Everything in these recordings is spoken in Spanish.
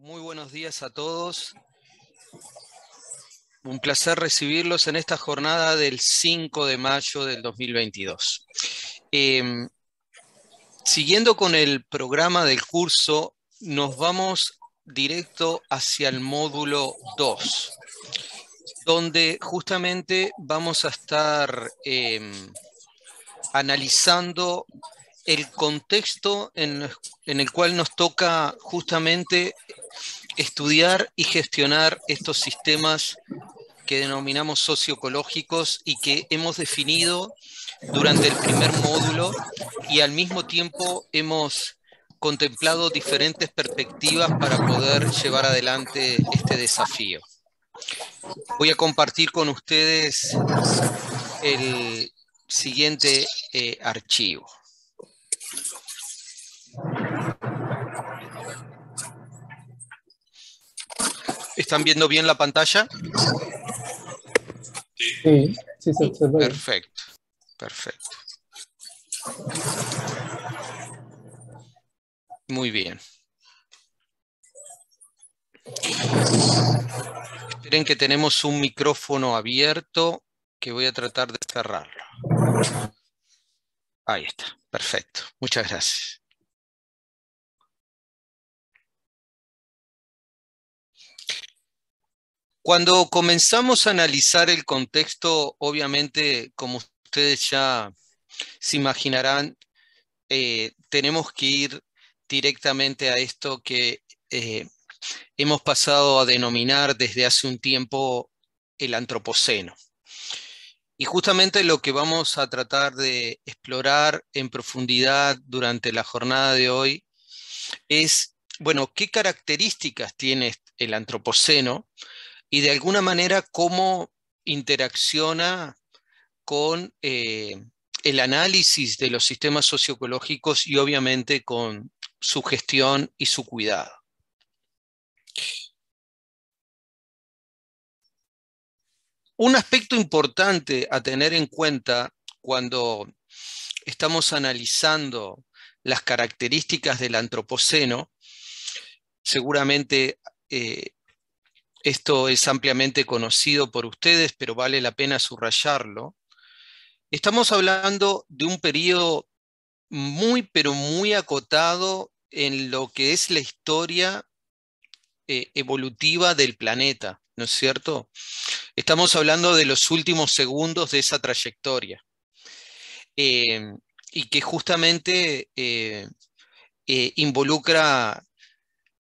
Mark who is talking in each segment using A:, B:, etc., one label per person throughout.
A: muy buenos días a todos. Un placer recibirlos en esta jornada del 5 de
B: mayo del 2022. Em, siguiendo con el programa del curso, nos vamos directo hacia el módulo 2, donde justamente vamos a estar em, analizando el contexto en, el cual nos toca justamente estudiar y gestionar estos sistemas que denominamos socioecológicos y que hemos definido durante el primer módulo y al mismo tiempo hemos contemplado diferentes perspectivas para poder llevar adelante este desafío. Voy a compartir con ustedes el siguiente eh, archivo. ¿Están viendo bien la pantalla?
C: Sí, sí se ve.
B: Perfecto, perfecto. Muy bien. Esperen que tenemos un micrófono abierto que voy a tratar de cerrarlo.
A: Ahí está, perfecto. Muchas gracias. Cuando comenzamos a analizar el contexto, obviamente, como
B: ustedes ya se imaginarán, eh, tenemos que ir directamente a esto que eh, hemos pasado a denominar desde hace un tiempo el antropoceno. Y justamente lo que vamos a tratar de explorar en profundidad durante la jornada de hoy es, bueno, qué características tiene el antropoceno y de alguna manera cómo interacciona con eh, el análisis de los sistemas socioecológicos y obviamente con
A: su gestión y su cuidado. Un aspecto importante a tener en cuenta
B: cuando estamos analizando las características del antropoceno, seguramente eh, esto es ampliamente conocido por ustedes, pero vale la pena subrayarlo. Estamos hablando de un periodo muy, pero muy acotado en lo que es la historia eh, evolutiva del planeta, ¿no es cierto? Estamos hablando de los últimos segundos de esa trayectoria. Eh, y que justamente eh, involucra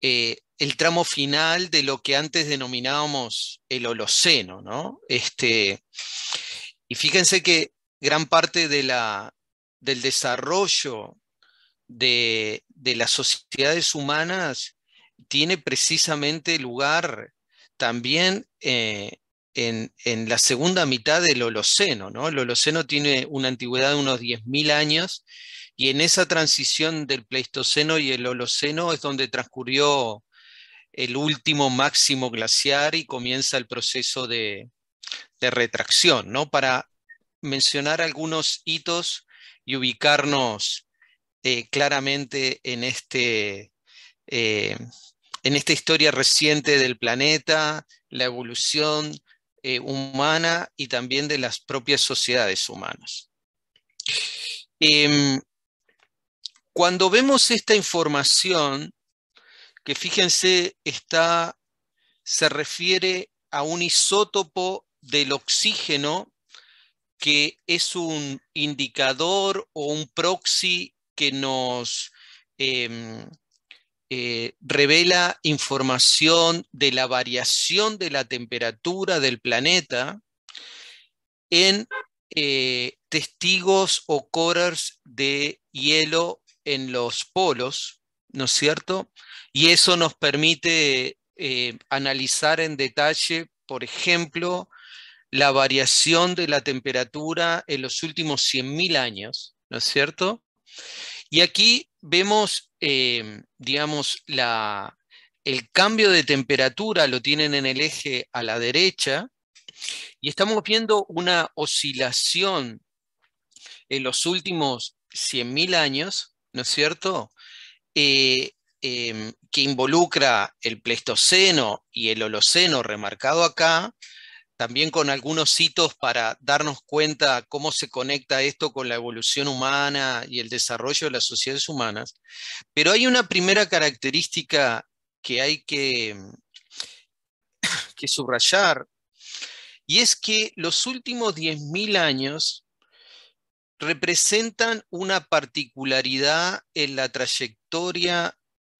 B: eh, el tramo final de lo que antes denominábamos el Holoceno, ¿no? Este, y fíjense que gran parte del desarrollo de, las sociedades humanas tiene precisamente lugar también eh, en, la segunda mitad del Holoceno, El Holoceno tiene una antigüedad de unos 10.000 años y en esa transición del Pleistoceno y el Holoceno es donde transcurrió el último máximo glaciar y comienza el proceso de, retracción, ¿no? Para mencionar algunos hitos y ubicarnos eh, claramente en, este, eh, en esta historia reciente del planeta, la evolución eh, humana y también de las propias sociedades humanas. Em, cuando vemos esta información, que fíjense, está, se refiere a un isótopo del oxígeno que es un indicador o un proxy que nos em, eh, revela información de la variación de la temperatura del planeta en eh, testigos o corers de hielo en los polos, ¿no es cierto? Y eso nos permite eh, analizar en detalle, por ejemplo, la variación de la temperatura en los últimos 100.000 años, ¿no es cierto? Y aquí vemos, eh, digamos, el cambio de temperatura, lo tienen en el eje a la derecha, y estamos viendo una oscilación en los últimos 100.000 años ¿no es cierto? Eh, em, que involucra el Pleistoceno y el Holoceno remarcado acá, también con algunos hitos para darnos cuenta cómo se conecta esto con la evolución humana y el desarrollo de las sociedades humanas. Pero hay una primera característica que hay que, que subrayar, y es que los últimos 10.000 años representan una particularidad en la trayectoria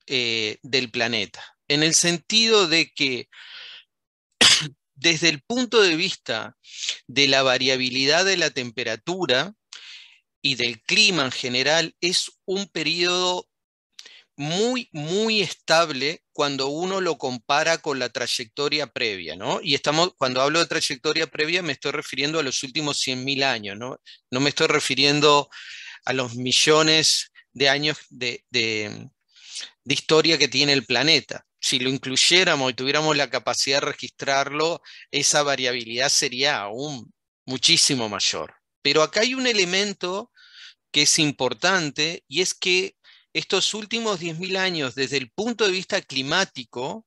B: eh, del planeta, en el sentido de que desde el punto de vista de la variabilidad de la temperatura y del clima en general, es un periodo muy, muy estable cuando uno lo compara con la trayectoria previa, ¿no? Y estamos, cuando hablo de trayectoria previa me estoy refiriendo a los últimos 100.000 años, ¿no? No me estoy refiriendo a los millones de años de, de historia que tiene el planeta. Si lo incluyéramos y tuviéramos la capacidad de registrarlo, esa variabilidad sería aún muchísimo mayor. Pero acá hay un elemento que es importante y es que estos últimos 10.000 años desde el punto de vista climático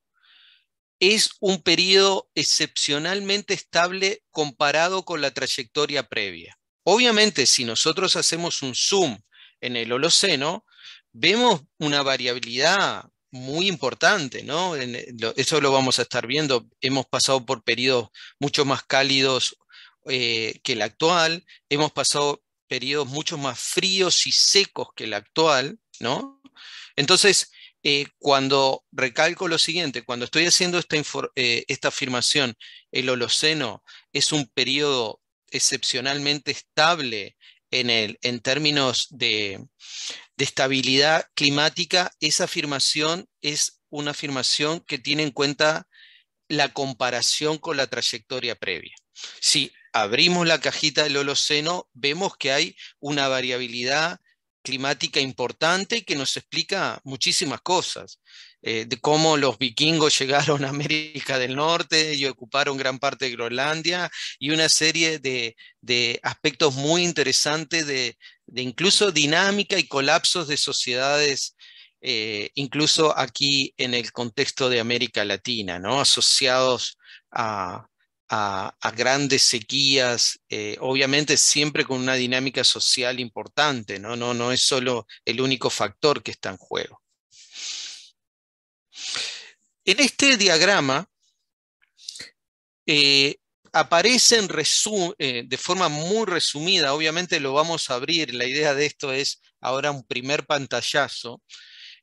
B: es un periodo excepcionalmente estable comparado con la trayectoria previa. Obviamente, si nosotros hacemos un zoom en el Holoceno, vemos una variabilidad muy importante, ¿no? Eh, eso lo vamos a estar viendo. Hemos pasado por periodos mucho más cálidos eh, que el actual, hemos pasado periodos mucho más fríos y secos que el actual, ¿no? Entonces, eh, cuando recalco lo siguiente, cuando estoy haciendo eh, esta, afirmación, el Holoceno es un periodo excepcionalmente estable en, el, en términos de estabilidad climática, esa afirmación es una afirmación que tiene en cuenta la comparación con la trayectoria previa. Si abrimos la cajita del Holoceno, vemos que hay una variabilidad climática importante que nos explica muchísimas cosas, eh, de cómo los vikingos llegaron a América del Norte y ocuparon gran parte de Groenlandia y una serie de, aspectos muy interesantes de, incluso dinámica y colapsos de sociedades. Eh, incluso aquí en el contexto de América Latina, ¿no? asociados a, a, grandes sequías, eh, obviamente siempre con una dinámica social importante, ¿no? No, no es solo el único factor que está en juego. En este diagrama eh, aparecen eh, de forma muy resumida, obviamente lo vamos a abrir, la idea de esto es ahora un primer pantallazo,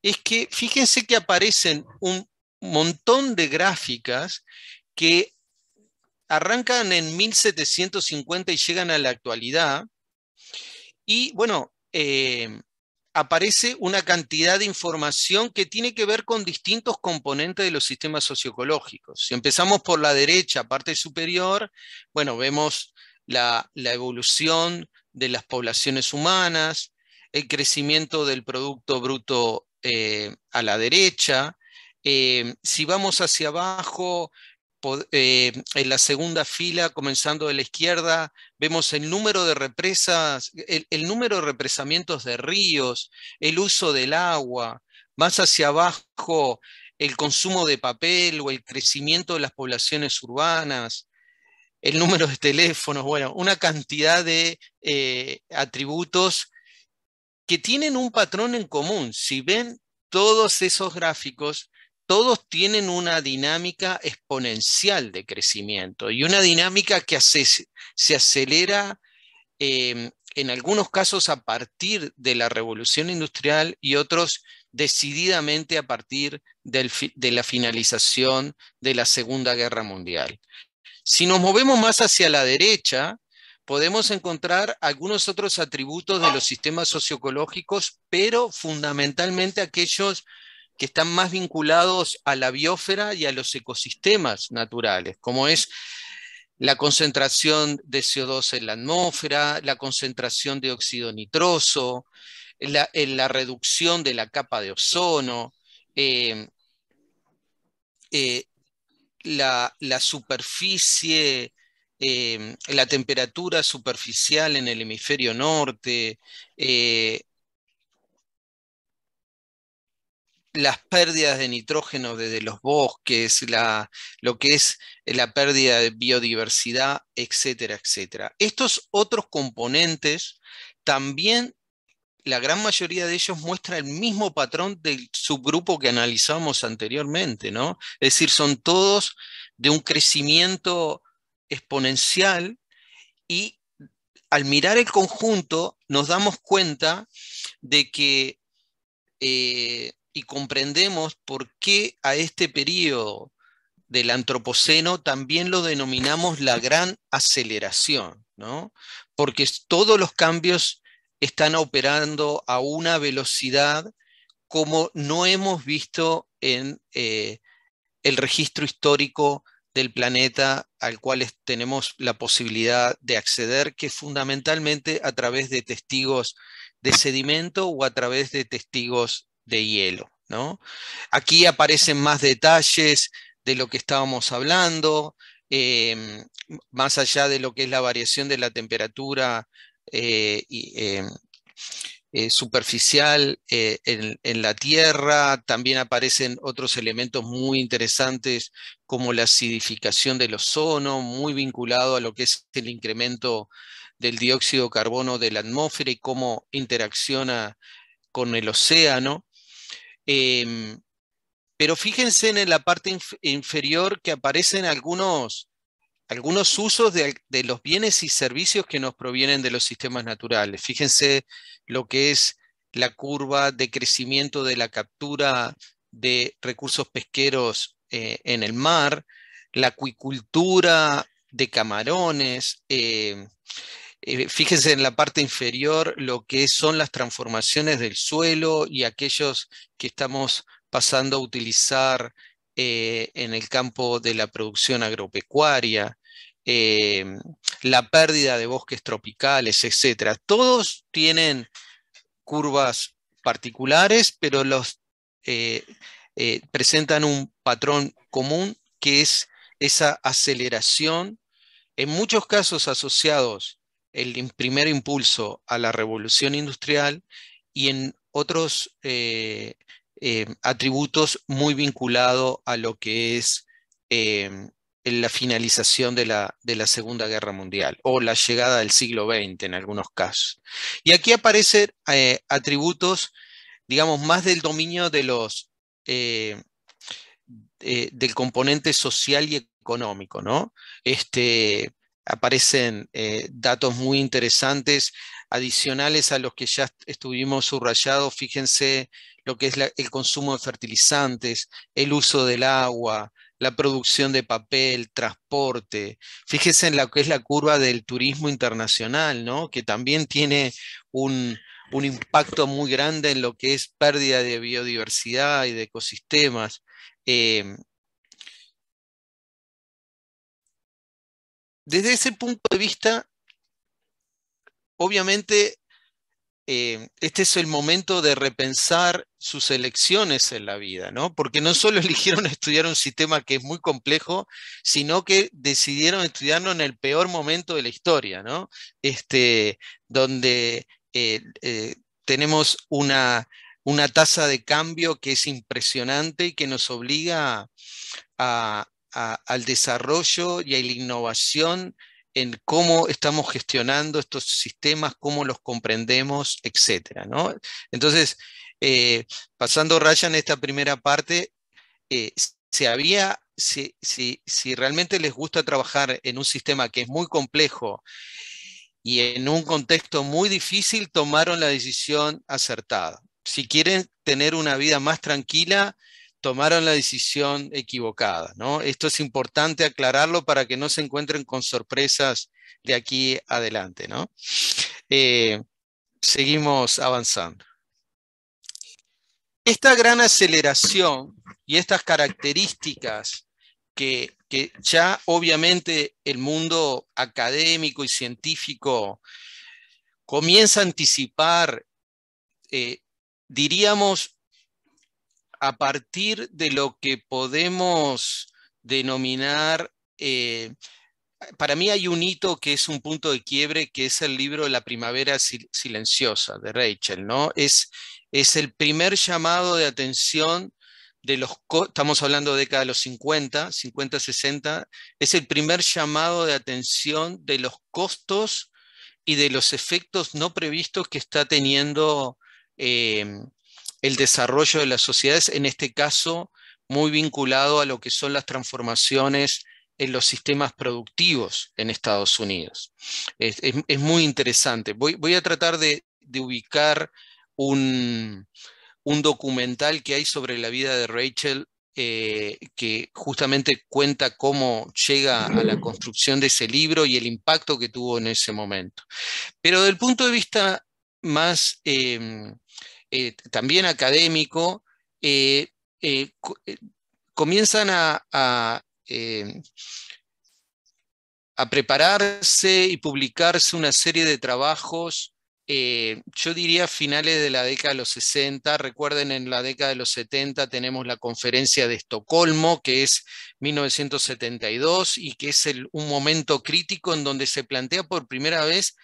B: es que fíjense que aparecen un montón de gráficas que arrancan en 1750 y llegan a la actualidad. Y bueno, eh, aparece una cantidad de información que tiene que ver con distintos componentes de los sistemas socioecológicos. Si empezamos por la derecha, parte superior, bueno, vemos la, evolución de las poblaciones humanas, el crecimiento del Producto Bruto eh, a la derecha. Eh, si vamos hacia abajo, eh, en la segunda fila, comenzando de la izquierda, vemos el número de represas, el, número de represamientos de ríos, el uso del agua, más hacia abajo el consumo de papel o el crecimiento de las poblaciones urbanas, el número de teléfonos, bueno, una cantidad de eh, atributos que tienen un patrón en común. Si ven todos esos gráficos, todos tienen una dinámica exponencial de crecimiento y una dinámica que se acelera eh, en algunos casos a partir de la revolución industrial y otros decididamente a partir de la finalización de la Segunda Guerra Mundial. Si nos movemos más hacia la derecha, podemos encontrar algunos otros atributos de los sistemas socioecológicos, pero fundamentalmente aquellos que están más vinculados a la biósfera y a los ecosistemas naturales, como es la concentración de CO2 en la atmósfera, la concentración de óxido nitroso, la, la reducción de la capa de ozono, em, eh, la, superficie, em, la temperatura superficial en el hemisferio norte, eh, las pérdidas de nitrógeno desde los bosques, lo que es eh, la pérdida de biodiversidad, etcétera, etcétera. Estos otros componentes también, la gran mayoría de ellos muestra el mismo patrón del subgrupo que analizamos anteriormente, ¿no? Es decir, son todos de un crecimiento exponencial y al mirar el conjunto nos damos cuenta de que eh, y comprendemos por qué a este periodo del Antropoceno también lo denominamos la gran aceleración, ¿no? porque todos los cambios están operando a una velocidad como no hemos visto en eh, el registro histórico del planeta al cual tenemos la posibilidad de acceder, que fundamentalmente a través de testigos de sedimento o a través de testigos de hielo. Aquí aparecen más detalles de lo que estábamos hablando, em, más allá de lo que es la variación de la temperatura eh, em, eh, superficial eh, en, en, la Tierra, también aparecen otros elementos muy interesantes como la acidificación del ozono, muy vinculado a lo que es el incremento del dióxido de carbono de la atmósfera y cómo interacciona con el océano. Em, pero fíjense en la parte inferior que aparecen algunos, algunos usos de, los bienes y servicios que nos provienen de los sistemas naturales. Fíjense lo que es la curva de crecimiento de la captura de recursos pesqueros eh, en el mar, la acuicultura de camarones, eh, eh, fíjense en la parte inferior lo que son las transformaciones del suelo y aquellos que estamos pasando a utilizar eh, en el campo de la producción agropecuaria, eh, la pérdida de bosques tropicales, etc. Todos tienen curvas particulares, pero los presentan un patrón común que es esa aceleración, en muchos casos asociados el primer impulso a la revolución industrial y en otros eh, eh, atributos muy vinculados a lo que es em, la finalización de la, Segunda Guerra Mundial o la llegada del siglo XX en algunos casos. Y aquí aparecen eh, atributos, digamos, más del dominio de los, del componente social y económico, ¿no? Este, aparecen eh, datos muy interesantes adicionales a los que ya estuvimos subrayados. Fíjense lo que es el consumo de fertilizantes, el uso del agua, la producción de papel, transporte. Fíjense en lo que es la curva del turismo internacional, que también tiene un, impacto muy grande en lo que es pérdida de biodiversidad
A: y de ecosistemas. Eh, desde ese punto de vista,
B: obviamente, eh, este es el momento de repensar sus elecciones en la vida, ¿no? Porque no solo eligieron estudiar un sistema que es muy complejo, sino que decidieron estudiarlo en el peor momento de la historia, Este, donde eh, eh, tenemos una, una tasa de cambio que es impresionante y que nos obliga a, al desarrollo y a la innovación en cómo estamos gestionando estos sistemas, cómo los comprendemos, etc. Entonces, eh, pasando pasando en esta primera parte, eh, se había, si realmente les gusta trabajar en un sistema que es muy complejo y en un contexto muy difícil, tomaron la decisión acertada. Si quieren tener una vida más tranquila, tomaron la decisión equivocada. ¿no? Esto es importante aclararlo para que no se encuentren con sorpresas de aquí adelante. ¿no? Eh, seguimos avanzando. Esta gran aceleración y estas características que, ya obviamente el mundo académico y científico comienza a anticipar, eh, diríamos, a partir de lo que podemos denominar, eh, para mí hay un hito que es un punto de quiebre, que es el libro La primavera silenciosa de Rachel, ¿no? Es, es el primer llamado de atención de los, estamos hablando de década de los 50, 50, 60, es el primer llamado de atención de los costos y de los efectos no previstos que está teniendo eh, el desarrollo de las sociedades, en este caso muy vinculado a lo que son las transformaciones en los sistemas productivos en Estados Unidos. Es, muy interesante. Voy, a tratar de, ubicar un, documental que hay sobre la vida de Rachel eh, que justamente cuenta cómo llega a la construcción de ese libro y el impacto que tuvo en ese momento. Pero del punto de vista más... Eh, eh, también académico, eh, eh, comienzan a, a, prepararse y publicarse una serie de trabajos, yo diría finales de la década de los 60, recuerden en la década de los 70 tenemos la conferencia de Estocolmo, que es 1972 y que es un momento crítico en donde se plantea por primera vez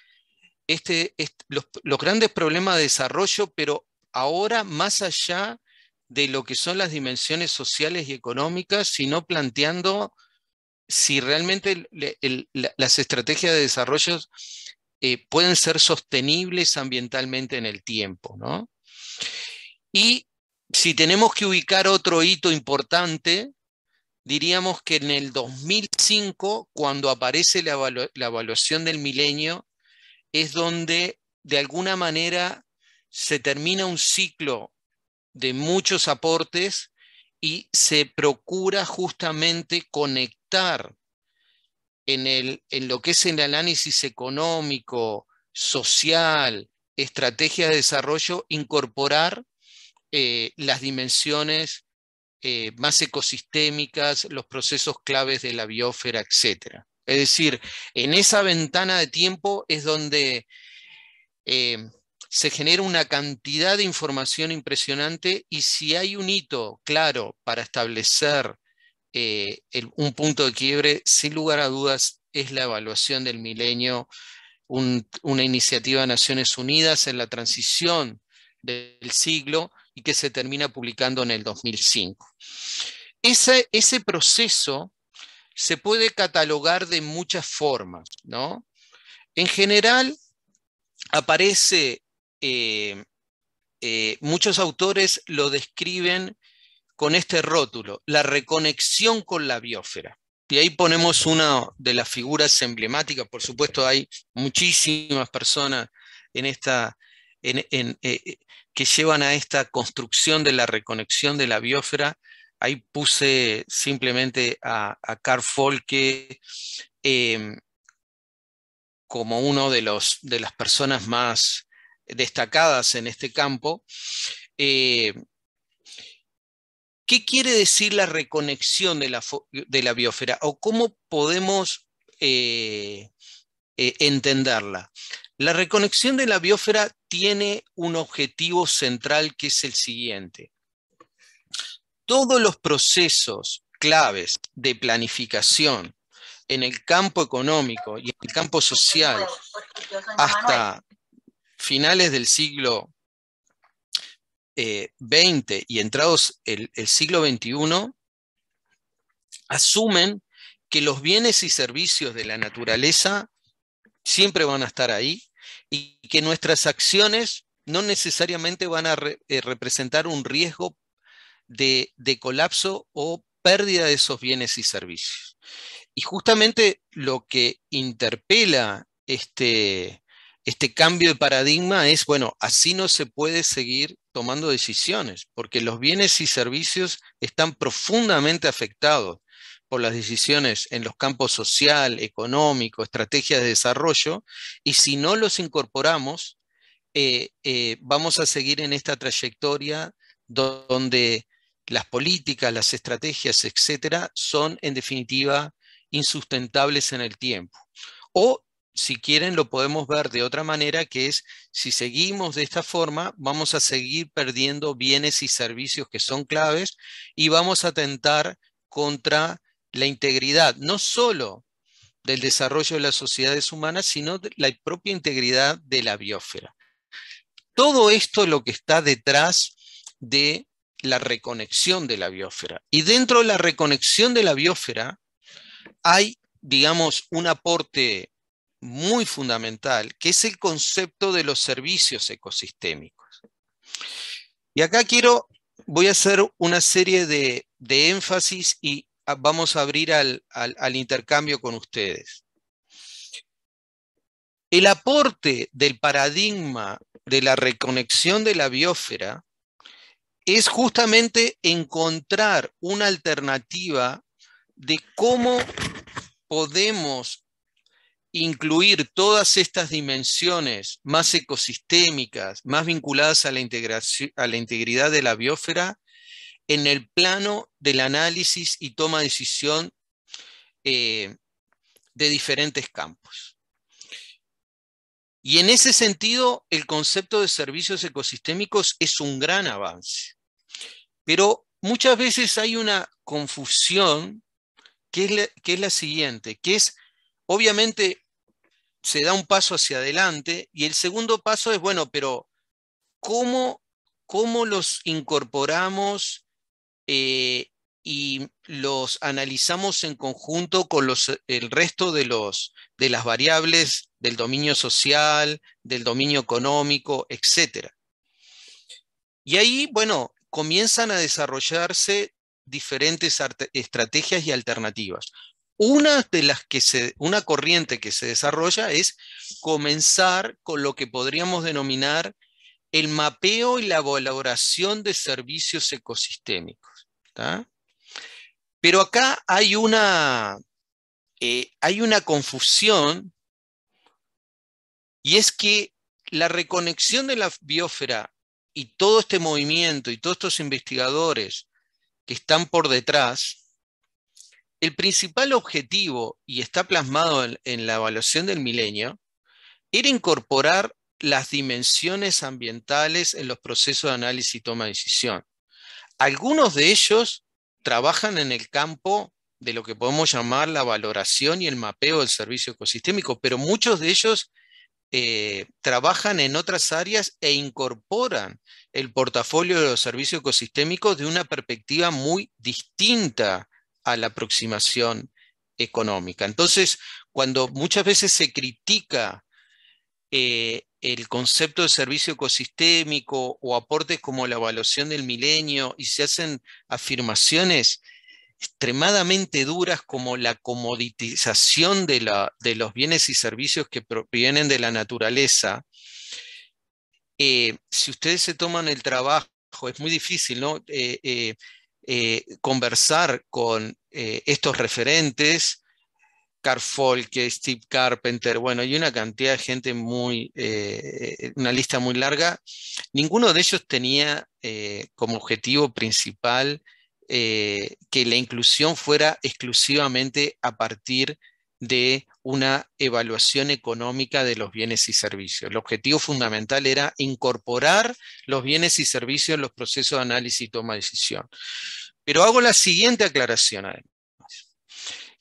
B: este, los, los, grandes problemas de desarrollo, pero ahora más allá de lo que son las dimensiones sociales y económicas, sino planteando si realmente las estrategias de desarrollo eh, pueden ser sostenibles ambientalmente en el tiempo. ¿no? Y si tenemos que ubicar otro hito importante, diríamos que en el 2005, cuando aparece la evaluación del milenio, es donde de alguna manera se termina un ciclo de muchos aportes y se procura justamente conectar en, lo que es el análisis económico, social, estrategia de desarrollo, incorporar eh, las dimensiones eh, más ecosistémicas, los procesos claves de la biosfera, etc. Es decir, en esa ventana de tiempo es donde eh, se genera una cantidad de información impresionante y si hay un hito claro para establecer eh, un punto de quiebre, sin lugar a dudas, es la evaluación del milenio, una iniciativa de Naciones Unidas en la transición del siglo y que se termina publicando en el 2005. Ese, ese proceso se puede catalogar de muchas formas, ¿no? En general, aparece eh, eh, muchos autores lo describen con este rótulo, la reconexión con la biósfera Y ahí ponemos una de las figuras emblemáticas, por supuesto hay muchísimas personas en esta, eh, que llevan a esta construcción de la reconexión de la biósfera Ahí puse simplemente a, Carl Folke em, como uno de, los, de las personas más destacadas en este campo. Eh, ¿Qué quiere decir la reconexión de la, de la biosfera o cómo podemos eh, eh, entenderla? La reconexión de la biosfera tiene un objetivo central que es el siguiente. Todos los procesos claves de planificación en el campo económico y en el campo social
A: hasta
B: finales del siglo XX eh, y entrados el, el siglo XXI, asumen que los bienes y servicios de la naturaleza siempre van a estar ahí y que nuestras acciones no necesariamente van a eh, representar un riesgo de, colapso o pérdida de esos bienes y servicios. Y justamente lo que interpela este, este cambio de paradigma es, bueno, así no se puede seguir tomando decisiones, porque los bienes y servicios están profundamente afectados por las decisiones en los campos social, económico, estrategias de desarrollo, y si no los incorporamos, eh, eh, vamos a seguir en esta trayectoria donde las políticas, las estrategias, etcétera, son en definitiva insustentables en el tiempo o si quieren, lo podemos ver de otra manera, que es, si seguimos de esta forma, vamos a seguir perdiendo bienes y servicios que son claves y vamos a atentar contra la integridad, no solo del desarrollo de las sociedades humanas, sino de la propia integridad de la biosfera. Todo esto es lo que está detrás de la reconexión de la biosfera. Y dentro de la reconexión de la biosfera hay, digamos, un aporte muy fundamental, que es el concepto de los servicios ecosistémicos. Y acá quiero, voy a hacer una serie de, énfasis y vamos a abrir al, al intercambio con ustedes. El aporte del paradigma de la reconexión de la biosfera es justamente encontrar una alternativa de cómo podemos incluir todas estas dimensiones más ecosistémicas, más vinculadas a la, integración, a la integridad de la biosfera, en el plano del análisis y toma de decisión eh, de diferentes campos. Y en ese sentido, el concepto de servicios ecosistémicos es un gran avance. Pero muchas veces hay una confusión que es que es la siguiente, que es, obviamente, se da un paso hacia adelante y el segundo paso es, bueno, pero ¿cómo, los incorporamos eh, y los analizamos en conjunto con el resto de, de las variables del dominio social, del dominio económico, etcétera? Y ahí, bueno, comienzan a desarrollarse diferentes estrategias y alternativas. Una de las que una corriente que se desarrolla es comenzar con lo que podríamos denominar el mapeo y la valoración de servicios ecosistémicos. Pero acá hay una, eh, hay una confusión y es que la reconexión de la biosfera y todo este movimiento y todos estos investigadores que están por detrás el principal objetivo, y está plasmado en, la evaluación del milenio, era incorporar las dimensiones ambientales en los procesos de análisis y toma de decisión. Algunos de ellos trabajan en el campo de lo que podemos llamar la valoración y el mapeo del servicio ecosistémico, pero muchos de ellos eh, trabajan en otras áreas e incorporan el portafolio de los servicios ecosistémicos de una perspectiva muy distinta a la aproximación económica. Entonces, cuando muchas veces se critica eh, el concepto de servicio ecosistémico o aportes como la evaluación del milenio y se hacen afirmaciones extremadamente duras como la comoditización de, los bienes y servicios que provienen de la naturaleza, eh, si ustedes se toman el trabajo, es muy difícil, ¿no? Eh, eh, conversar con eh, estos referentes, Carl Folke, Steve Carpenter, bueno, y una cantidad de gente muy, eh, una lista muy larga. Ninguno de ellos tenía como objetivo principal que la inclusión fuera exclusivamente a partir de de una evaluación económica de los bienes y servicios. El objetivo fundamental era incorporar los bienes y servicios en los procesos de análisis y toma de decisión. Pero hago la siguiente aclaración además.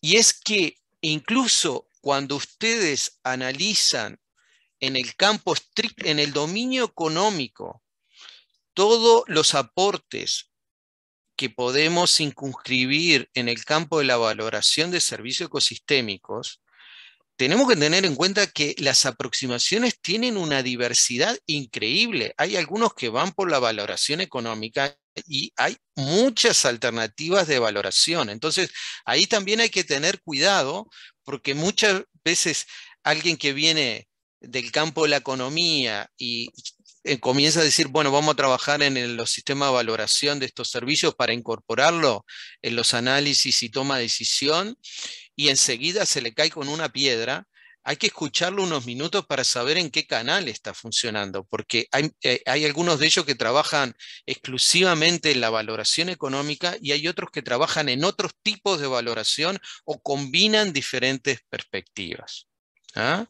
B: Y es que incluso cuando ustedes analizan en el campo en el dominio económico, todos los aportes que podemos circunscribir en el campo de la valoración de servicios ecosistémicos, tenemos que tener en cuenta que las aproximaciones tienen una diversidad increíble. Hay algunos que van por la valoración económica y hay muchas alternativas de valoración. Entonces, ahí también hay que tener cuidado porque muchas veces alguien que viene del campo de la economía y eh, comienza a decir, bueno, vamos a trabajar en el, los sistemas de valoración de estos servicios para incorporarlo en los análisis y toma de decisión, y enseguida se le cae con una piedra, hay que escucharlo unos minutos para saber en qué canal está funcionando, porque hay, eh, algunos de ellos que trabajan exclusivamente en la valoración económica y hay otros que trabajan en otros tipos de valoración o combinan diferentes perspectivas. ¿Ah?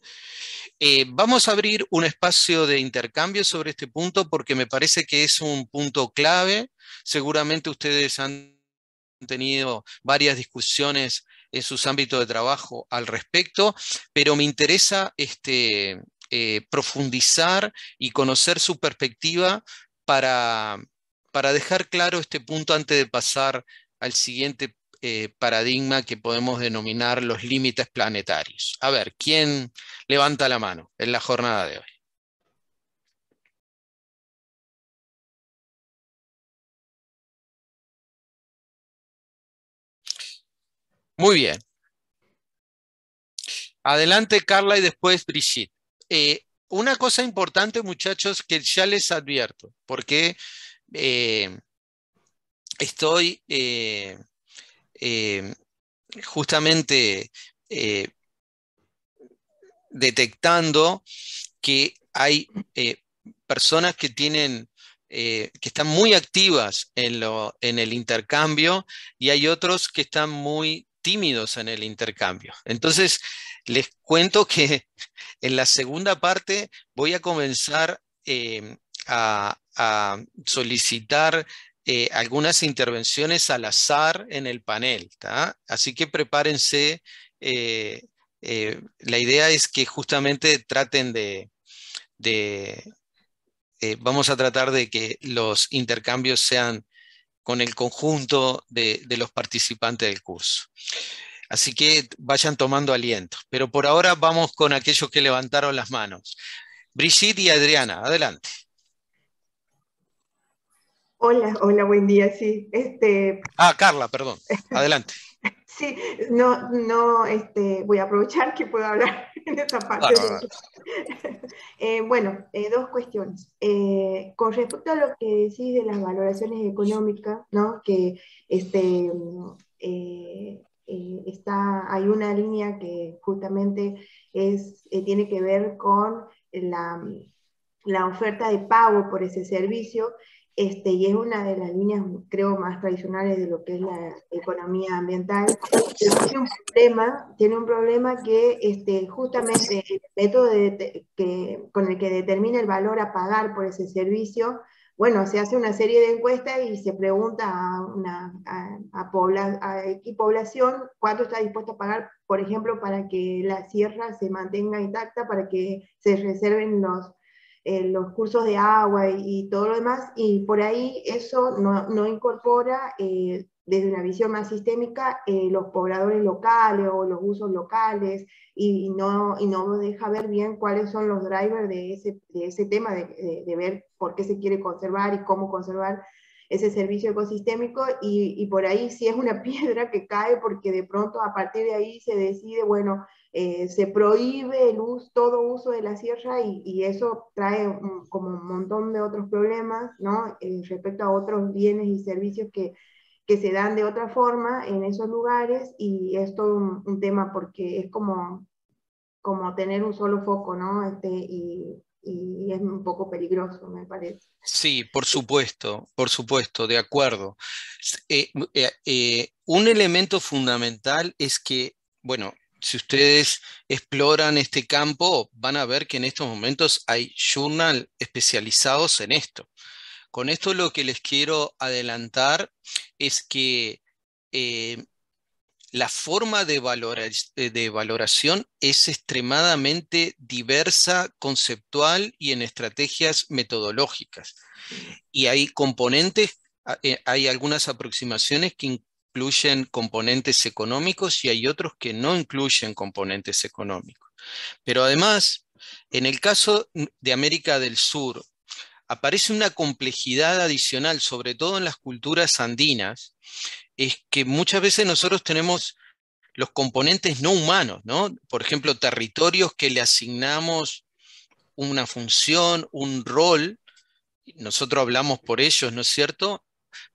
B: Eh, vamos a abrir un espacio de intercambio sobre este punto porque me parece que es un punto clave. Seguramente ustedes han tenido varias discusiones en sus ámbitos de trabajo al respecto, pero me interesa este, eh, profundizar y conocer su perspectiva para, dejar claro este punto antes de pasar al siguiente punto, eh, paradigma que podemos denominar los límites
A: planetarios. A ver, ¿quién levanta la mano en la jornada de hoy? Muy bien. Adelante, Carla, y después Brigitte. Eh, una cosa importante,
B: muchachos, que ya les advierto, porque eh, estoy eh, justamente eh, detectando que hay eh, personas que tienen que están muy activas en, en, el intercambio y hay otros que están muy tímidos en el intercambio. Entonces, les cuento que en la segunda parte voy a comenzar a, solicitar eh, algunas intervenciones al azar en el panel. Así que prepárense. Eh, eh, la idea es que justamente traten de... vamos a tratar de que los intercambios sean con el conjunto de, de los participantes del curso. Así que vayan tomando aliento. Pero por ahora vamos con aquellos que levantaron las manos. Brigitte y Adriana, adelante.
D: Hola, hola, buen día, sí. Este...
B: Ah, Carla, perdón. Adelante.
D: sí, no, no, este, voy a aprovechar que puedo hablar en esta parte. Ah, eh, bueno, eh, dos cuestiones. Eh, con respecto a lo que decís de las valoraciones económicas, Que este, mm, está, hay una línea que justamente es, tiene que ver con la, mm, la oferta de pago por ese servicio este, y es una de las líneas, creo, más tradicionales de lo que es la economía ambiental, pero tiene un problema, tiene un problema que este, justamente el método que, con el que determina el valor a pagar por ese servicio, bueno, se hace una serie de encuestas y se pregunta a, una, a, población cuánto está dispuesto a pagar, por ejemplo, para que la sierra se mantenga intacta, para que se reserven los los cursos de agua y, todo lo demás, y por ahí eso no, incorpora eh, desde una visión más sistémica eh, los pobladores locales o los usos locales y, no, y deja ver bien cuáles son los drivers de ese, tema, de, ver por qué se quiere conservar y cómo conservar ese servicio ecosistémico y, y por ahí sí es una piedra que cae porque de pronto a partir de ahí se decide, bueno, eh, se prohíbe el todo uso de la sierra y, eso trae como un montón de otros problemas, ¿no? Eh, respecto a otros bienes y servicios que, se dan de otra forma en esos lugares y es todo un, tema porque es como, como tener un solo foco, ¿no? Este, y, es un poco peligroso, me parece.
B: Sí, por supuesto, por supuesto, de acuerdo. Eh, un elemento fundamental es que, bueno, si ustedes exploran este campo, van a ver que en estos momentos hay journal especializados en esto. Con esto lo que les quiero adelantar es que eh, la forma de, eh, de, valoración es extremadamente diversa, conceptual y en estrategias metodológicas. Y hay componentes, eh, hay algunas aproximaciones que incluyen componentes económicos y hay otros que no incluyen componentes económicos. Pero además, en el caso de América del Sur, aparece una complejidad adicional, sobre todo en las culturas andinas, es que muchas veces nosotros tenemos los componentes no humanos, ¿no? Por ejemplo, territorios que le asignamos una función, un rol, nosotros hablamos por ellos, ¿no es cierto?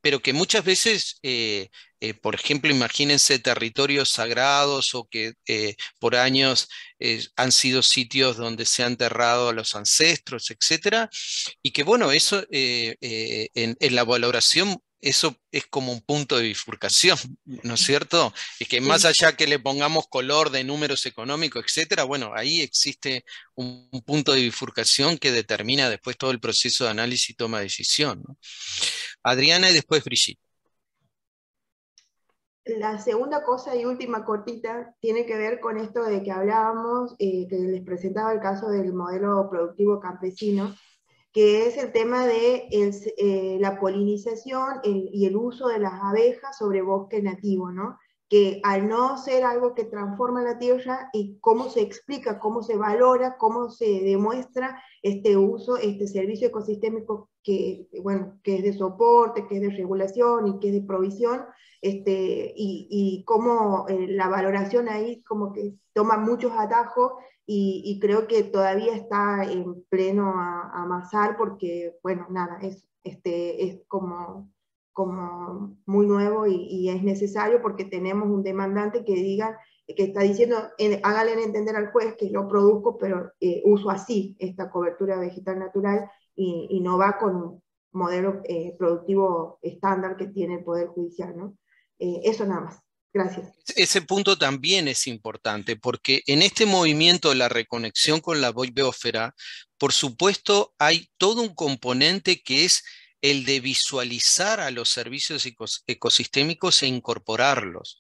B: Pero que muchas veces eh, eh, por ejemplo, imagínense territorios sagrados o que eh, por años eh, han sido sitios donde se han enterrado a los ancestros, etc. Y que bueno, eso en, la valoración eso es como un punto de bifurcación, ¿no es cierto? Y que más allá que le pongamos color de números económicos, etcétera, bueno, ahí existe un, punto de bifurcación que determina después todo el proceso de análisis y toma de decisión. Adriana y después Brigitte
D: la segunda cosa y última cortita tiene que ver con esto de que hablábamos, eh, que les presentaba el caso del modelo productivo campesino, que es el tema de eh, la polinización y el uso de las abejas sobre bosque nativo, ¿no? que al no ser algo que transforma la tierra y cómo se explica, cómo se valora, cómo se demuestra este uso, este servicio ecosistémico que es de soporte, que es de regulación y que es de provisión, este, y, y cómo eh, la valoración ahí como que toma muchos atajos y, creo que todavía está en pleno amasar porque, bueno, nada, es, este, es como, como muy nuevo y, es necesario porque tenemos un demandante que diga que está diciendo, hágale entender al juez que lo produzco, pero eh, uso así esta cobertura vegetal natural y, no va con, modelo eh, productivo estándar que tiene el Poder Judicial, ¿no? Eh, eso nada más. Gracias.
B: Ese punto también es importante porque en este movimiento de la reconexión con la biosfera, por supuesto, hay todo un componente que es el de visualizar a los servicios ecosistémicos e incorporarlos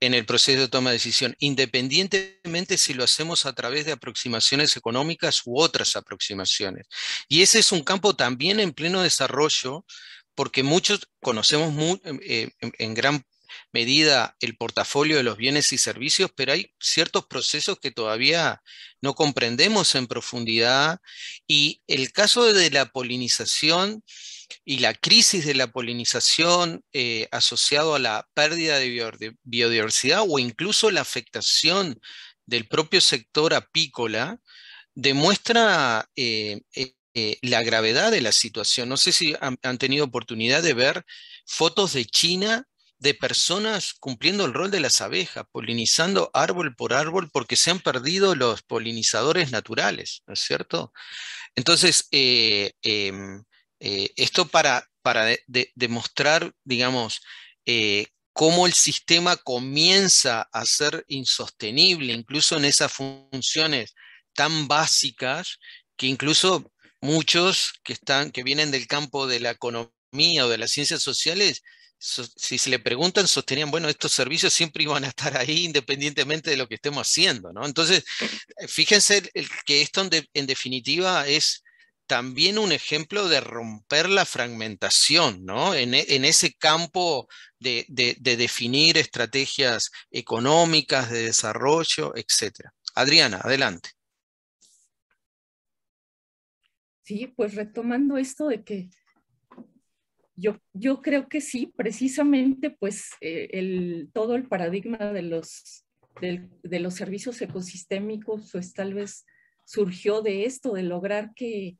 B: en el proceso de toma de decisión, independientemente si lo hacemos a través de aproximaciones económicas u otras aproximaciones. Y ese es un campo también en pleno desarrollo, porque muchos conocemos muy, eh, eh, en gran medida el portafolio de los bienes y servicios, pero hay ciertos procesos que todavía no comprendemos en profundidad y el caso de la polinización y la crisis de la polinización eh, asociado a la pérdida de biodiversidad o incluso la afectación del propio sector apícola demuestra eh, eh, la gravedad de la situación. No sé si han, tenido oportunidad de ver fotos de China de personas cumpliendo el rol de las abejas, polinizando árbol por árbol porque se han perdido los polinizadores naturales, ¿no es cierto? Entonces, eh, em, eh, esto para, demostrar, digamos, eh, cómo el sistema comienza a ser insostenible, incluso en esas funciones tan básicas que incluso muchos que, están, que vienen del campo de la economía o de las ciencias sociales si se le preguntan, sostenían, bueno, estos servicios siempre iban a estar ahí independientemente de lo que estemos haciendo, ¿no? Entonces, eh, fíjense que esto en, definitiva es también un ejemplo de romper la fragmentación, ¿no? En, e, ese campo de, de, definir estrategias económicas, de desarrollo,
A: etc. Adriana, adelante.
C: Sí,
E: pues retomando esto de que yo, creo que sí, precisamente pues eh, todo el paradigma de los, servicios ecosistémicos pues tal vez surgió de esto, de lograr que,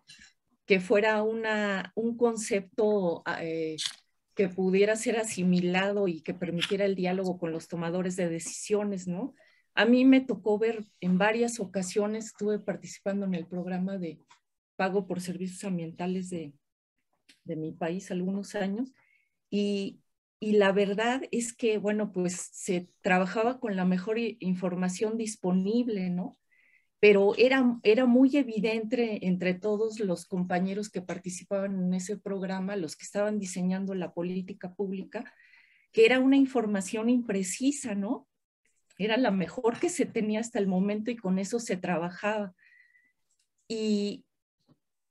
E: fuera un concepto ah, eh, que pudiera ser asimilado y que permitiera el diálogo con los tomadores de decisiones, ¿no? A mí me tocó ver en varias ocasiones, estuve participando en el programa de pago por servicios ambientales de, de mi país algunos años y, y la verdad es que, bueno, pues se trabajaba con la mejor información disponible, ¿no? Pero era, era muy evidente entre todos los compañeros que participaban en ese programa, los que estaban diseñando la política pública, que era una información imprecisa, ¿no? Era la mejor que se tenía hasta el momento y con eso se trabajaba. Y,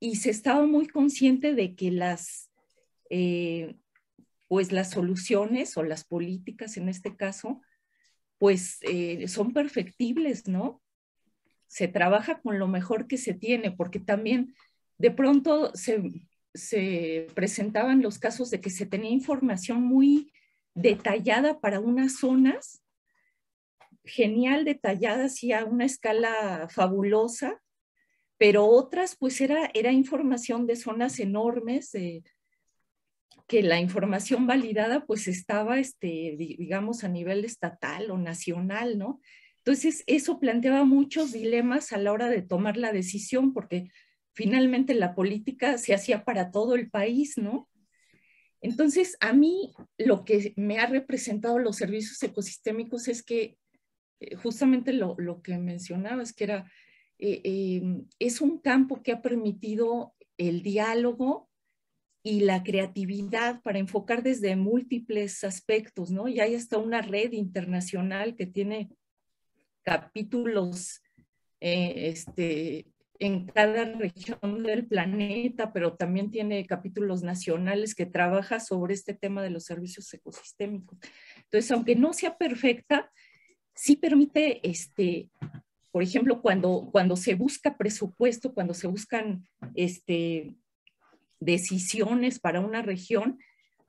E: y se estaba muy consciente de que las, eh, pues las soluciones o las políticas en este caso, pues eh, son perfectibles, ¿no? Se trabaja con lo mejor que se tiene, porque también de pronto se, presentaban los casos de que se tenía información muy detallada para unas zonas, genial, detalladas y a una escala fabulosa, pero otras pues era, era información de zonas enormes, eh, que la información validada pues estaba, este, digamos, a nivel estatal o nacional, ¿no? Entonces, eso planteaba muchos dilemas a la hora de tomar la decisión, porque finalmente la política se hacía para todo el país, ¿no? Entonces, a mí lo que me ha representado los servicios ecosistémicos es que eh, justamente lo, lo que mencionabas, es que era eh, em, es un campo que ha permitido el diálogo y la creatividad para enfocar desde múltiples aspectos, ¿no? Y hay hasta una red internacional que tiene capítulos eh, este, en cada región del planeta, pero también tiene capítulos nacionales que trabaja sobre este tema de los servicios ecosistémicos. Entonces, aunque no sea perfecta, sí permite este, por ejemplo, cuando, cuando se busca presupuesto, cuando se buscan este, decisiones para una región,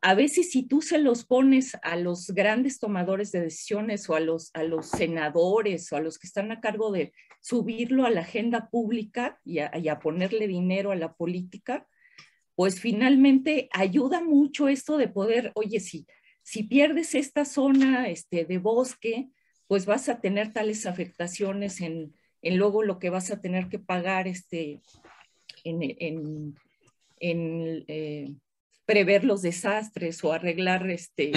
E: a veces si tú se los pones a los grandes tomadores de decisiones o a los, a los senadores o a los que están a cargo de subirlo a la agenda pública y a, ponerle dinero a la política, pues finalmente ayuda mucho esto de poder, oye, si, si pierdes esta zona este, de bosque, pues vas a tener tales afectaciones en, luego lo que vas a tener que pagar este, en, eh, prever los desastres o arreglar este,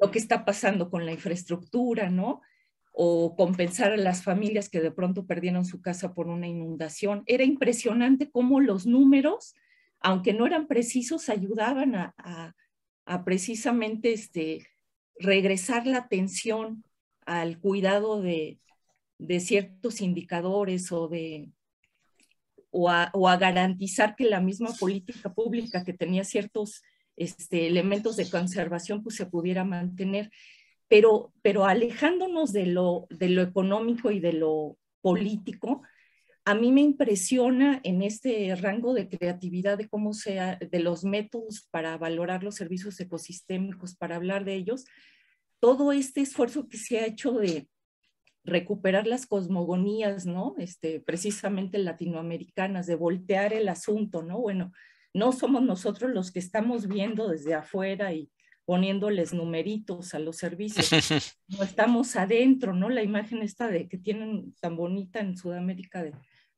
E: lo que está pasando con la infraestructura, ¿no? O compensar a las familias que de pronto perdieron su casa por una inundación. Era impresionante cómo los números, aunque no eran precisos, ayudaban a, precisamente este, regresar la atención al cuidado de, ciertos indicadores o de o a, garantizar que la misma política pública que tenía ciertos este, elementos de conservación pues se pudiera mantener pero, pero alejándonos de lo, de lo económico y de lo político, a mí me impresiona en este rango de creatividad de cómo sea, de los métodos para valorar los servicios ecosistémicos, para hablar de ellos, todo este esfuerzo que se ha hecho de recuperar las cosmogonías, ¿no? Este, precisamente latinoamericanas, de voltear el asunto, ¿no? Bueno, no somos nosotros los que estamos viendo desde afuera y poniéndoles numeritos a los servicios. No estamos adentro, ¿no? La imagen esta de que tienen tan bonita en Sudamérica de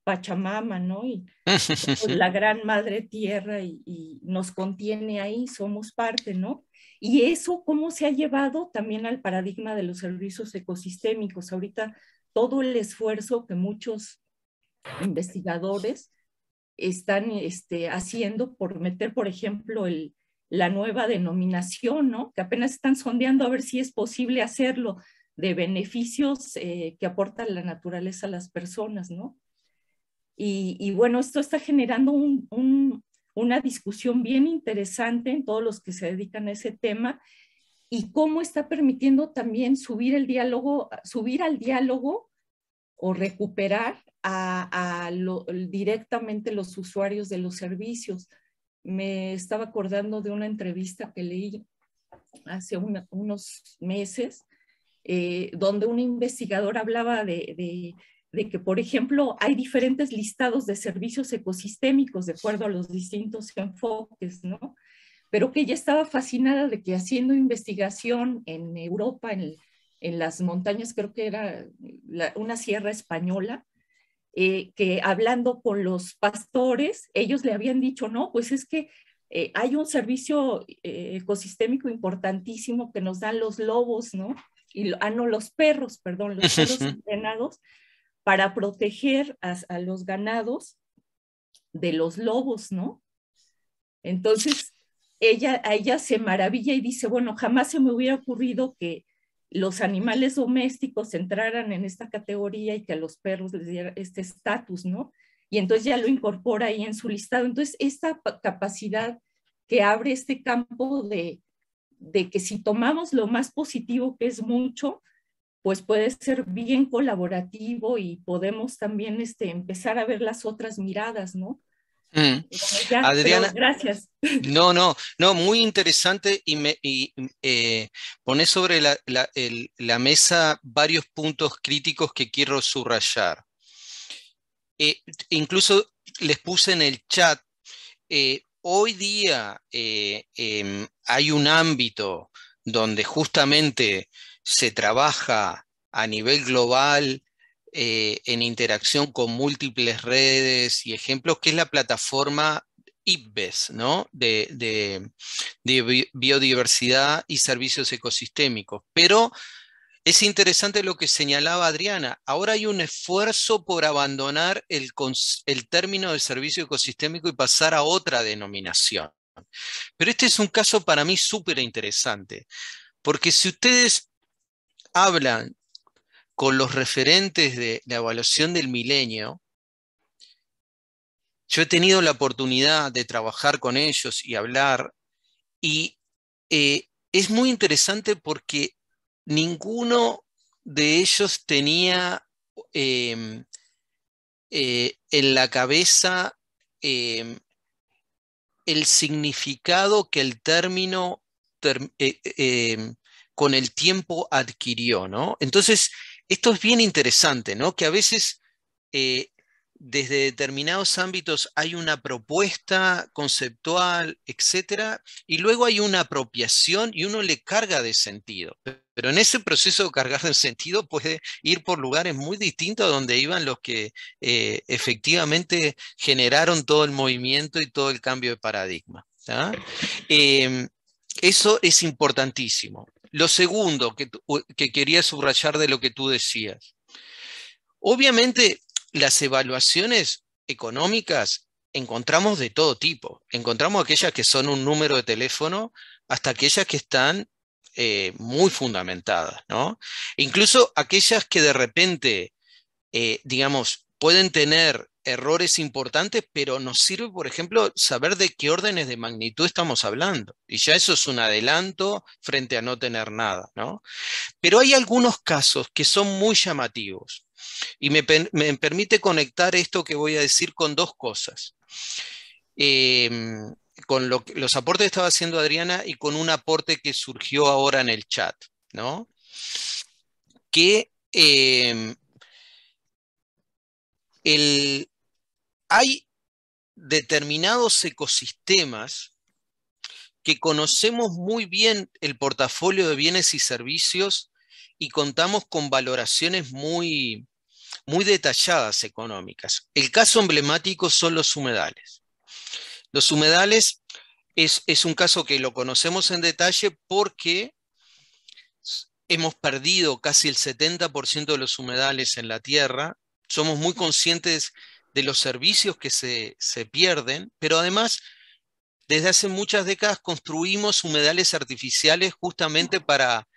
E: Pachamama, ¿no? Y
A: pues, la
E: gran madre tierra y, nos contiene ahí, somos parte, ¿no? Y eso, ¿cómo se ha llevado también al paradigma de los servicios ecosistémicos? Ahorita todo el esfuerzo que muchos investigadores están este, haciendo por meter, por ejemplo, el, la nueva denominación, ¿no? Que apenas están sondeando a ver si es posible hacerlo de beneficios eh, que aporta la naturaleza a las personas, ¿no? Y, bueno, esto está generando una discusión bien interesante en todos los que se dedican a ese tema y cómo está permitiendo también subir el diálogo, subir al diálogo o recuperar directamente los usuarios de los servicios. Me estaba acordando de una entrevista que leí hace unos meses, eh, donde un investigador hablaba de, de que, por ejemplo, hay diferentes listados de servicios ecosistémicos de acuerdo a los distintos enfoques, ¿no? Pero que ella estaba fascinada de que haciendo investigación en Europa, en, las montañas, creo que era una sierra española, eh, que hablando con los pastores, ellos le habían dicho, no, pues es que eh, hay un servicio eh, ecosistémico importantísimo que nos dan los lobos, ¿no? ah, no, los perros, perdón, los perros entrenados para proteger a, los ganados de los lobos, ¿no? Entonces, ella, a ella se maravilla y dice, bueno, jamás se me hubiera ocurrido que los animales domésticos entraran en esta categoría y que a los perros les diera este estatus, ¿no? Y entonces ya lo incorpora ahí en su listado. Entonces, esta capacidad que abre este campo de que si tomamos lo más positivo, que es mucho, pues puede ser bien colaborativo y podemos también este, empezar a ver las otras miradas, ¿no?
A: Mm.
B: Adriana, gracias. No, no, no, muy interesante y, me, eh, pone sobre la, mesa varios puntos críticos que quiero subrayar. Eh, incluso les puse en el chat, eh, hoy día em, hay un ámbito donde justamente se trabaja a nivel global eh, en interacción con múltiples redes y ejemplos, que es la plataforma IPBES, ¿no? De, biodiversidad y servicios ecosistémicos. Pero es interesante lo que señalaba Adriana. Ahora hay un esfuerzo por abandonar el, el, término de servicio ecosistémico y pasar a otra denominación. Pero este es un caso para mí súper interesante, porque si ustedes hablan con los referentes de la evaluación del milenio, yo he tenido la oportunidad de trabajar con ellos y hablar, y eh, es muy interesante porque ninguno de ellos tenía em, eh, en la cabeza em, el significado que el término eh, em, con el tiempo adquirió, ¿no? Entonces, esto es bien interesante, ¿no? Que a veces eh, desde determinados ámbitos hay una propuesta conceptual, etcétera, y luego hay una apropiación y uno le carga de sentido. Pero en ese proceso de cargar de sentido puede ir por lugares muy distintos a donde iban los que eh, efectivamente generaron todo el movimiento y todo el cambio de paradigma. Em, eso es importantísimo. Lo segundo que, quería subrayar de lo que tú decías. Obviamente, las evaluaciones económicas encontramos de todo tipo. Encontramos aquellas que son un número de teléfono hasta aquellas que están eh, muy fundamentadas, ¿no? Incluso aquellas que de repente, eh, digamos, pueden tener errores importantes, pero nos sirve, por ejemplo, saber de qué órdenes de magnitud estamos hablando. Y ya eso es un adelanto frente a no tener nada, ¿no? Pero hay algunos casos que son muy llamativos y me, permite conectar esto que voy a decir con dos cosas. Em, con los aportes que estaba haciendo Adriana y con un aporte que surgió ahora en el chat, ¿no? Que em, hay determinados ecosistemas que conocemos muy bien el portafolio de bienes y servicios y contamos con valoraciones muy, muy detalladas económicas. El caso emblemático son los humedales. Los humedales es, es un caso que lo conocemos en detalle porque hemos perdido casi el 70% de los humedales en la tierra somos muy conscientes de los servicios que se, pierden, pero además desde hace muchas décadas construimos humedales artificiales justamente para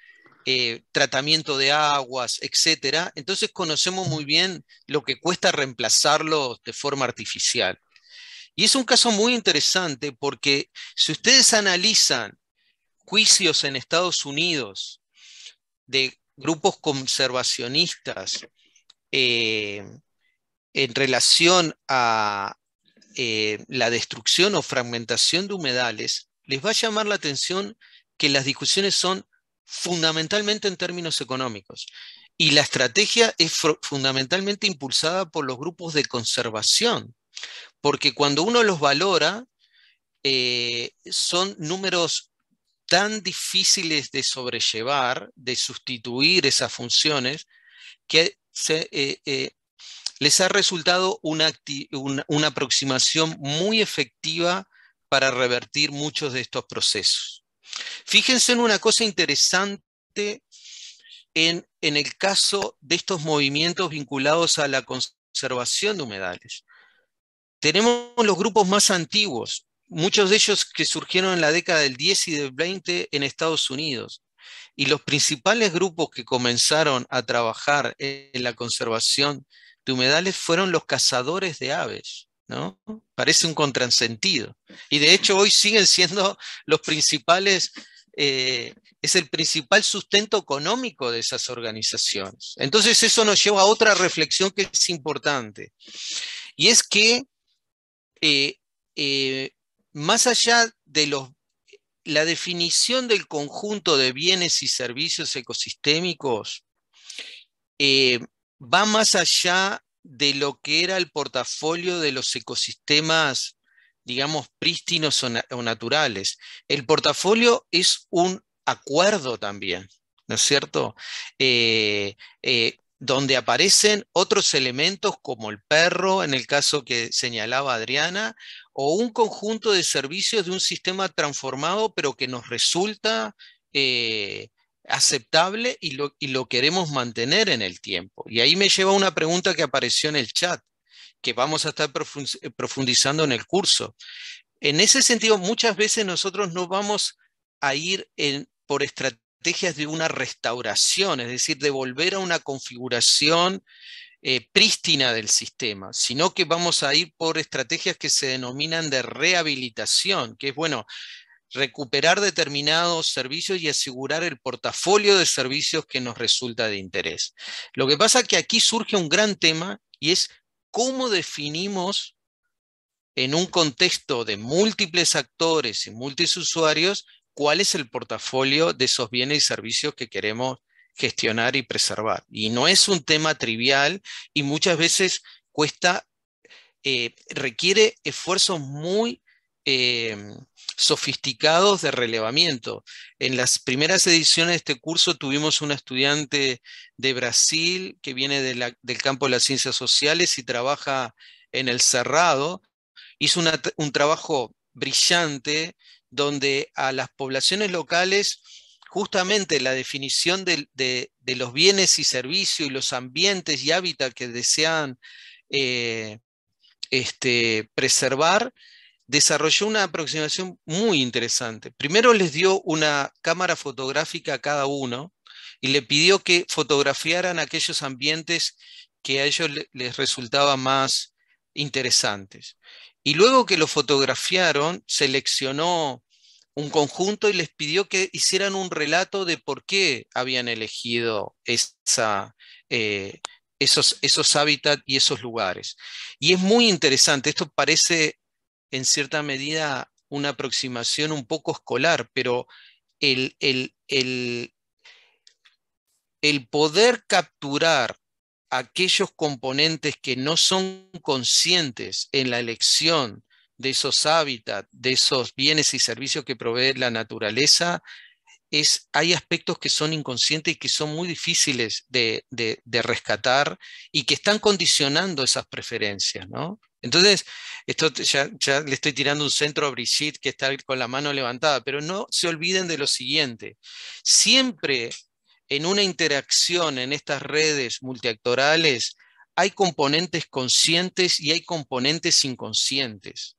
B: eh, tratamiento de aguas, etc. Entonces conocemos muy bien lo que cuesta reemplazarlos de forma artificial. Y es un caso muy interesante porque si ustedes analizan juicios en Estados Unidos de grupos conservacionistas eh, en relación a eh, la destrucción o fragmentación de humedales, les va a llamar la atención que las discusiones son fundamentalmente en términos económicos. Y la estrategia es fundamentalmente impulsada por los grupos de conservación, porque cuando uno los valora, eh, son números tan difíciles de sobrellevar, de sustituir esas funciones, que eh, eh, les ha resultado una, aproximación muy efectiva para revertir muchos de estos procesos. Fíjense en una cosa interesante en, en el caso de estos movimientos vinculados a la conservación de humedales. Tenemos los grupos más antiguos, muchos de ellos que surgieron en la década del 10 y del 20 en Estados Unidos. Y los principales grupos que comenzaron a trabajar en la conservación de humedales fueron los cazadores de aves. ¿no? Parece un contrasentido. Y de hecho hoy siguen siendo los principales, eh, es el principal sustento económico de esas organizaciones. Entonces eso nos lleva a otra reflexión que es importante. Y es que eh, eh, más allá de los la definición del conjunto de bienes y servicios ecosistémicos eh, va más allá de lo que era el portafolio de los ecosistemas, digamos, prístinos o, naturales. El portafolio es un acuerdo también, ¿no es cierto? Eh, eh, donde aparecen otros elementos como el perro, en el caso que señalaba Adriana, o un conjunto de servicios de un sistema transformado, pero que nos resulta eh, aceptable y lo, lo queremos mantener en el tiempo. Y ahí me lleva una pregunta que apareció en el chat, que vamos a estar eh, profundizando en el curso. En ese sentido, muchas veces nosotros no vamos a ir en, por estrategia estrategias de una restauración, es decir, de volver a una configuración eh, prístina del sistema, sino que vamos a ir por estrategias que se denominan de rehabilitación, que es, bueno, recuperar determinados servicios y asegurar el portafolio de servicios que nos resulta de interés. Lo que pasa es que aquí surge un gran tema y es cómo definimos en un contexto de múltiples actores y múltiples usuarios cuál es el portafolio de esos bienes y servicios que queremos gestionar y preservar. Y no es un tema trivial y muchas veces cuesta, eh, requiere esfuerzos muy eh, sofisticados de relevamiento. En las primeras ediciones de este curso tuvimos un estudiante de Brasil que viene del campo de las ciencias sociales y trabaja en el Cerrado. Hizo un trabajo brillante donde a las poblaciones locales justamente la definición de, los bienes y servicios y los ambientes y hábitat que desean eh, este, preservar, desarrolló una aproximación muy interesante. Primero les dio una cámara fotográfica a cada uno y le pidió que fotografiaran aquellos ambientes que a ellos les resultaban más interesantes. Y luego que lo fotografiaron, seleccionó un conjunto y les pidió que hicieran un relato de por qué habían elegido eh, esos, hábitats y esos lugares. Y es muy interesante, esto parece en cierta medida una aproximación un poco escolar, pero el poder capturar aquellos componentes que no son conscientes en la elección de esos hábitats, de esos bienes y servicios que provee la naturaleza, es, hay aspectos que son inconscientes y que son muy difíciles de, rescatar y que están condicionando esas preferencias, ¿no? Entonces, esto ya, ya, le estoy tirando un centro a Brigitte que está con la mano levantada, pero no se olviden de lo siguiente. Siempre en una interacción en estas redes multiactorales hay componentes conscientes y hay componentes inconscientes.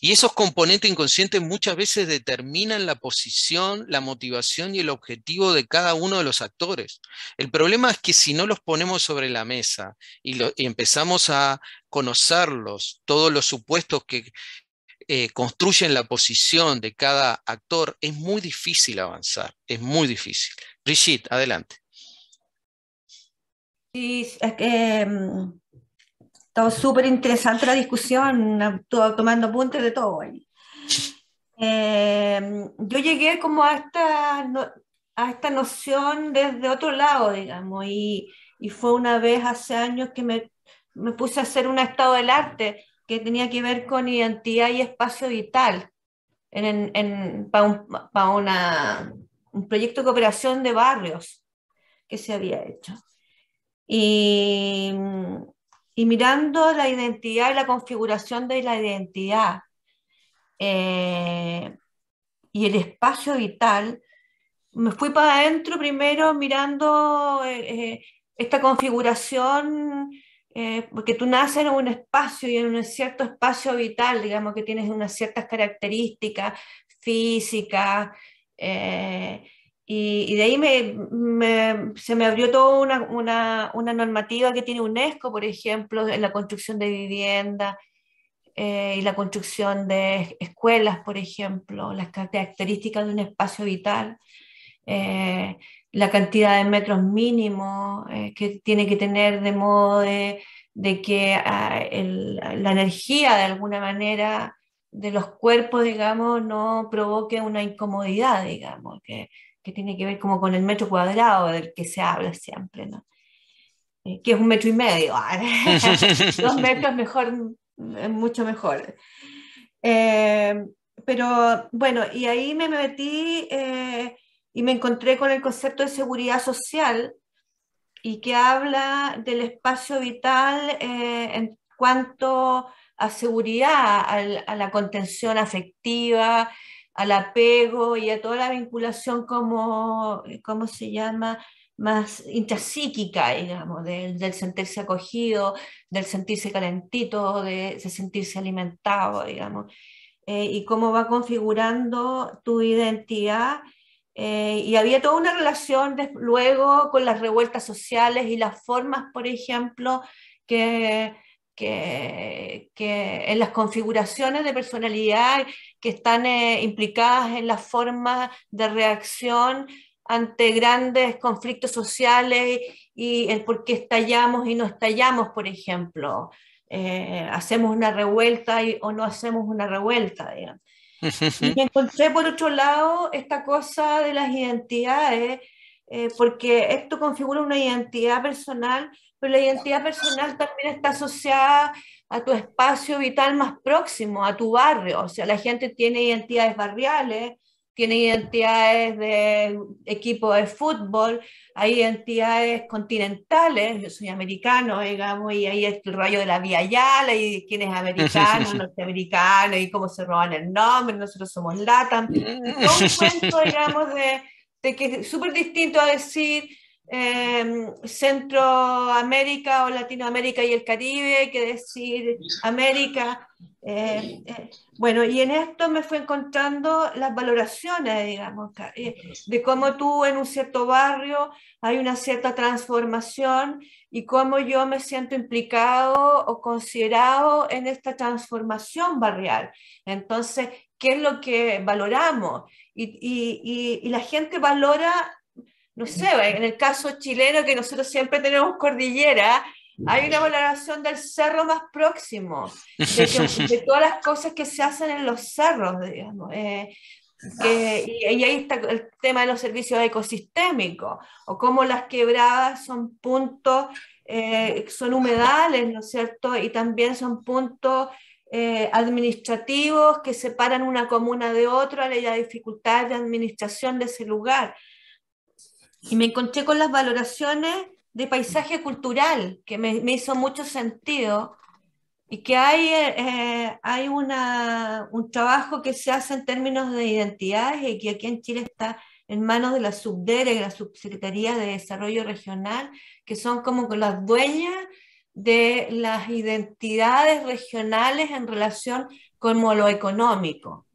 B: Y esos componentes inconscientes muchas veces determinan la posición, la motivación y el objetivo de cada uno de los actores. El problema es que si no los ponemos sobre la mesa y empezamos a conocerlos, todos los supuestos que, eh, construyen la posición de cada actor, es muy difícil avanzar, es muy difícil. Brigitte, adelante.
F: Sí, es que estaba mm, súper interesante la discusión, todo tomando apuntes de todo. Em, yo llegué como a esta, a esta noción desde otro lado, digamos, y, y, fue una vez hace años que me, me puse a hacer un estado del arte que tenía que ver con identidad y espacio vital en, para un, un proyecto de cooperación de barrios que se había hecho. Y, mirando la identidad y la configuración de la identidad eh, y el espacio vital, me fui para adentro primero mirando eh, eh, esta configuración eh, porque tú naces en un espacio y en un cierto espacio vital, digamos que tienes unas ciertas características físicas, eh, y, de ahí se me abrió toda una, normativa que tiene UNESCO, por ejemplo, en la construcción de vivienda eh, y la construcción de escuelas, por ejemplo, las características de un espacio vital la cantidad de metros mínimo eh, que tiene que tener de modo de, que ah, la energía de alguna manera de los cuerpos, digamos, no provoque una incomodidad, digamos, que, tiene que ver como con el metro cuadrado del que se habla siempre, ¿no? Eh, que es un metro y medio, ah, dos metros mejor, eh, mucho mejor. pero bueno, y ahí me metí y me encontré con el concepto de seguridad social y que habla del espacio vital eh, en cuanto a seguridad, a, la contención afectiva, al apego y a toda la vinculación como, ¿cómo se llama? más intrapsíquica, digamos, del, sentirse acogido, del sentirse calentito, de, sentirse alimentado, digamos, eh, y cómo va configurando tu identidad eh, y había toda una relación luego con las revueltas sociales y las formas, por ejemplo, que, en las configuraciones de personalidad que están eh, implicadas en las formas de reacción ante grandes conflictos sociales y, el por qué estallamos y no estallamos, por ejemplo. Eh, hacemos una revuelta o no hacemos una revuelta. Digamos. Y encontré por otro lado esta cosa de las identidades, eh, porque esto configura una identidad personal, pero la identidad personal también está asociada a tu espacio vital más próximo, a tu barrio. O sea, la gente tiene identidades barriales, tiene identidades de equipo de fútbol, hay identidades continentales, yo soy americano, digamos, y ahí es el rayo de la vía Yala, y quién es americano, norteamericano, y cómo se roban el nombre, nosotros somos LATAM. un cuento, digamos, de, de que es súper distinto a decir Em, Centroamérica o Latinoamérica y el Caribe, que decir América. Eh, eh, bueno, y en esto me fue encontrando las valoraciones, digamos, eh, de cómo tú en un cierto barrio hay una cierta transformación y cómo yo me siento implicado o considerado en esta transformación barrial. Entonces, ¿qué es lo que valoramos? y la gente valora no sé, en el caso chileno que nosotros siempre tenemos cordillera, hay una valoración del cerro más próximo, de, todas las cosas que se hacen en los cerros, digamos. Eh, y, ahí está el tema de los servicios ecosistémicos, o cómo las quebradas son puntos, eh, son humedales, ¿no es cierto? Y también son puntos eh, administrativos que separan una comuna de otra, la dificultad de administración de ese lugar y me encontré con las valoraciones de paisaje cultural, que me, hizo mucho sentido, y que hay, eh, eh, hay una, un trabajo que se hace en términos de identidades y que aquí en Chile está en manos de la subDERE, la Subsecretaría de Desarrollo Regional, que son como las dueñas de las identidades regionales en relación con lo económico.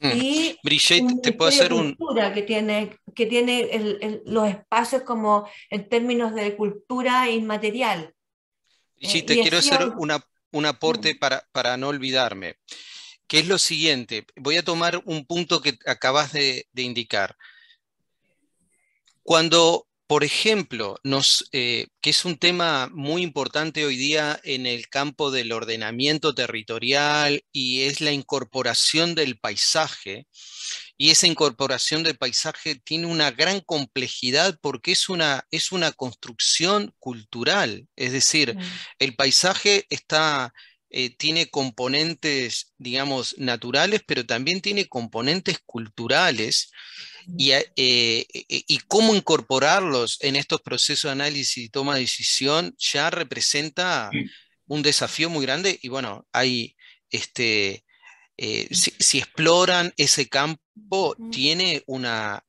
B: Hmm. Y Brigitte, te puedo hacer un...
F: que tiene que tiene los espacios como en términos de cultura inmaterial.
A: Sí, eh, te quiero hacer
B: un aporte para, para no olvidarme, que es lo siguiente. Voy a tomar un punto que acabas de, indicar. Cuando, por ejemplo, nos, eh, que es un tema muy importante hoy día en el campo del ordenamiento territorial y es la incorporación del paisaje, y esa incorporación del paisaje tiene una gran complejidad porque es una, es una construcción cultural, es decir, el paisaje está... Eh, tiene componentes, digamos, naturales, pero también tiene componentes culturales y, eh, e, y, cómo incorporarlos en estos procesos de análisis y toma de decisión ya representa un desafío muy grande y bueno, hay este, eh, si, exploran ese campo, tiene una,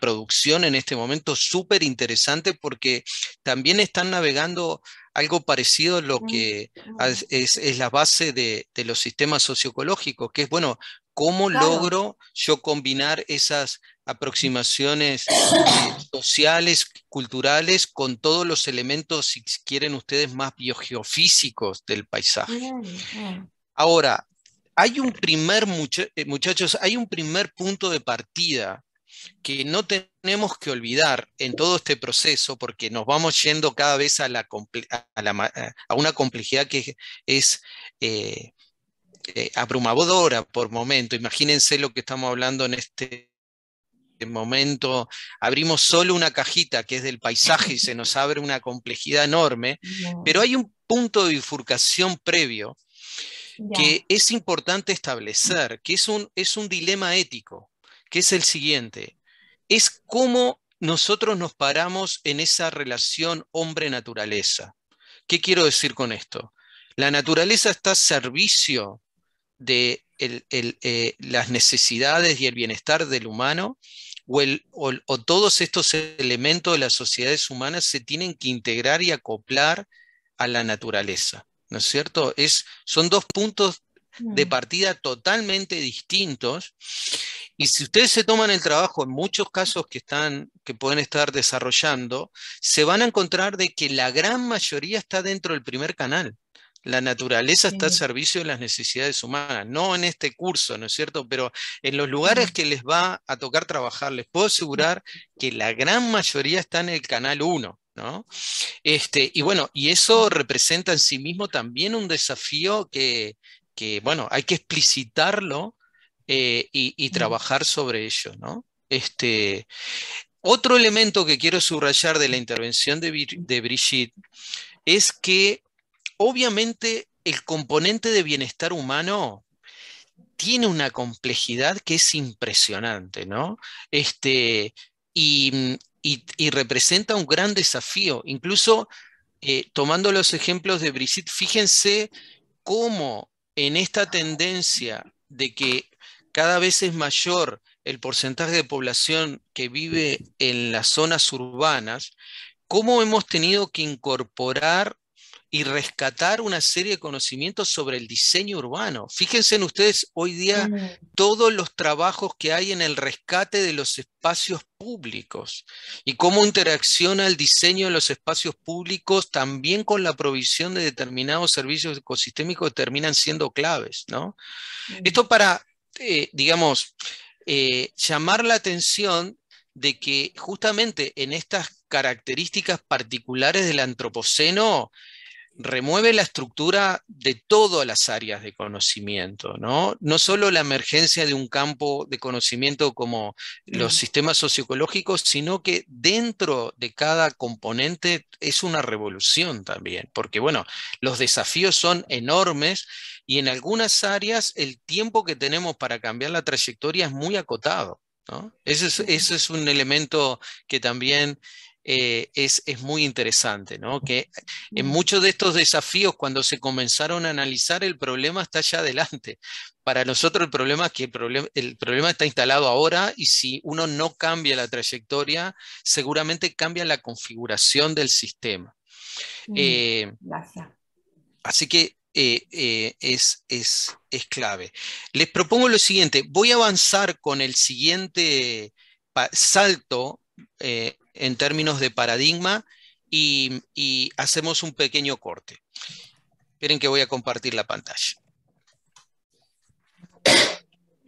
B: producción en este momento súper interesante porque también están navegando algo parecido a lo que es, la base de, los sistemas socioecológicos, que es, bueno, ¿cómo logro yo combinar esas mm. aproximaciones eh, sociales, culturales, con todos los elementos, si quieren ustedes, más biogeofísicos del paisaje? Ahora, hay un primer, eh, muchachos, hay un primer punto de partida que no tenemos que olvidar en todo este proceso, porque nos vamos yendo cada vez a, la eh, una complejidad que es eh, abrumadora por momento. Imagínense lo que estamos hablando en este momento abrimos solo una cajita que es del paisaje y se nos abre una complejidad enorme, pero hay un punto de bifurcación previo que es importante establecer, que es un, dilema ético, que es el siguiente, es cómo nosotros nos paramos en esa relación hombre-naturaleza. ¿Qué quiero decir con esto? La naturaleza está a servicio de eh, las necesidades y el bienestar del humano, o, todos estos elementos de las sociedades humanas se tienen que integrar y acoplar a la naturaleza. ¿no es cierto? Es, son dos puntos de mm. partida totalmente distintos. Y si ustedes se toman el trabajo, en muchos casos que, están, que pueden estar desarrollando, se van a encontrar de que la gran mayoría está dentro del primer canal. La naturaleza está al servicio de las necesidades humanas, no en este curso, ¿no es cierto? Pero en los lugares mm. que les va a tocar trabajar, les puedo asegurar que la gran mayoría está en el canal 1. ¿no? Este, y bueno, y eso representa en sí mismo también un desafío que, bueno, hay que explicitarlo eh, y, y, trabajar sobre ello, ¿no? Este, otro elemento que quiero subrayar de la intervención de, de Brigitte es que obviamente el componente de bienestar humano tiene una complejidad que es impresionante, ¿no? Este, y, y, representa un gran desafío. Incluso eh, tomando los ejemplos de Brisit, fíjense cómo en esta tendencia de que cada vez es mayor el porcentaje de población que vive en las zonas urbanas, cómo hemos tenido que incorporar y rescatar una serie de conocimientos sobre el diseño urbano. Fíjense en ustedes hoy día mm. todos los trabajos que hay en el rescate de los espacios públicos y cómo interacciona el diseño de los espacios públicos también con la provisión de determinados servicios ecosistémicos que terminan siendo claves. ¿no? Mm. Esto para, eh, digamos, eh, llamar la atención de que justamente en estas características particulares del antropoceno remueve la estructura de todas las áreas de conocimiento, ¿no? No solo la emergencia de un campo de conocimiento como los sistemas socioecológicos, sino que dentro de cada componente es una revolución también, porque bueno, los desafíos son enormes y en algunas áreas el tiempo que tenemos para cambiar la trayectoria es muy acotado, ¿no? es un elemento que también eh, es, es, muy interesante, ¿no? Que en mm. muchos de estos desafíos, cuando se comenzaron a analizar, el problema está allá adelante. Para nosotros el problema es que el, problema está instalado ahora y si uno no cambia la trayectoria, seguramente cambia la configuración del sistema.
A: Mm. Eh,
B: así que eh, es, es, clave. Les propongo lo siguiente, voy a avanzar con el siguiente salto en términos de paradigma y, hacemos un pequeño corte. Esperen que voy a compartir la pantalla.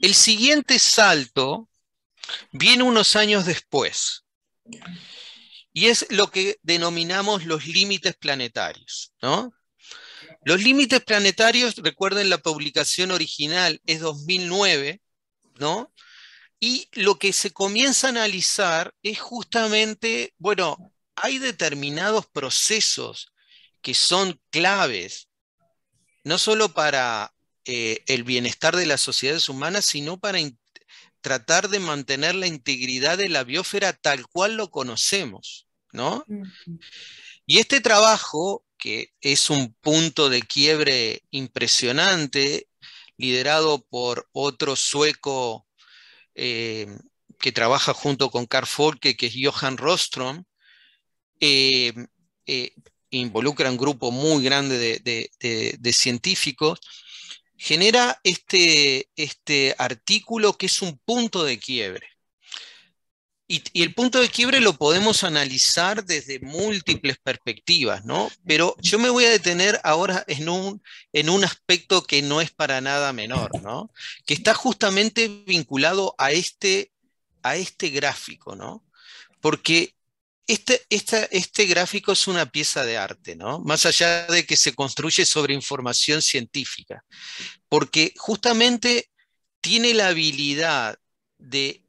B: El siguiente salto viene unos años después. Y es lo que denominamos los límites planetarios. ¿no? Los límites planetarios, recuerden la publicación original, es 2009, ¿no? Y lo que se comienza a analizar es justamente, bueno, hay determinados procesos que son claves, no solo para eh, el bienestar de las sociedades humanas, sino para tratar de mantener la integridad de la biosfera tal cual lo conocemos, ¿no? Y este trabajo, que es un punto de quiebre impresionante, liderado por otro sueco eh, que trabaja junto con Carl Folke, que es Johan Rostrom, eh, eh, involucra un grupo muy grande de, científicos, genera este, este, artículo que es un punto de quiebre. Y, el punto de quiebre lo podemos analizar desde múltiples perspectivas, ¿no? Pero yo me voy a detener ahora en un, en un aspecto que no es para nada menor, ¿no? Que está justamente vinculado a este, a este gráfico, ¿no? Porque este, este gráfico es una pieza de arte, ¿no? Más allá de que se construye sobre información científica, porque justamente tiene la habilidad de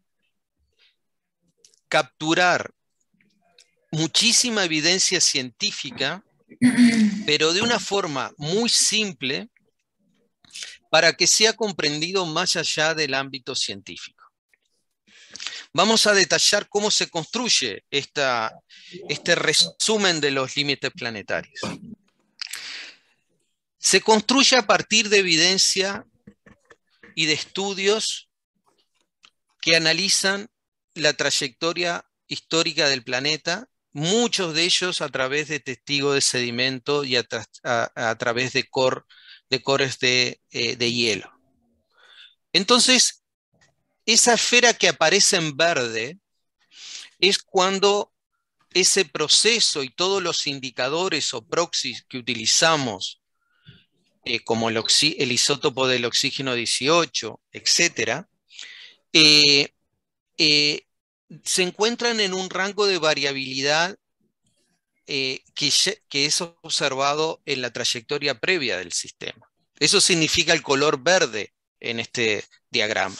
B: capturar muchísima evidencia científica, pero de una forma muy simple para que sea comprendido más allá del ámbito científico. Vamos a detallar cómo se construye este resumen de los límites planetarios. Se construye a partir de evidencia y de estudios que analizan la trayectoria histórica del planeta, muchos de ellos a través de testigos de sedimento y a, través de, cor de cores eh, de, hielo. Entonces, esa esfera que aparece en verde es cuando ese proceso y todos los indicadores o proxies que utilizamos, eh, como el, isótopo del oxígeno 18, etcétera, eh, se encuentran en un rango de variabilidad eh, que, es observado en la trayectoria previa del sistema. Eso significa el color verde en este diagrama.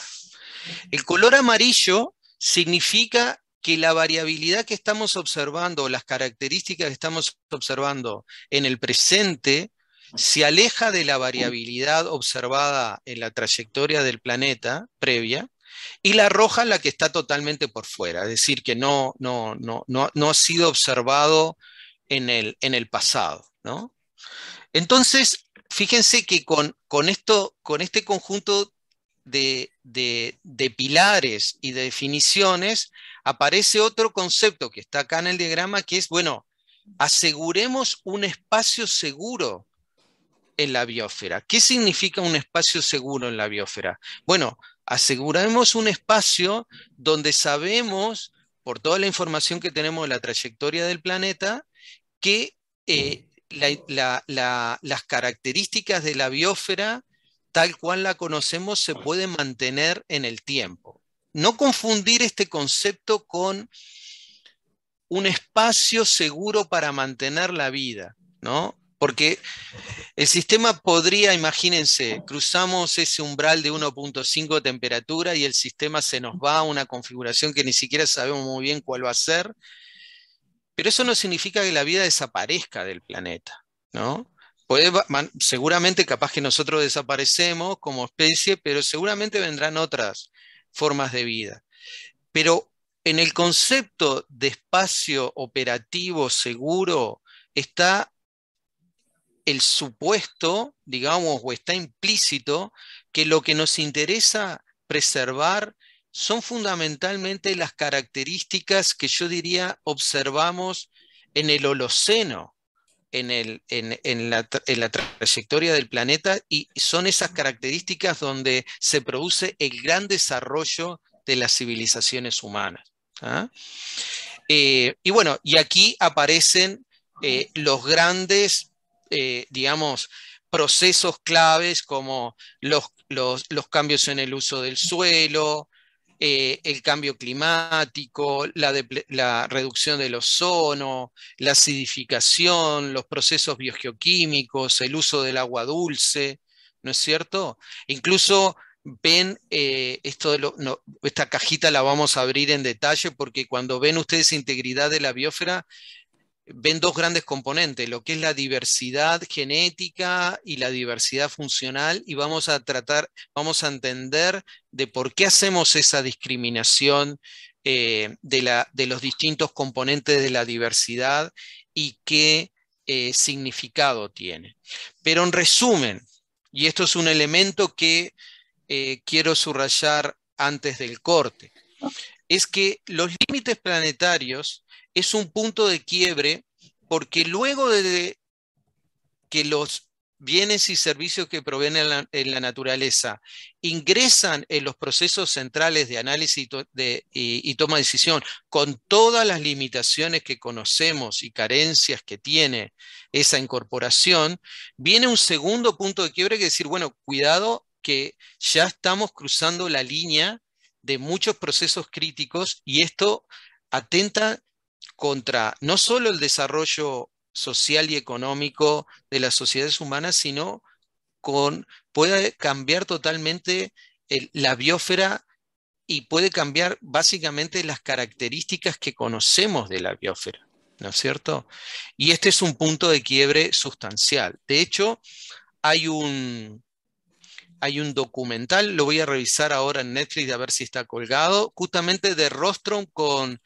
B: El color amarillo significa que la variabilidad que estamos observando, las características que estamos observando en el presente, se aleja de la variabilidad observada en la trayectoria del planeta previa y la roja la que está totalmente por fuera, es decir, que no, no, no, no, no ha sido observado en el, pasado. ¿no? Entonces, fíjense que con, esto, con este conjunto de, pilares y de definiciones, aparece otro concepto que está acá en el diagrama, que es, bueno, aseguremos un espacio seguro en la biosfera. ¿Qué significa un espacio seguro en la biosfera? Bueno, Aseguramos un espacio donde sabemos, por toda la información que tenemos de la trayectoria del planeta, que eh, las características de la biosfera, tal cual la conocemos, se pueden mantener en el tiempo. No confundir este concepto con un espacio seguro para mantener la vida, ¿no? Porque el sistema podría, imagínense, cruzamos ese umbral de 1.5 temperatura y el sistema se nos va a una configuración que ni siquiera sabemos muy bien cuál va a ser. Pero eso no significa que la vida desaparezca del planeta, ¿no? Puede, seguramente capaz que nosotros desaparecemos como especie, pero seguramente vendrán otras formas de vida. Pero en el concepto de espacio operativo seguro está el supuesto, digamos, o está implícito que lo que nos interesa preservar son fundamentalmente las características que yo diría observamos en el Holoceno, en, el, en, la, trayectoria del planeta y son esas características donde se produce el gran desarrollo de las civilizaciones humanas. ¿ah? Eh, y bueno, y aquí aparecen eh, los grandes eh, digamos, procesos claves como los, cambios en el uso del suelo, eh, el cambio climático, la, reducción del ozono, la acidificación, los procesos biogeoquímicos, el uso del agua dulce, ¿no es cierto? Incluso ven eh, esto de esta cajita la vamos a abrir en detalle porque cuando ven ustedes integridad de la biosfera ven dos grandes componentes, lo que es la diversidad genética y la diversidad funcional, y vamos a tratar, vamos a entender de por qué hacemos esa discriminación eh, de, los distintos componentes de la diversidad y qué eh, significado tiene. Pero en resumen, y esto es un elemento que eh, quiero subrayar antes del corte, es que los límites planetarios es un punto de quiebre porque luego de que los bienes y servicios que provienen en la, naturaleza ingresan en los procesos centrales de análisis y, y toma de decisión con todas las limitaciones que conocemos y carencias que tiene esa incorporación, viene un segundo punto de quiebre que decir, bueno, cuidado que ya estamos cruzando la línea de muchos procesos críticos y esto atenta contra no solo el desarrollo social y económico de las sociedades humanas, sino con, puede cambiar totalmente la biosfera y puede cambiar básicamente las características que conocemos de la biosfera, ¿no es cierto? Y este es un punto de quiebre sustancial. De hecho, hay un, hay un documental, lo voy a revisar ahora en Netflix a ver si está colgado, justamente de rostro con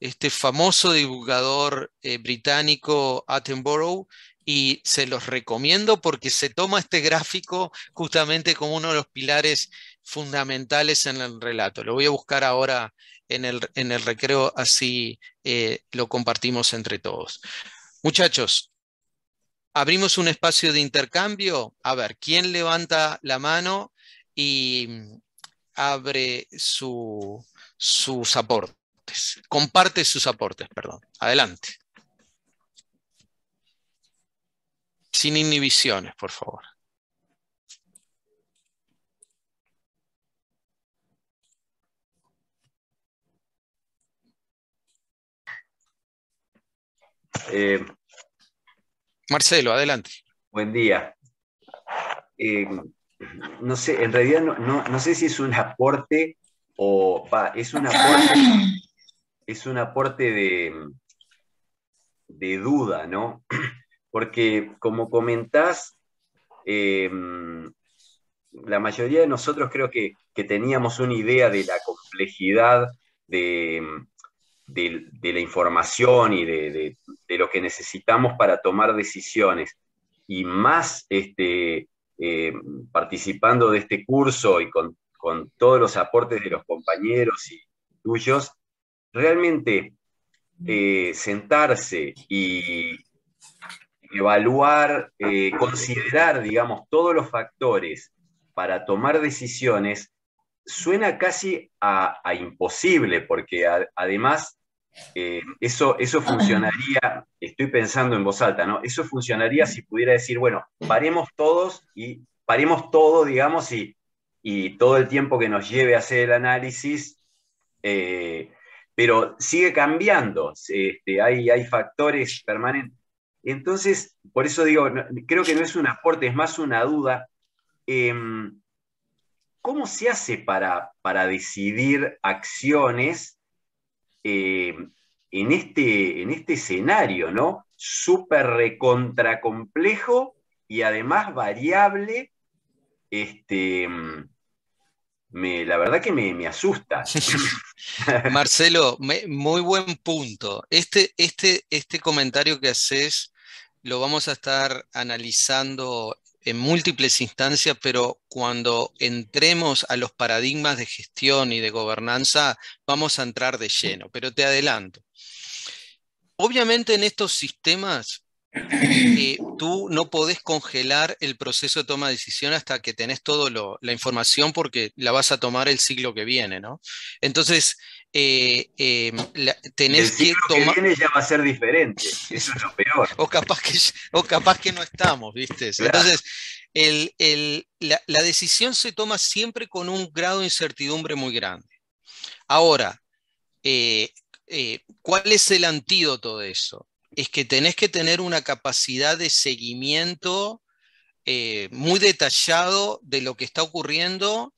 B: este famoso divulgador eh, británico Attenborough, y se los recomiendo porque se toma este gráfico justamente como uno de los pilares fundamentales en el relato. Lo voy a buscar ahora en el, recreo, así eh, lo compartimos entre todos. Muchachos, abrimos un espacio de intercambio. A ver, ¿quién levanta la mano y mm, abre su, sus comparte sus aportes, perdón. Adelante. Sin
A: inhibiciones, por favor.
G: Eh, Marcelo, adelante. Buen día. Eh, no sé, en realidad no, no, sé si es un aporte o es un aporte es un aporte de, de duda, ¿no? Porque como comentás, em, la mayoría de nosotros creo que, teníamos una idea de la complejidad de, la información y de, lo que necesitamos para tomar decisiones. Y más este, em, participando de este curso y con, con todos los aportes de los compañeros y tuyos, realmente eh, sentarse y evaluar, eh, considerar, digamos, todos los factores para tomar decisiones, suena casi a, imposible, porque además eh, eso, eso funcionaría, estoy pensando en voz alta, ¿no? Eso funcionaría si pudiera decir, bueno, paremos todos y paremos todo, digamos, y, y todo el tiempo que nos lleve a hacer el análisis, pero sigue cambiando, este, hay, factores permanentes. Entonces, por eso digo, creo que no es un aporte, es más una duda. Em, ¿Cómo se hace para, para decidir acciones eh, en, este, en este escenario, ¿no? Súper recontracomplejo y además variable, este, la verdad que me, asusta.
B: Marcelo, muy buen punto. Este, este, este comentario que haces lo vamos a estar analizando en múltiples instancias, pero cuando entremos a los paradigmas de gestión y de gobernanza, vamos a entrar de lleno, pero te adelanto. Obviamente en estos sistemas tú no podés congelar el proceso de toma de decisión hasta que tenés toda la información porque la vas a tomar el siglo que viene, ¿no? Entonces, eh, eh tenés el que tomar... ya va a ser diferente, eso es lo peor. o, capaz que, o capaz que no estamos, ¿viste? Entonces, la, decisión se toma siempre con un grado de incertidumbre muy grande. Ahora, eh, eh, ¿cuál es el antídoto de eso? es que tenés que tener una capacidad de seguimiento eh, muy detallado de lo que está ocurriendo,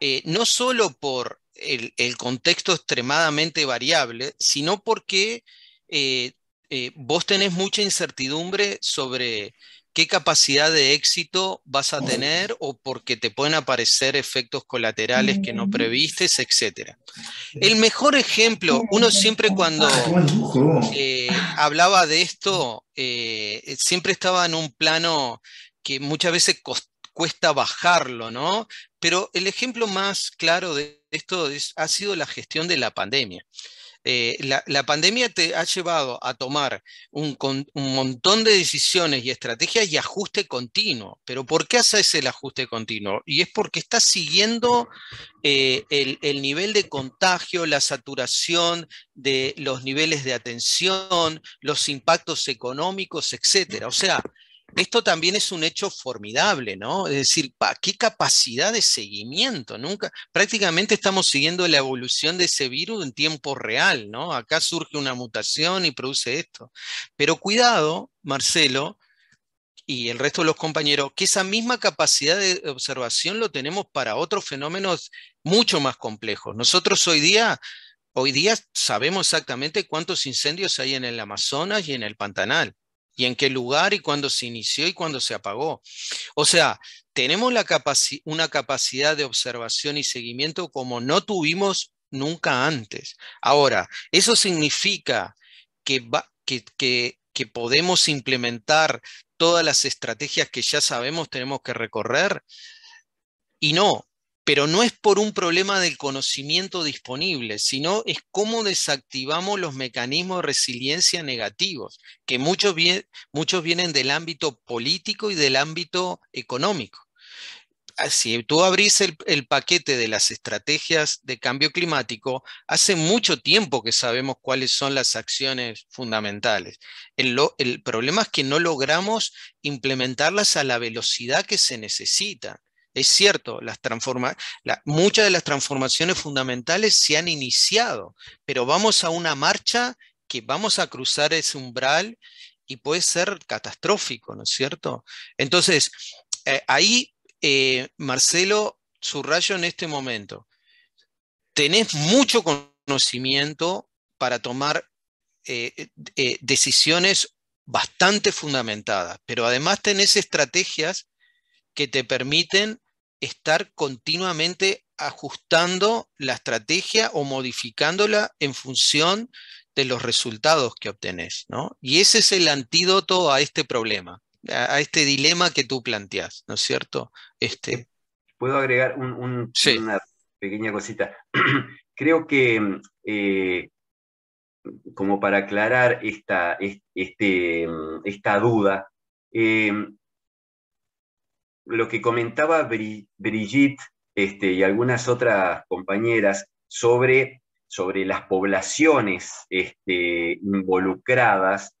B: eh, no solo por el, contexto extremadamente variable, sino porque eh, vos tenés mucha incertidumbre sobre qué capacidad de éxito vas a tener o porque te pueden aparecer efectos colaterales que no previstes, etc. El mejor ejemplo, uno siempre cuando ah, eh, hablaba de esto, eh, siempre estaba en un plano que muchas veces cuesta bajarlo, ¿no? Pero el ejemplo más claro de esto ha sido la gestión de la pandemia. Eh, la, pandemia te ha llevado a tomar un, montón de decisiones y estrategias y ajuste continuo. Pero ¿por qué haces el ajuste continuo? Y es porque estás siguiendo eh, el, el, nivel de contagio, la saturación de los niveles de atención, los impactos económicos, etcétera. O sea, esto también es un hecho formidable, ¿no? Es decir, qué capacidad de seguimiento, nunca, prácticamente estamos siguiendo la evolución de ese virus en tiempo real, ¿no? Acá surge una mutación y produce esto. Pero cuidado, Marcelo, y el resto de los compañeros, que esa misma capacidad de observación lo tenemos para otros fenómenos mucho más complejos. Nosotros hoy día, hoy día sabemos exactamente cuántos incendios hay en el Amazonas y en el Pantanal y en qué lugar y cuándo se inició y cuándo se apagó. O sea, tenemos una capacidad de observación y seguimiento como no tuvimos nunca antes. Ahora, eso significa que podemos implementar todas las estrategias que ya sabemos tenemos que recorrer. Y no, pero no es por un problema del conocimiento disponible, sino es cómo desactivamos los mecanismos de resiliencia negativos, que muchos, vienen del ámbito político y del ámbito económico. Ah, si tú abrís el, paquete de las estrategias de cambio climático, hace mucho tiempo que sabemos cuáles son las acciones fundamentales. El, el problema es que no logramos implementarlas a la velocidad que se necesita. Es cierto, muchas de las transformaciones fundamentales se han iniciado, pero vamos a una marcha que vamos a cruzar ese umbral y puede ser catastrófico, ¿no es cierto? Entonces, eh, ahí, eh, Marcelo, subrayo en este momento, tenés mucho conocimiento para tomar eh, decisiones bastante fundamentadas, pero además tenés estrategias que te permiten estar continuamente ajustando la estrategia o modificándola en función de los resultados que obtenés. ¿no? Y ese es el antídoto a este problema, a, este dilema que tú planteas, ¿no es cierto? Este... Eh,
G: Puedo agregar una pequeña cosita. Creo que, eh, como para aclarar esta, este, esta duda, eh, lo que comentaba Brigitte este, y algunas otras compañeras sobre, sobre las poblaciones este, involucradas,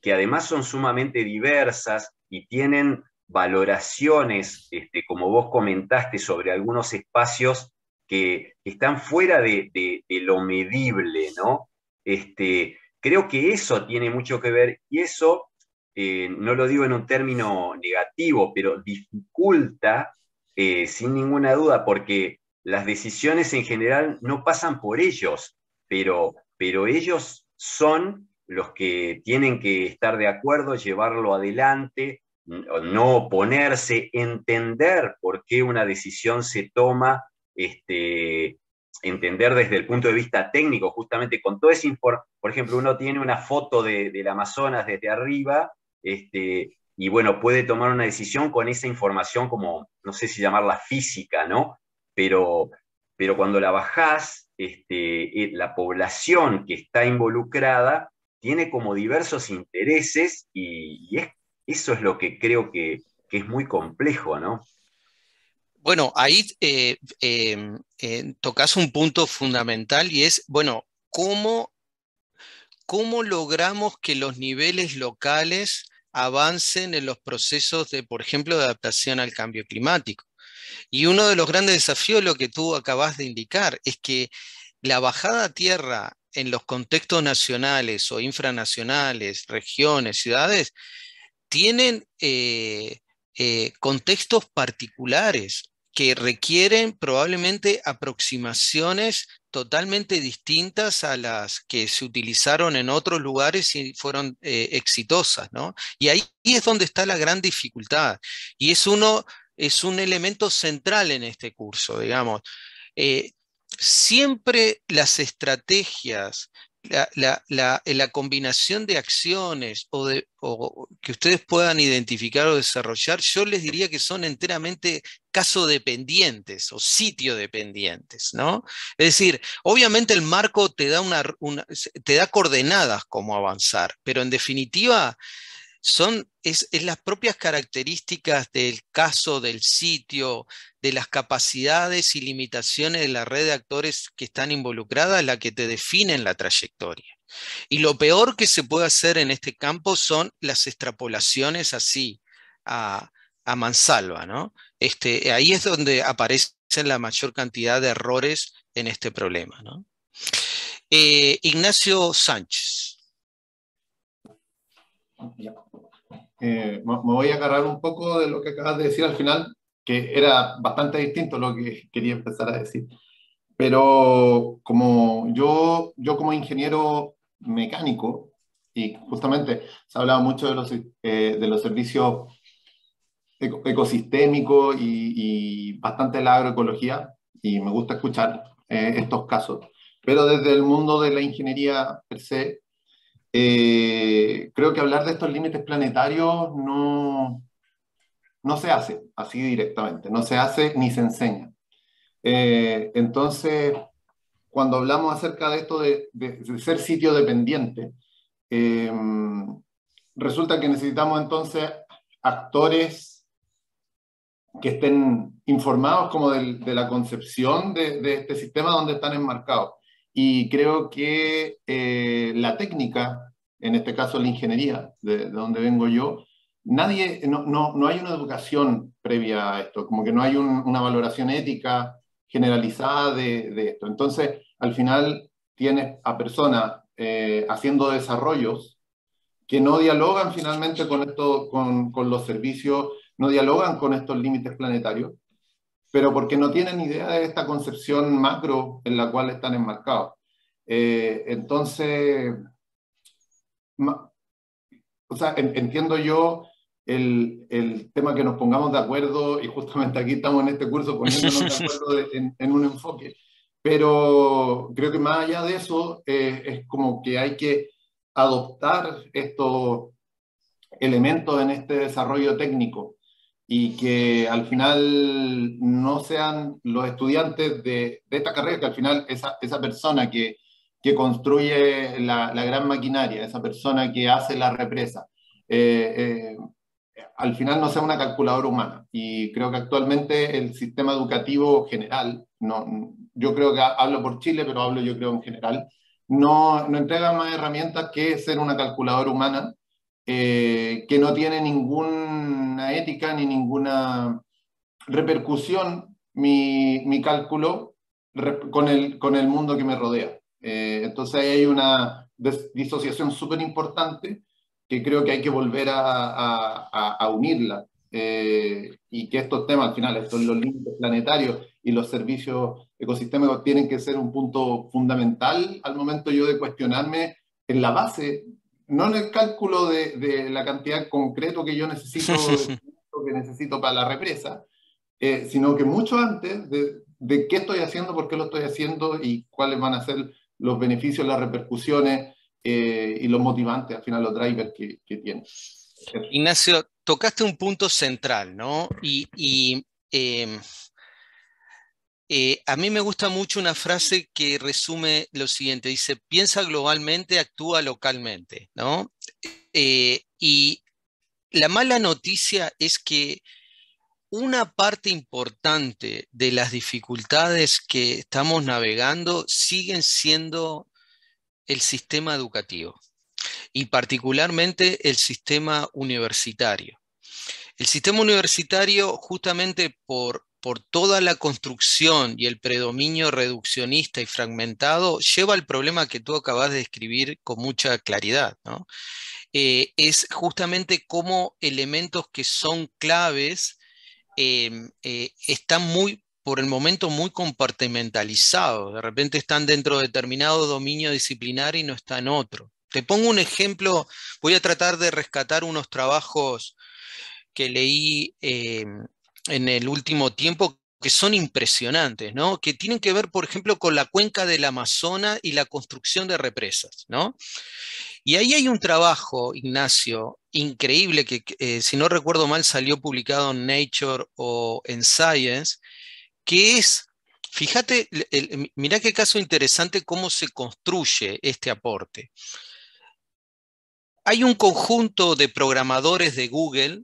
G: que además son sumamente diversas y tienen valoraciones, este, como vos comentaste, sobre algunos espacios que están fuera de, de, lo medible, ¿no? Este, creo que eso tiene mucho que ver y eso eh, no lo digo en un término negativo, pero dificulta eh, sin ninguna duda, porque las decisiones en general no pasan por ellos, pero, ellos son los que tienen que estar de acuerdo, llevarlo adelante, no oponerse, entender por qué una decisión se toma, este, entender desde el punto de vista técnico, justamente con todo ese informe. Por ejemplo, uno tiene una foto de, del Amazonas desde arriba este, y bueno, puede tomar una decisión con esa información como, no sé si llamarla física, ¿no? Pero, pero cuando la bajás, este, eh, la población que está involucrada tiene como diversos intereses y, eso es lo que creo que, es muy complejo, ¿no?
B: Bueno, ahí eh, em, eh, tocas un punto fundamental y es, bueno, cómo logramos que los niveles locales avancen en los procesos de, por ejemplo, de adaptación al cambio climático. Y uno de los grandes desafíos, lo que tú acabas de indicar, es que la bajada a tierra en los contextos nacionales o infranacionales, regiones, ciudades, tienen eh, eh, contextos particulares que requieren probablemente aproximaciones totalmente distintas a las que se utilizaron en otros lugares y fueron eh, exitosas, ¿no? Y ahí es donde está la gran dificultad. Y es uno, es un elemento central en este curso, digamos. Eh, siempre las estrategias la, la, combinación de acciones o, de, que ustedes puedan identificar o desarrollar, yo les diría que son enteramente caso dependientes o sitio dependientes, ¿no? Es decir, obviamente el marco te da, una, te da coordenadas como avanzar, pero en definitiva son las propias características del caso, del sitio, de las capacidades y limitaciones de la red de actores que están involucradas la que te definen la trayectoria. Y lo peor que se puede hacer en este campo son las extrapolaciones así a, mansalva, ¿no? Este, ahí es donde aparecen la mayor cantidad de errores en este problema, ¿no? Eh, Ignacio Sánchez.
C: Eh, me voy a agarrar un poco de lo que acabas de decir al final, que era bastante distinto lo que quería empezar a decir. Pero como yo, yo como ingeniero mecánico, y justamente se ha hablado mucho de los, eh, de los servicios ecosistémicos y, bastante de la agroecología, y me gusta escuchar eh, estos casos. Pero desde el mundo de la ingeniería per se, eh, creo que hablar de estos límites planetarios no, no se hace así directamente, no se hace ni se enseña. Eh, entonces, cuando hablamos acerca de esto de, ser sitio dependiente, eh, resulta que necesitamos entonces actores que estén informados como de la concepción de, este sistema donde están enmarcados. Y creo que eh, la técnica, en este caso la ingeniería, de, donde vengo yo, nadie, no, hay una educación previa a esto, como que no hay una valoración ética generalizada de, esto. Entonces, al final tienes a personas eh, haciendo desarrollos que no dialogan finalmente con, esto, con los servicios, no dialogan con estos límites planetarios pero porque no tienen idea de esta concepción macro en la cual están enmarcados. Eh, entonces, entiendo yo el, tema que nos pongamos de acuerdo, y justamente aquí estamos en este curso poniéndonos de acuerdo en, un enfoque, pero creo que más allá de eso, eh, es como que hay que adoptar estos elementos en este desarrollo técnico y que al final no sean los estudiantes de, esta carrera, que al final esa, esa persona que, construye la, gran maquinaria, esa persona que hace la represa, eh, eh, al final no sea una calculadora humana. Y creo que actualmente el sistema educativo general, no, yo creo que hablo por Chile, pero hablo yo creo en general, no, no entrega más herramientas que ser una calculadora humana eh, que no tiene ninguna ética ni ninguna repercusión mi, cálculo con el, con el mundo que me rodea. Eh, entonces hay una disociación súper importante que creo que hay que volver a, unirla eh, y que estos temas al final, estos los límites planetarios y los servicios ecosistémicos tienen que ser un punto fundamental al momento yo de cuestionarme en la base no en el cálculo de, de, la cantidad concreto que yo necesito, que necesito para la represa, eh, sino que mucho antes de, qué estoy haciendo, por qué lo estoy haciendo y cuáles van a ser los beneficios, las repercusiones eh, y los motivantes, al final los drivers que, que tiene.
B: Ignacio, tocaste un punto central, ¿no? Y, eh, eh, a mí me gusta mucho una frase que resume lo siguiente, dice, piensa globalmente, actúa localmente, ¿no? Eh, y la mala noticia es que una parte importante de las dificultades que estamos navegando siguen siendo el sistema educativo y particularmente el sistema universitario. El sistema universitario, justamente por por toda la construcción y el predominio reduccionista y fragmentado, lleva al problema que tú acabas de describir con mucha claridad. Eh, es justamente cómo elementos que son claves em, eh, están muy por el momento muy compartimentalizados, de repente están dentro de determinado dominio disciplinar y no están otro. Te pongo un ejemplo, voy a tratar de rescatar unos trabajos que leí em, en el último tiempo que son impresionantes, ¿no? Que tienen que ver, por ejemplo, con la cuenca del Amazonas y la construcción de represas, ¿no? Y ahí hay un trabajo, Ignacio, increíble, que eh, si no recuerdo mal salió publicado en Nature o en Science, que es, fíjate, mirá qué caso interesante cómo se construye este aporte. Hay un conjunto de programadores de Google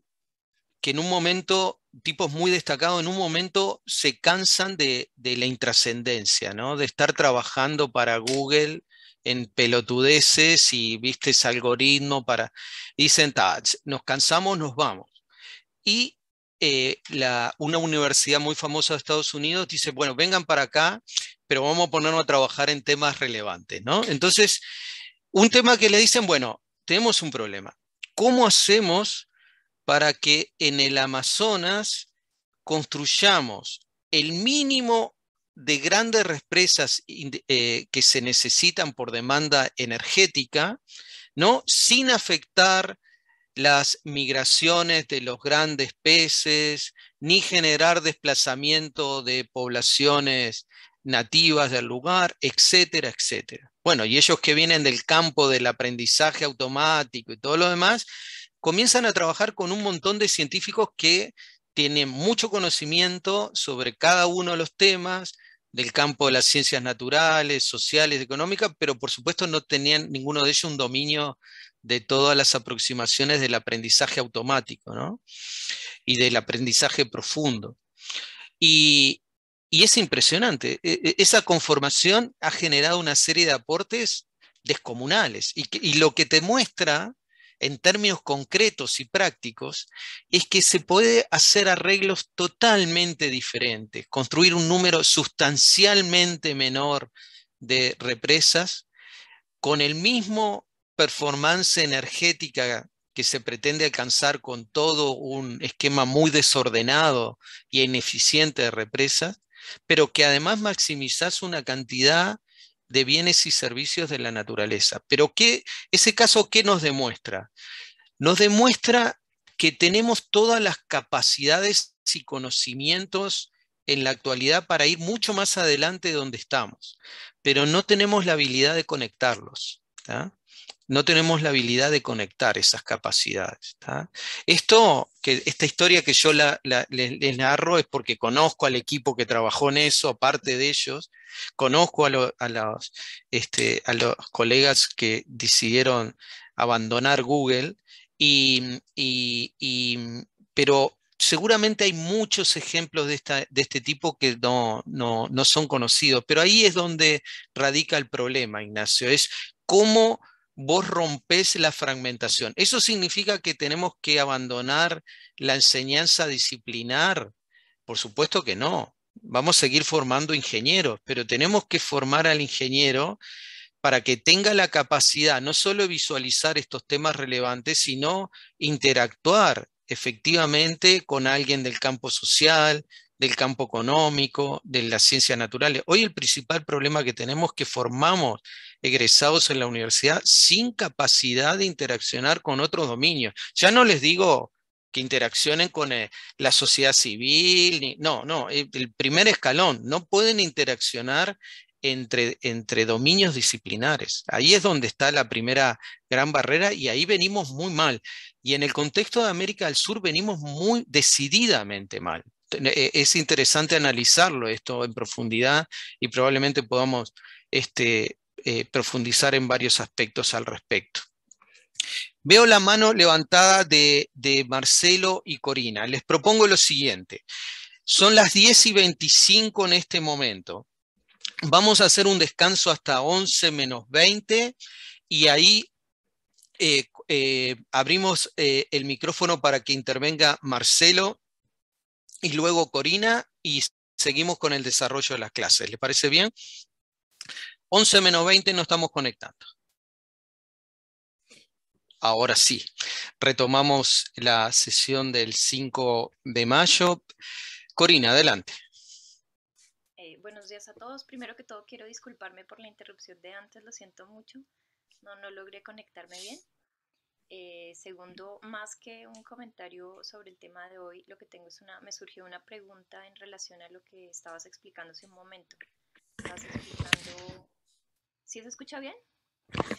B: que en un momento tipos muy destacados en un momento se cansan de, la intrascendencia, ¿no? De estar trabajando para Google en pelotudeces y vistes algoritmo para... Dicen, nos cansamos, nos vamos. Y eh, la, una universidad muy famosa de Estados Unidos dice, bueno, vengan para acá, pero vamos a ponernos a trabajar en temas relevantes, ¿no? Entonces, un tema que le dicen, bueno, tenemos un problema. ¿Cómo hacemos para que en el Amazonas construyamos el mínimo de grandes represas eh, que se necesitan por demanda energética, ¿no? sin afectar las migraciones de los grandes peces, ni generar desplazamiento de poblaciones nativas del lugar, etcétera, etcétera. Bueno, y ellos que vienen del campo del aprendizaje automático y todo lo demás, comienzan a trabajar con un montón de científicos que tienen mucho conocimiento sobre cada uno de los temas del campo de las ciencias naturales, sociales, económicas, pero por supuesto no tenían ninguno de ellos un dominio de todas las aproximaciones del aprendizaje automático y del aprendizaje profundo. Y, es impresionante, e, e, esa conformación ha generado una serie de aportes descomunales y, y lo que te muestra en términos concretos y prácticos, es que se puede hacer arreglos totalmente diferentes, construir un número sustancialmente menor de represas con el mismo performance energética que se pretende alcanzar con todo un esquema muy desordenado y ineficiente de represas, pero que además maximizas una cantidad de bienes y servicios de la naturaleza. Pero ¿qué, ese caso, ¿qué nos demuestra? Nos demuestra que tenemos todas las capacidades y conocimientos en la actualidad para ir mucho más adelante de donde estamos, pero no tenemos la habilidad de conectarlos no tenemos la habilidad de conectar esas capacidades. Esto, que, esta historia que yo la, les, narro es porque conozco al equipo que trabajó en eso, aparte de ellos, conozco a, los, este, a los, colegas que decidieron abandonar Google, y, pero seguramente hay muchos ejemplos de, esta, de este tipo que no son conocidos, pero ahí es donde radica el problema, Ignacio, es cómo vos rompes la fragmentación. Eso significa que tenemos que abandonar la enseñanza disciplinar. Por supuesto que no. Vamos a seguir formando ingenieros, pero tenemos que formar al ingeniero para que tenga la capacidad no solo de visualizar estos temas relevantes, sino interactuar efectivamente con alguien del campo social, del campo económico, de las ciencias naturales. Hoy el principal problema que tenemos que formamos egresados en la universidad sin capacidad de interaccionar con otros dominios. Ya no les digo que interaccionen con eh, la sociedad civil, no, no, eh, el primer escalón, no pueden interaccionar entre, entre dominios disciplinares. Ahí es donde está la primera gran barrera y ahí venimos muy mal. Y en el contexto de América del Sur venimos muy decididamente mal. Eh, es interesante analizarlo esto en profundidad y probablemente podamos este, eh, profundizar en varios aspectos al respecto. Veo la mano levantada de, Marcelo y Corina. Les propongo lo siguiente. Son las 10 y 25 en este momento. Vamos a hacer un descanso hasta 11 menos 20 y ahí eh, eh, abrimos el micrófono para que intervenga Marcelo y luego Corina y seguimos con el desarrollo de las clases. ¿Le parece bien? 11 menos 20 no estamos conectando. Ahora sí, retomamos la sesión del 5 de mayo. Corina, adelante.
H: Eh, buenos días a todos. Primero que todo, quiero disculparme por la interrupción de antes, lo siento mucho. No, no logré conectarme bien. Eh, segundo, más que un comentario sobre el tema de hoy, lo que tengo es una, me surgió una pregunta en relación a lo que estabas explicando hace un momento. Estabas explicando ¿Sí se escucha bien?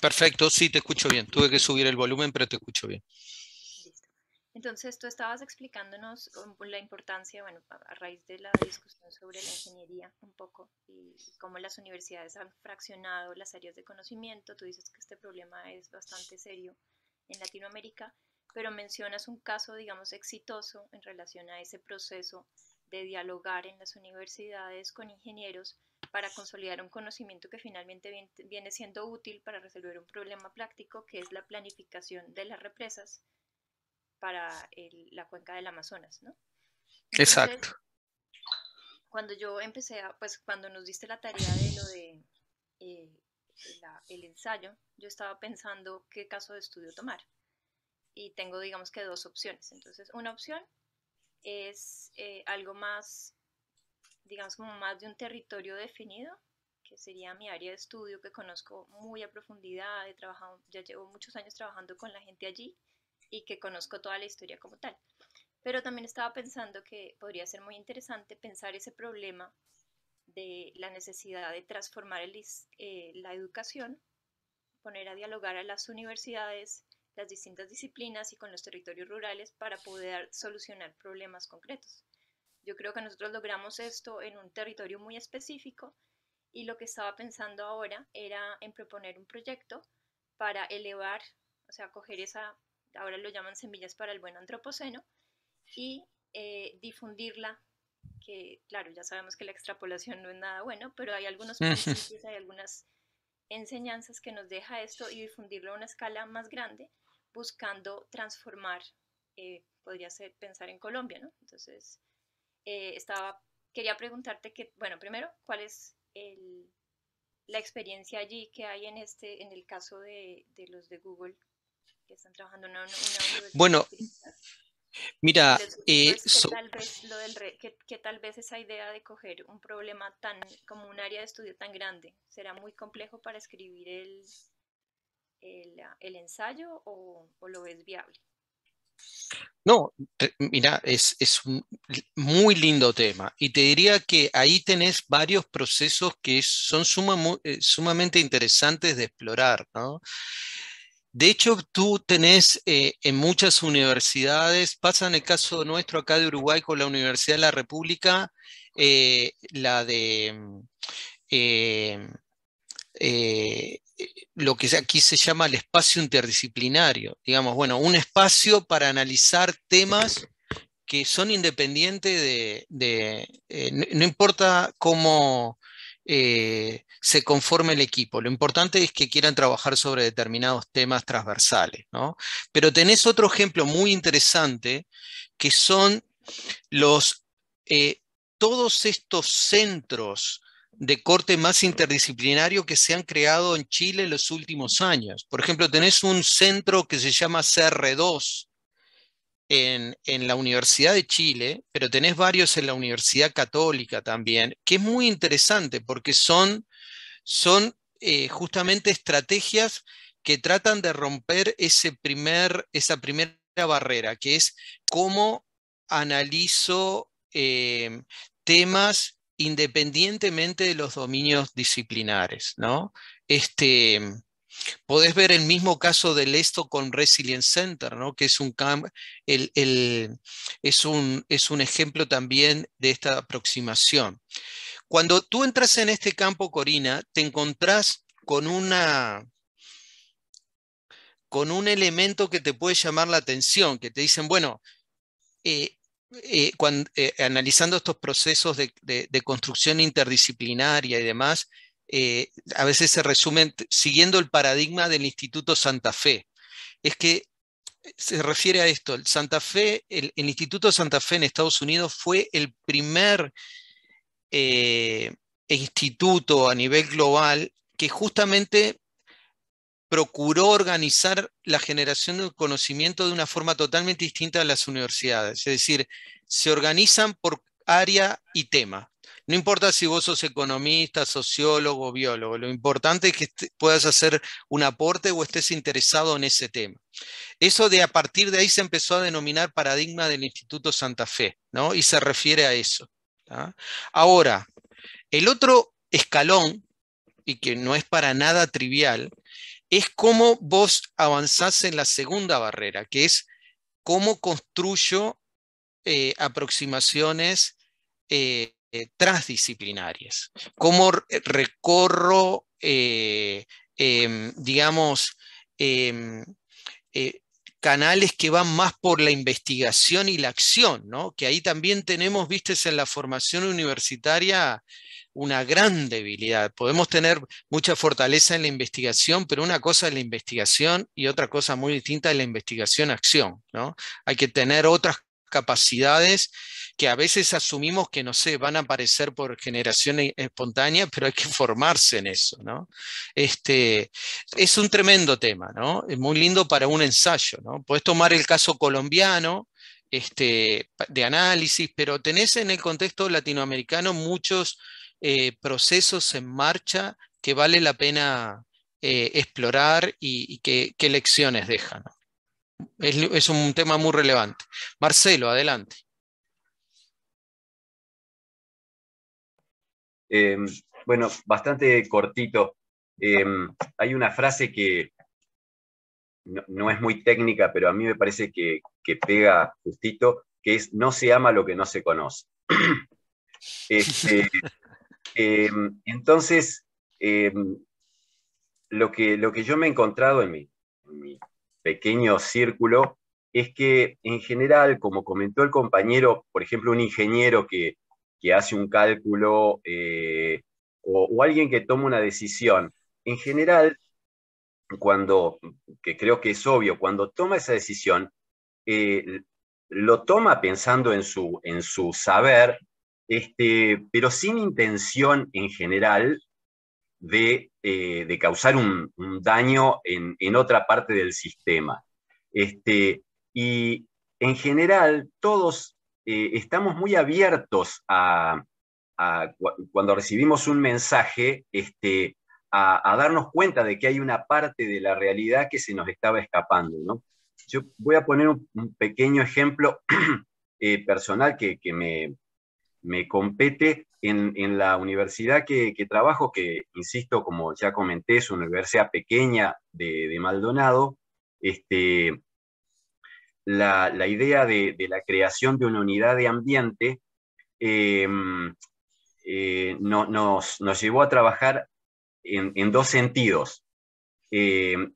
B: Perfecto, sí, te escucho
A: bien. Tuve que subir el volumen, pero te escucho bien.
H: Entonces, tú estabas explicándonos um, la importancia, bueno, a raíz de la discusión sobre la ingeniería un poco y cómo las universidades han fraccionado las áreas de conocimiento. Tú dices que este problema es bastante serio en Latinoamérica, pero mencionas un caso, digamos, exitoso en relación a ese proceso de dialogar en las universidades con ingenieros para consolidar un conocimiento que finalmente viene siendo útil para resolver un problema práctico que es la planificación de las represas para la cuenca del Amazonas, ¿no? Exacto. Cuando yo empecé pues cuando nos diste la tarea de lo de eh, el ensayo, yo estaba pensando qué caso de estudio tomar. Y tengo, digamos que dos opciones. Entonces, una opción es eh, algo más digamos, como más de un territorio definido, que sería mi área de estudio que conozco muy a profundidad, he trabajado, ya llevo muchos años trabajando con la gente allí y que conozco toda la historia como tal. Pero también estaba pensando que podría ser muy interesante pensar ese problema de la necesidad de transformar eh, la educación, poner a dialogar a las universidades, las distintas disciplinas y con los territorios rurales para poder solucionar problemas concretos. Yo creo que nosotros logramos esto en un territorio muy específico y lo que estaba pensando ahora era en proponer un proyecto para elevar, o sea, coger esa, ahora lo llaman semillas para el buen antropoceno, y eh, difundirla, que claro, ya sabemos que la extrapolación no es nada bueno, pero hay algunos principios, hay algunas enseñanzas que nos deja esto y difundirlo a una escala más grande, buscando transformar, eh, podría ser pensar en Colombia, ¿no? Entonces, eh, estaba, quería preguntarte que, bueno, primero, ¿cuál es la experiencia allí que hay en este, en el caso de, los de Google que están trabajando en una,
A: Bueno, mira, eh, pues,
H: tal vez tal vez esa idea de coger un problema tan, como un área de estudio tan grande, será muy complejo para escribir el, el, ensayo o, o lo es viable?
A: No, mira, es,
B: un muy lindo tema y te diría que ahí tenés varios procesos que son eh, sumamente interesantes de explorar, De hecho, tú tenés eh, en muchas universidades, pasa en el caso nuestro acá de Uruguay con la Universidad de la República, eh, la de mm, eh, lo que aquí se llama el espacio interdisciplinario. Digamos, bueno, un espacio para analizar temas que son independientes de, eh, no, importa cómo eh, se conforme el equipo, lo importante es que quieran trabajar sobre determinados temas transversales, ¿no? Pero tenés otro ejemplo muy interesante que son los, todos estos centros de corte más interdisciplinario que se han creado en Chile en los últimos años. Por ejemplo, tenés un centro que se llama CR2 en, la Universidad de Chile, pero tenés varios en la Universidad Católica también, que es muy interesante porque son, son eh, justamente estrategias que tratan de romper ese primer, esa primera barrera, que es cómo analizo eh, temas independientemente de los dominios disciplinares, ¿no? Este, podés ver el mismo caso del esto con Resilience Center, ¿no? Que es un, el, el, es un, es un ejemplo también de esta aproximación. Cuando tú entras en este campo, Corina, te encontrás con una, con un elemento que te puede llamar la atención, que te dicen, bueno, eh, eh, eh, analizando estos procesos de, construcción interdisciplinaria y demás, eh, a veces se resumen siguiendo el paradigma del Instituto Santa Fe. Es que se refiere a esto, el, Santa Fe, el Instituto Santa Fe en Estados Unidos fue el primer instituto a nivel global que justamente procuró organizar la generación del conocimiento de una forma totalmente distinta a las universidades. Es decir, se organizan por área y tema. No importa si vos sos economista, sociólogo biólogo, lo importante es que este, puedas hacer un aporte o estés interesado en ese tema. Eso de a partir de ahí se empezó a denominar paradigma del Instituto Santa Fe, ¿no? Y se refiere a eso. Ahora, el otro escalón, y que no es para nada trivial, es cómo vos avanzás en la segunda barrera, que es cómo construyo eh, aproximaciones eh, eh, transdisciplinarias, cómo recorro, em, digamos, em, canales que van más por la investigación y la acción, ¿no? que ahí también tenemos, vistes, en la formación universitaria una gran debilidad. Podemos tener mucha fortaleza en la investigación, pero una cosa es la investigación y otra cosa muy distinta es la investigación-acción. ¿no? Hay que tener otras capacidades que a veces asumimos que, no se van a aparecer por generación e-, espontánea, pero hay que formarse en eso, Este, es un tremendo tema, ¿no? Es muy lindo para un ensayo, ¿no? Puedes tomar el caso colombiano, este, de análisis, pero tenés en el contexto latinoamericano muchos eh, procesos en marcha que vale la pena eh, explorar y, qué,
A: lecciones dejan. Es, un tema muy relevante. Marcelo, adelante.
G: Em, bueno, bastante cortito. Em, hay una frase que no, es muy técnica, pero a mí me parece que, pega justito, que es no se ama lo que no se conoce. Este, Em, entonces, em, lo, que, lo que yo me he encontrado en mi, pequeño círculo es que en general, como comentó el compañero, por ejemplo, un ingeniero que, que hace un cálculo eh, o, alguien que toma una decisión, en general, cuando, que creo que es obvio, cuando toma esa decisión, eh, lo toma pensando en su, en su saber este, pero sin intención en general de, eh, causar un, daño en, otra parte del sistema. Este, y en general todos eh, estamos muy abiertos a, cuando recibimos un mensaje, este, a, darnos cuenta de que hay una parte de la realidad que se nos estaba escapando. ¿no? Yo voy a poner un, pequeño ejemplo eh, personal que, que me, me compete en, la universidad que, trabajo, que, insisto, como ya comenté, es una universidad pequeña de, Maldonado, este, la, la idea de, la creación de una unidad de ambiente em, eh, nos, nos, llevó a trabajar en, dos sentidos. Em,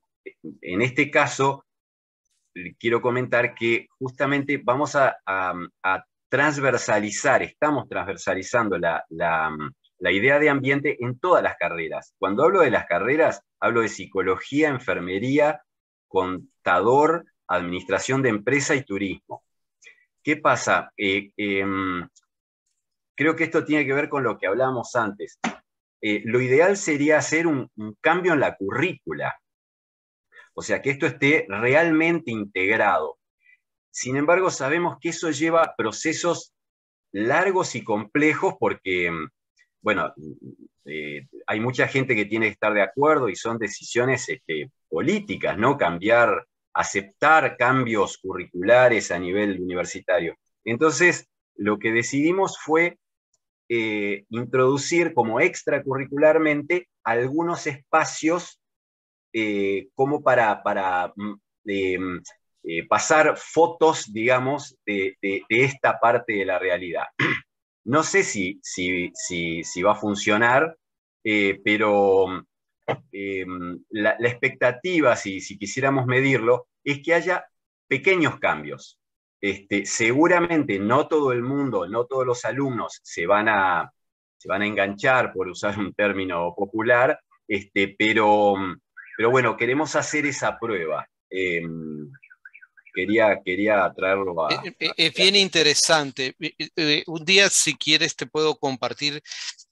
G: en este caso, quiero comentar que justamente vamos a, a transversalizar, estamos transversalizando mm, la, idea de ambiente en todas las carreras. Cuando hablo de las carreras, hablo de psicología, enfermería, contador, administración de empresa y turismo. ¿Qué pasa? Eh, em, creo que esto tiene que ver con lo que hablábamos antes. Eh, lo ideal sería hacer un, cambio en la currícula. O sea, que esto esté realmente integrado. Sin embargo, sabemos que eso lleva procesos largos y complejos porque, mm, bueno, mm, eh, hay mucha gente que tiene que estar de acuerdo y son decisiones este, políticas, ¿no? Cambiar, aceptar cambios curriculares a nivel universitario. Entonces, lo que decidimos fue eh, introducir como extracurricularmente algunos espacios eh, como para, para mm, eh, pasar fotos, digamos, de, esta parte de la realidad. No sé si, va a funcionar, eh, pero em, la, expectativa, si, quisiéramos medirlo, es que haya pequeños cambios. Este, seguramente no todo el mundo, no todos los alumnos se van a, enganchar, por usar un término popular, este, pero bueno, queremos hacer esa prueba. Em, quería, quería traerlo a... Eh,
B: eh, eh, es, bien interesante. Un día, si quieres, te puedo compartir.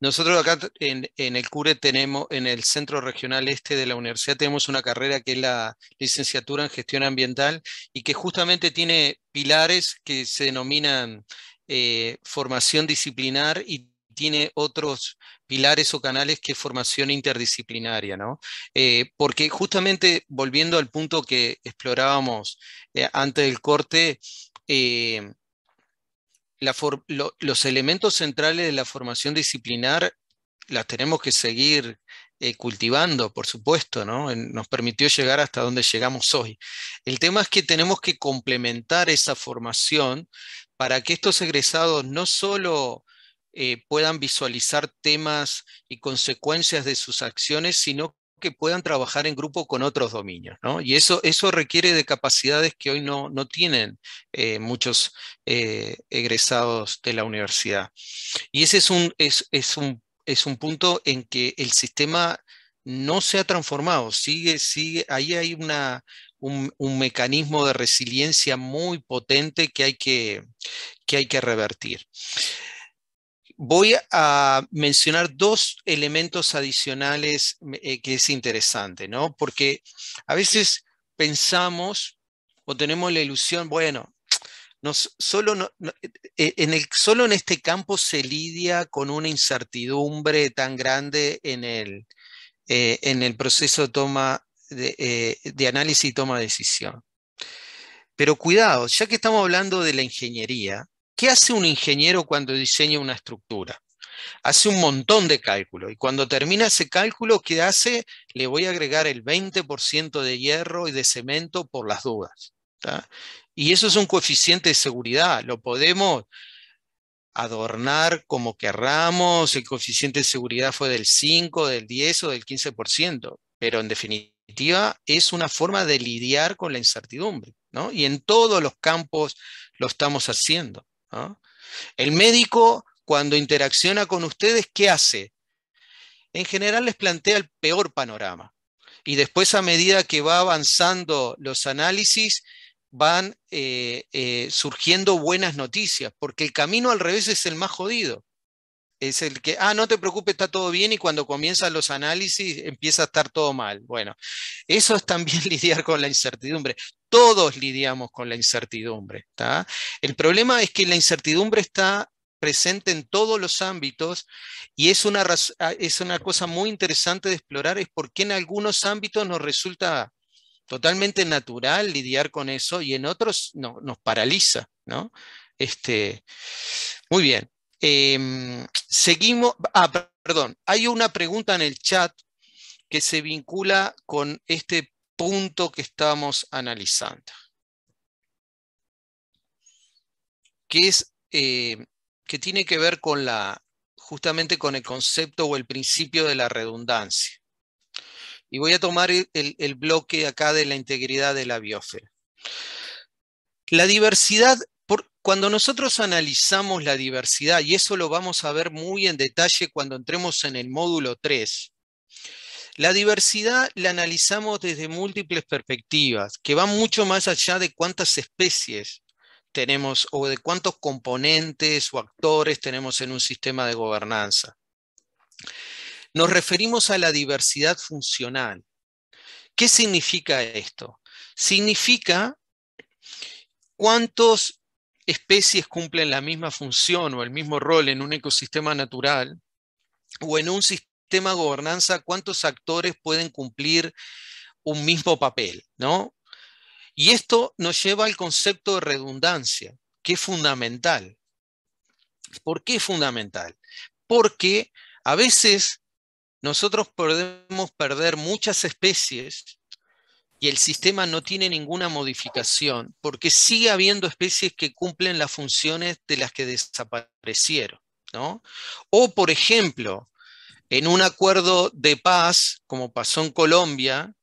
B: Nosotros acá en, el CURE tenemos, en el Centro Regional Este de la Universidad, tenemos una carrera que es la licenciatura en gestión ambiental y que justamente tiene pilares que se denominan formación disciplinar y tiene otros pilares o canales que formación interdisciplinaria, ¿no? Eh, porque justamente volviendo al punto que explorábamos eh, antes del corte, eh, los elementos centrales de la formación disciplinar las tenemos que seguir cultivando, por supuesto, ¿no? Nos permitió llegar hasta donde llegamos hoy. El tema es que tenemos que complementar esa formación para que estos egresados no solo eh, puedan visualizar temas y consecuencias de sus acciones, sino que puedan trabajar en grupo con otros dominios. Y eso, eso requiere de capacidades que hoy no, tienen eh, muchos eh, egresados de la universidad. Y ese es un, es, un, punto en que el sistema no se ha transformado, sigue, sigue, ahí hay una, un, mecanismo de resiliencia muy potente que hay que, que, hay que revertir. Voy a mencionar dos elementos adicionales eh, que es interesante, ¿no? Porque a veces pensamos o tenemos la ilusión, bueno, solo, eh, eh, en solo en este campo se lidia con una incertidumbre tan grande en el, proceso toma de análisis y toma de decisión. Pero cuidado, ya que estamos hablando de la ingeniería, ¿Qué hace un ingeniero cuando diseña una estructura? Hace un montón de cálculos y cuando termina ese cálculo, ¿qué hace? Le voy a agregar el 20% de hierro y de cemento por las dudas. Y eso es un coeficiente de seguridad. Lo podemos adornar como querramos. El coeficiente de seguridad fue del 5, del 10 o del 15%, pero en definitiva es una forma de lidiar con la incertidumbre. Y en todos los campos lo estamos haciendo. El médico, cuando interacciona con ustedes, ¿qué hace? En general les plantea el peor panorama. Y después, a medida que va avanzando los análisis, van eh, eh, surgiendo buenas noticias, porque el camino al revés es el más jodido es el que, ah, no te preocupes, está todo bien y cuando comienzan los análisis empieza a estar todo mal. Bueno, eso es también lidiar con la incertidumbre. Todos lidiamos con la incertidumbre. El problema es que la incertidumbre está presente en todos los ámbitos y es una, ah, es una cosa muy interesante de explorar, es por qué en algunos ámbitos nos resulta totalmente natural lidiar con eso y en otros no, nos paraliza. ¿no? Este, muy bien. Em, seguimos, ah, perdón, hay una pregunta en el chat que se vincula con este punto que estamos analizando. Que es, em, que tiene que ver con la, justamente con el concepto o el principio de la redundancia. Y voy a tomar el, el bloque acá de la integridad de la biosfera. La diversidad cuando nosotros analizamos la diversidad, y eso lo vamos a ver muy en detalle cuando entremos en el módulo 3, la diversidad la analizamos desde múltiples perspectivas, que va mucho más allá de cuántas especies tenemos o de cuántos componentes o actores tenemos en un sistema de gobernanza. Nos referimos a la diversidad funcional. ¿Qué significa esto? Significa cuántos especies cumplen la misma función o el mismo rol en un ecosistema natural o en un sistema de gobernanza, cuántos actores pueden cumplir un mismo papel, ¿no? Y esto nos lleva al concepto de redundancia, que es fundamental. ¿Por qué es fundamental? Porque a veces nosotros podemos perder muchas especies y el sistema no tiene ninguna modificación, porque sigue habiendo especies que cumplen las funciones de las que desaparecieron. O, por ejemplo, en un acuerdo de paz, como pasó en Colombia,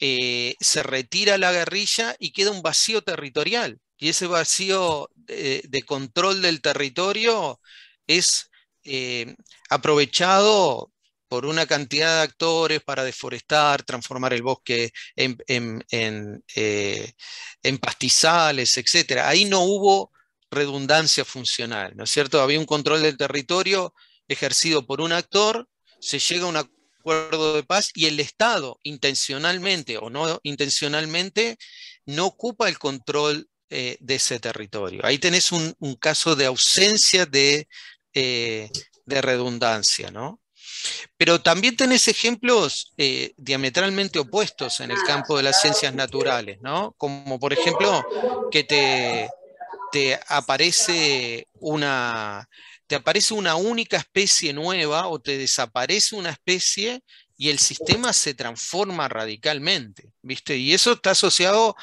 B: eh, se retira la guerrilla y queda un vacío territorial. Y ese vacío eh, de, control del territorio es eh, aprovechado por una cantidad de actores para deforestar, transformar el bosque en, eh, pastizales, etc. Ahí no hubo redundancia funcional, ¿no es cierto? Había un control del territorio ejercido por un actor, se llega a un acuerdo de paz y el Estado, intencionalmente o no intencionalmente, no ocupa el control eh, de ese territorio. Ahí tenés un, caso de ausencia de eh, redundancia, ¿no? Pero también tenés ejemplos eh, diametralmente opuestos en el ah, campo de las ciencias naturales, ¿no? Como por ejemplo que te, aparece una te aparece una única especie nueva o te desaparece una especie y el sistema se transforma radicalmente, ¿viste? Y eso está asociado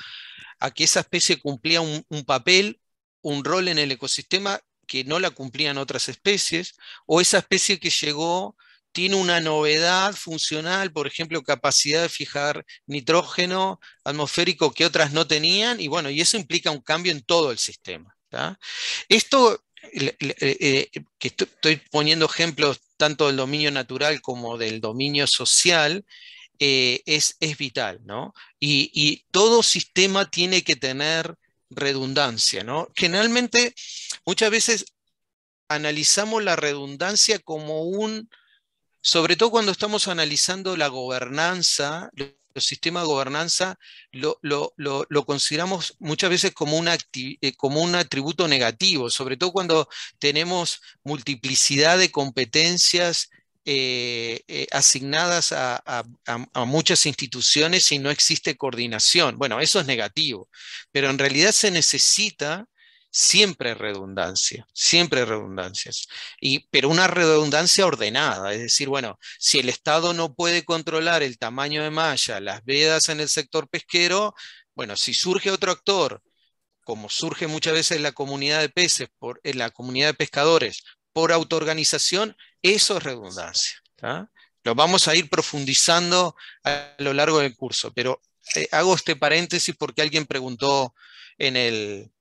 B: a que esa especie cumplía un papel, un rol en el ecosistema que no la cumplían otras especies, o esa especie que llegó tiene una novedad funcional, por ejemplo, capacidad de fijar nitrógeno atmosférico que otras no tenían, y bueno, y eso implica un cambio en todo el sistema. Esto, eh, eh, que estoy poniendo ejemplos tanto del dominio natural como del dominio social, eh, es, es, vital, ¿no? Y, y, todo sistema tiene que tener redundancia, ¿no? Generalmente, muchas veces analizamos la redundancia como un sobre todo cuando estamos analizando la gobernanza, los sistemas de gobernanza, lo, consideramos muchas veces eh, como, un atributo negativo, sobre todo cuando tenemos multiplicidad de competencias eh, eh, asignadas a, muchas instituciones y no existe coordinación. Bueno, eso es negativo, pero en realidad se necesita siempre redundancia, siempre redundancias, y, pero una redundancia ordenada, es decir, bueno, si el Estado no puede controlar el tamaño de malla, las vedas en el sector pesquero, bueno, si surge otro actor, como surge muchas veces en la comunidad de peces, por, en la comunidad de pescadores, por autoorganización, eso es redundancia. Lo vamos a ir profundizando a lo largo del curso, pero eh, hago este paréntesis porque alguien preguntó en el,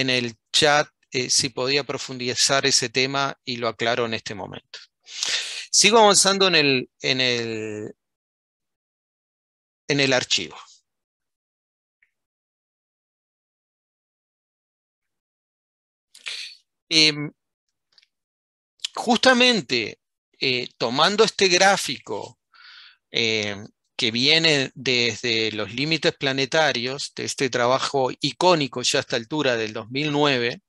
B: en el chat eh, si podía profundizar ese tema y lo aclaro en este momento. Sigo avanzando en el,
A: en el, en el archivo. Em, justamente eh, tomando este
B: gráfico em, que viene desde los límites planetarios, de este trabajo icónico ya a esta altura del 2009,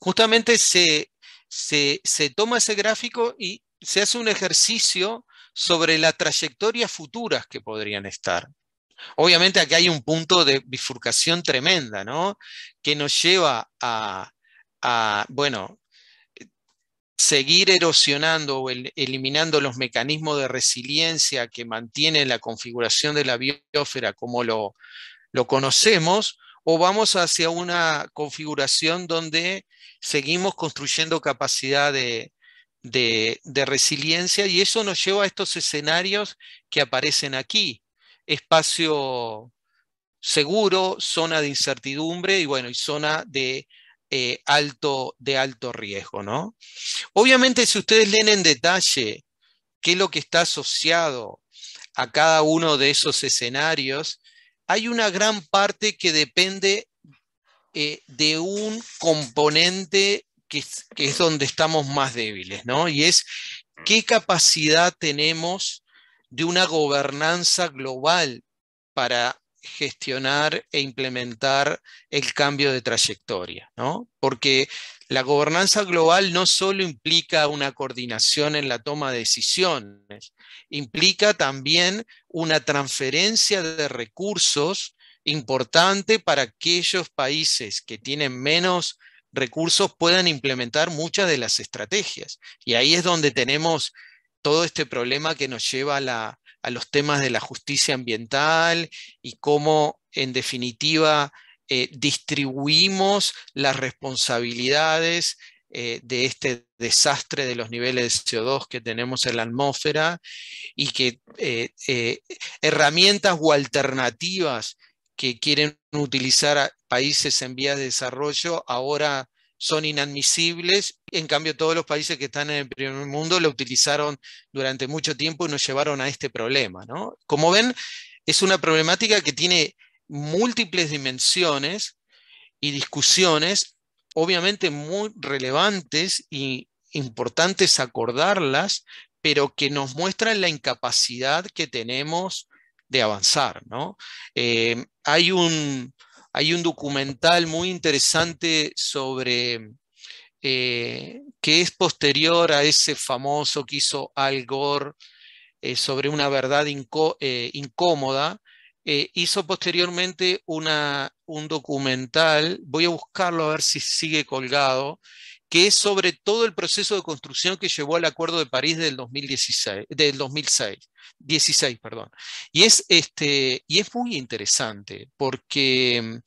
B: justamente se, se, toma ese gráfico y se hace un ejercicio sobre las trayectorias futuras que podrían estar. Obviamente aquí hay un punto de bifurcación tremenda, ¿no? Que nos lleva a, a bueno, seguir erosionando o eliminando los mecanismos de resiliencia que mantienen la configuración de la biosfera como lo, conocemos, o vamos hacia una configuración donde seguimos construyendo capacidad de, de, resiliencia y eso nos lleva a estos escenarios que aparecen aquí. Espacio seguro, zona de incertidumbre y bueno, y zona de eh, alto, de alto riesgo. ¿no? Obviamente, si ustedes leen en detalle qué es lo que está asociado a cada uno de esos escenarios, hay una gran parte que depende eh, de un componente que es, que es, donde estamos más débiles, ¿no? Y es qué capacidad tenemos de una gobernanza global para gestionar e implementar el cambio de trayectoria, ¿no? Porque la gobernanza global no solo implica una coordinación en la toma de decisiones, implica también una transferencia de recursos importante para aquellos países que tienen menos recursos puedan implementar muchas de las estrategias. Y ahí es donde tenemos todo este problema que nos lleva a la, a los temas de la justicia ambiental y cómo, en definitiva, eh, distribuimos las responsabilidades eh, de este desastre de los niveles de CO2 que tenemos en la atmósfera y que eh, herramientas o alternativas que quieren utilizar a países en vías de desarrollo ahora son inadmisibles. En cambio, todos los países que están en el primer mundo lo utilizaron durante mucho tiempo y nos llevaron a este problema. ¿no? Como ven, es una problemática que tiene múltiples dimensiones y discusiones, obviamente muy relevantes y importantes acordarlas, pero que nos muestran la incapacidad que tenemos de avanzar. ¿no? Eh, hay un hay un documental muy interesante sobre eh, que es posterior a ese famoso que hizo Al Gore eh, sobre una verdad eh, incómoda. hizo posteriormente una, un documental, voy a buscarlo a ver si sigue colgado, que es sobre todo el proceso de construcción que llevó al Acuerdo de París del 2016, del 2006, 16, perdón. Y es, este, y es muy interesante porque,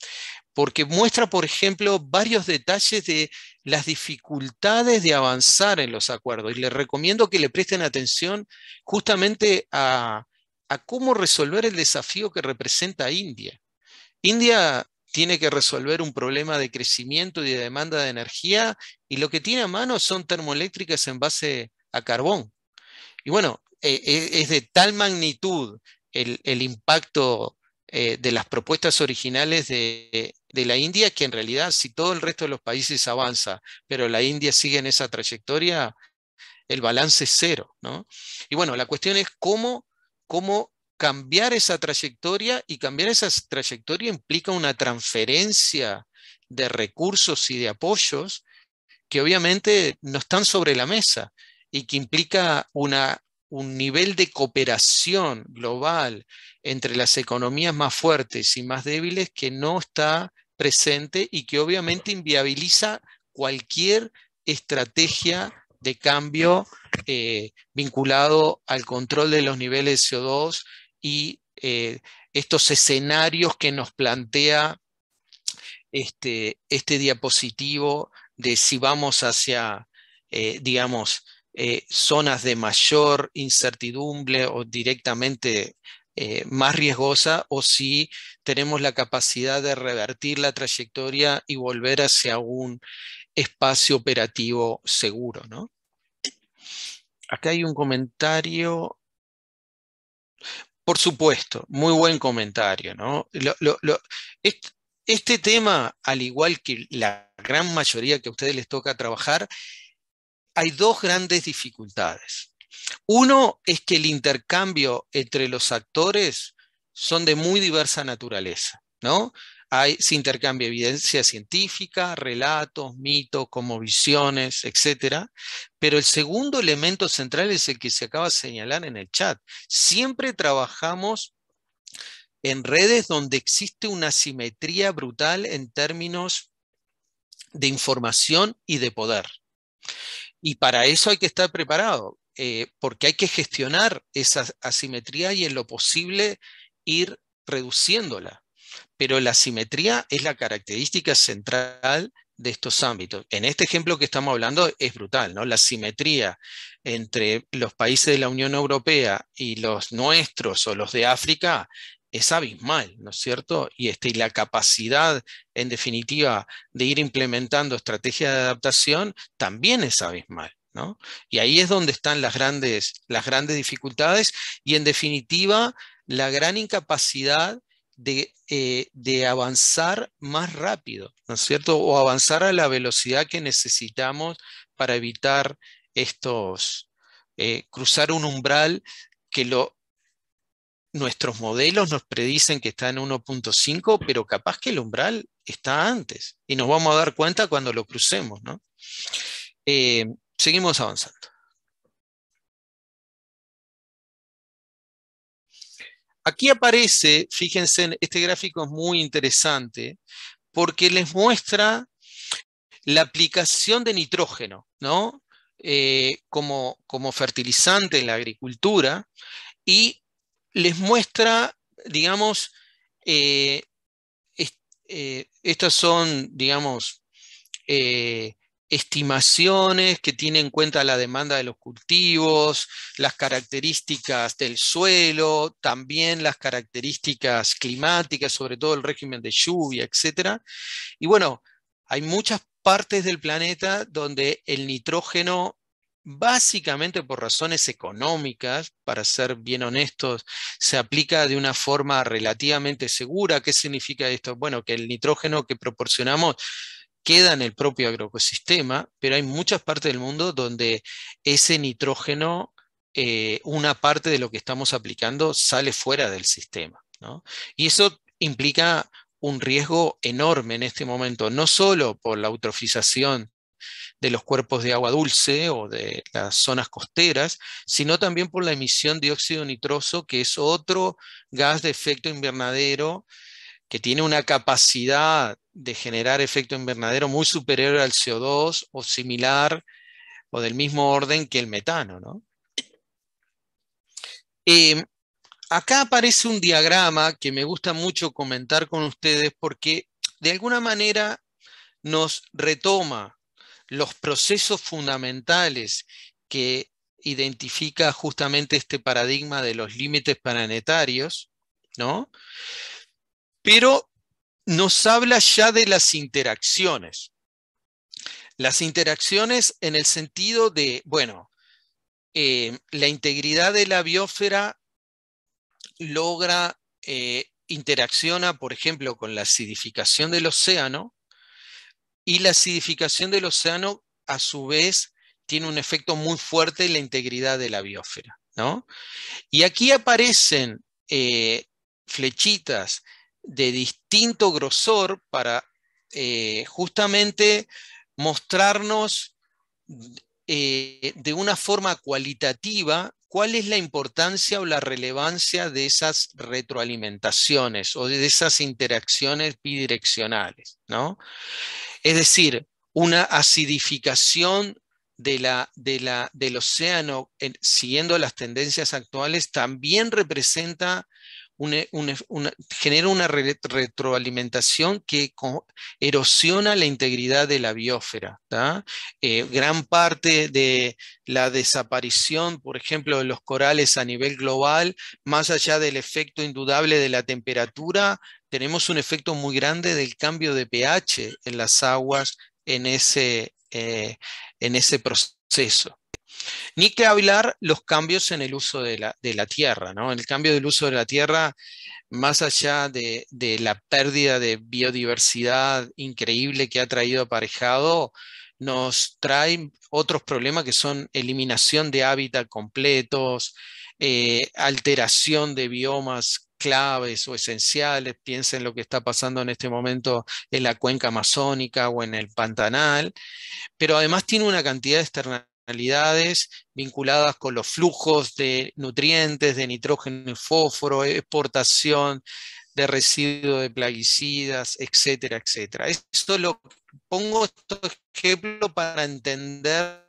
B: porque muestra, por ejemplo, varios detalles de las dificultades de avanzar en los acuerdos. Y les recomiendo que le presten atención justamente a, a cómo resolver el desafío que representa India. India tiene que resolver un problema de crecimiento y de demanda de energía y lo que tiene a mano son termoeléctricas en base a carbón. Y bueno, eh, eh, es de tal magnitud el, impacto eh, de las propuestas originales de, la India que en realidad si todo el resto de los países avanza, pero la India sigue en esa trayectoria, el balance es cero. Y bueno, la cuestión es cómo, cómo cambiar esa trayectoria y cambiar esa trayectoria implica una transferencia de recursos y de apoyos que obviamente no están sobre la mesa y que implica un nivel de cooperación global entre las economías más fuertes y más débiles que no está presente y que obviamente inviabiliza cualquier estrategia de cambio eh, vinculado al control de los niveles de CO2 y eh, estos escenarios que nos plantea este, este diapositivo de si vamos hacia, eh, digamos, eh, zonas de mayor incertidumbre o directamente más riesgosa o si tenemos la capacidad de revertir la trayectoria y volver hacia un espacio operativo seguro. ¿no? Acá hay un comentario por supuesto, muy buen comentario, ¿no? este, este tema, al igual que la gran mayoría que a ustedes les toca trabajar, hay dos grandes dificultades. Uno es que el intercambio entre los actores son de muy diversa naturaleza, ¿no? Hay, se intercambia evidencia científica, relatos, mitos, como visiones, etc. Pero el segundo elemento central es el que se acaba de señalar en el chat. Siempre trabajamos en redes donde existe una simetría brutal en términos de información y de poder. Y para eso hay que estar preparado, eh, porque hay que gestionar esa asimetría y en lo posible ir reduciéndola pero la simetría es la característica central de estos ámbitos. En este ejemplo que estamos hablando es brutal, ¿no? La simetría entre los países de la Unión Europea y los nuestros o los de África es abismal, ¿no es cierto? Y, este, la capacidad, en definitiva, de ir implementando estrategias de adaptación también es abismal. ¿no? Y ahí es donde están las grandes, las grandes dificultades y, en definitiva, la gran incapacidad eh, de, avanzar más rápido, ¿no es cierto? O avanzar a la velocidad que necesitamos para evitar estos, eh, cruzar un umbral que lo, nuestros modelos nos predicen que está en 1.5, pero capaz que el umbral está antes y nos vamos a dar cuenta cuando lo crucemos, ¿no?
A: Eh, seguimos avanzando. Aquí aparece, fíjense, este gráfico es muy
B: interesante porque les muestra la aplicación de nitrógeno, ¿no? Eh, como, como fertilizante en la agricultura y les muestra, digamos, eh, estos eh, estas son, digamos, estimaciones que tienen en cuenta la demanda de los cultivos, las características del suelo, también las características climáticas, sobre todo el régimen de lluvia, etc. Y bueno, hay muchas partes del planeta donde el nitrógeno, básicamente por razones económicas, para ser bien honestos, se aplica de una forma relativamente segura. ¿Qué significa esto? Bueno, que el nitrógeno que proporcionamos queda en el propio agroecosistema, pero hay muchas partes del mundo donde ese nitrógeno, eh, una parte de lo que estamos aplicando, sale fuera del sistema. Y eso implica un riesgo enorme en este momento, no solo por la eutrofización de los cuerpos de agua dulce o de las zonas costeras, sino también por la emisión de óxido nitroso, que es otro gas de efecto invernadero que tiene una capacidad de generar efecto invernadero muy superior al CO2 o similar o del mismo orden que el metano. ¿no? Em, acá aparece un diagrama que me gusta mucho comentar con ustedes porque de alguna manera nos retoma los procesos fundamentales que identifica justamente este paradigma de los límites planetarios, ¿no? Pero nos habla ya de las interacciones. Las interacciones en el sentido de, bueno, eh, la integridad de la biósfera... logra, eh, interacciona, por ejemplo, con la acidificación del océano, y la acidificación del océano, a su vez, tiene un efecto muy fuerte en la integridad de la biosfera. ¿no? Y aquí aparecen eh, flechitas de distinto grosor para eh, justamente mostrarnos eh, de una forma cualitativa cuál es la importancia o la relevancia de esas retroalimentaciones o de esas interacciones bidireccionales. ¿no? Es decir, una acidificación del océano, siguiendo las tendencias actuales, también representa eh, genera una retroalimentación que erosiona la integridad de la biosfera. Eh, gran parte de la desaparición, por ejemplo, de los corales a nivel global, más allá del efecto indudable de la temperatura, tenemos un efecto muy grande del cambio de pH en las aguas en ese, eh, en ese proceso. Ni que hablar los cambios en el uso de la, tierra, ¿no? El cambio del uso de la tierra, más allá de, la pérdida de biodiversidad increíble que ha traído aparejado, nos trae otros problemas que son eliminación de hábitat completos, eh, alteración de biomas claves o esenciales, piensen lo que está pasando en este momento en la cuenca amazónica o en el Pantanal, pero además tiene una cantidad de vinculadas con los flujos de nutrientes, de nitrógeno y fósforo, exportación de residuos de plaguicidas, etcétera, etcétera. Esto lo pongo este ejemplo para entender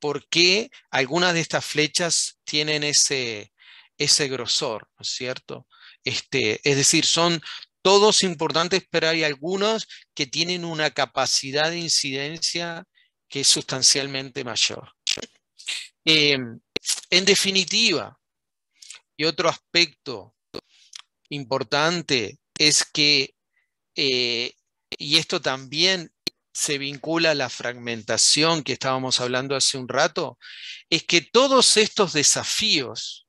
B: por qué algunas de estas flechas tienen ese, ese grosor, ¿no es cierto? Este, es decir, son todos importantes, pero hay algunos que tienen una capacidad de incidencia que es sustancialmente mayor. Em, en definitiva, y otro aspecto importante es que, eh, y esto también se vincula a la fragmentación que estábamos hablando hace un rato, es que todos estos desafíos,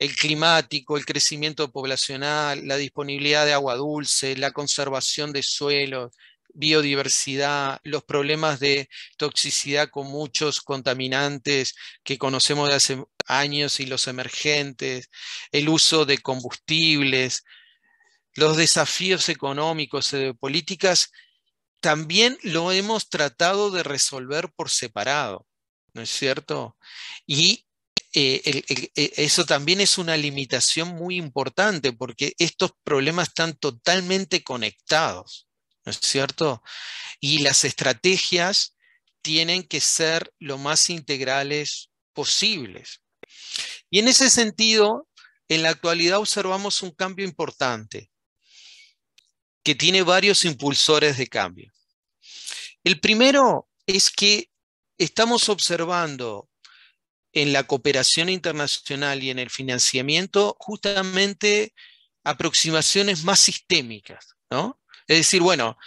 B: el climático, el crecimiento poblacional, la disponibilidad de agua dulce, la conservación de suelos, biodiversidad, los problemas de toxicidad con muchos contaminantes que conocemos de hace años y los emergentes, el uso de combustibles, los desafíos económicos, eh, de políticas, también lo hemos tratado de resolver por separado, ¿no es cierto? Y eh, e, eso también es una limitación muy importante porque estos problemas están totalmente conectados. ¿no es cierto? Y las estrategias tienen que ser lo más integrales posibles. Y en ese sentido, en la actualidad observamos un cambio importante que tiene varios impulsores de cambio. El primero es que estamos observando en la cooperación internacional y en el financiamiento justamente aproximaciones más sistémicas, ¿no? Es decir, bueno,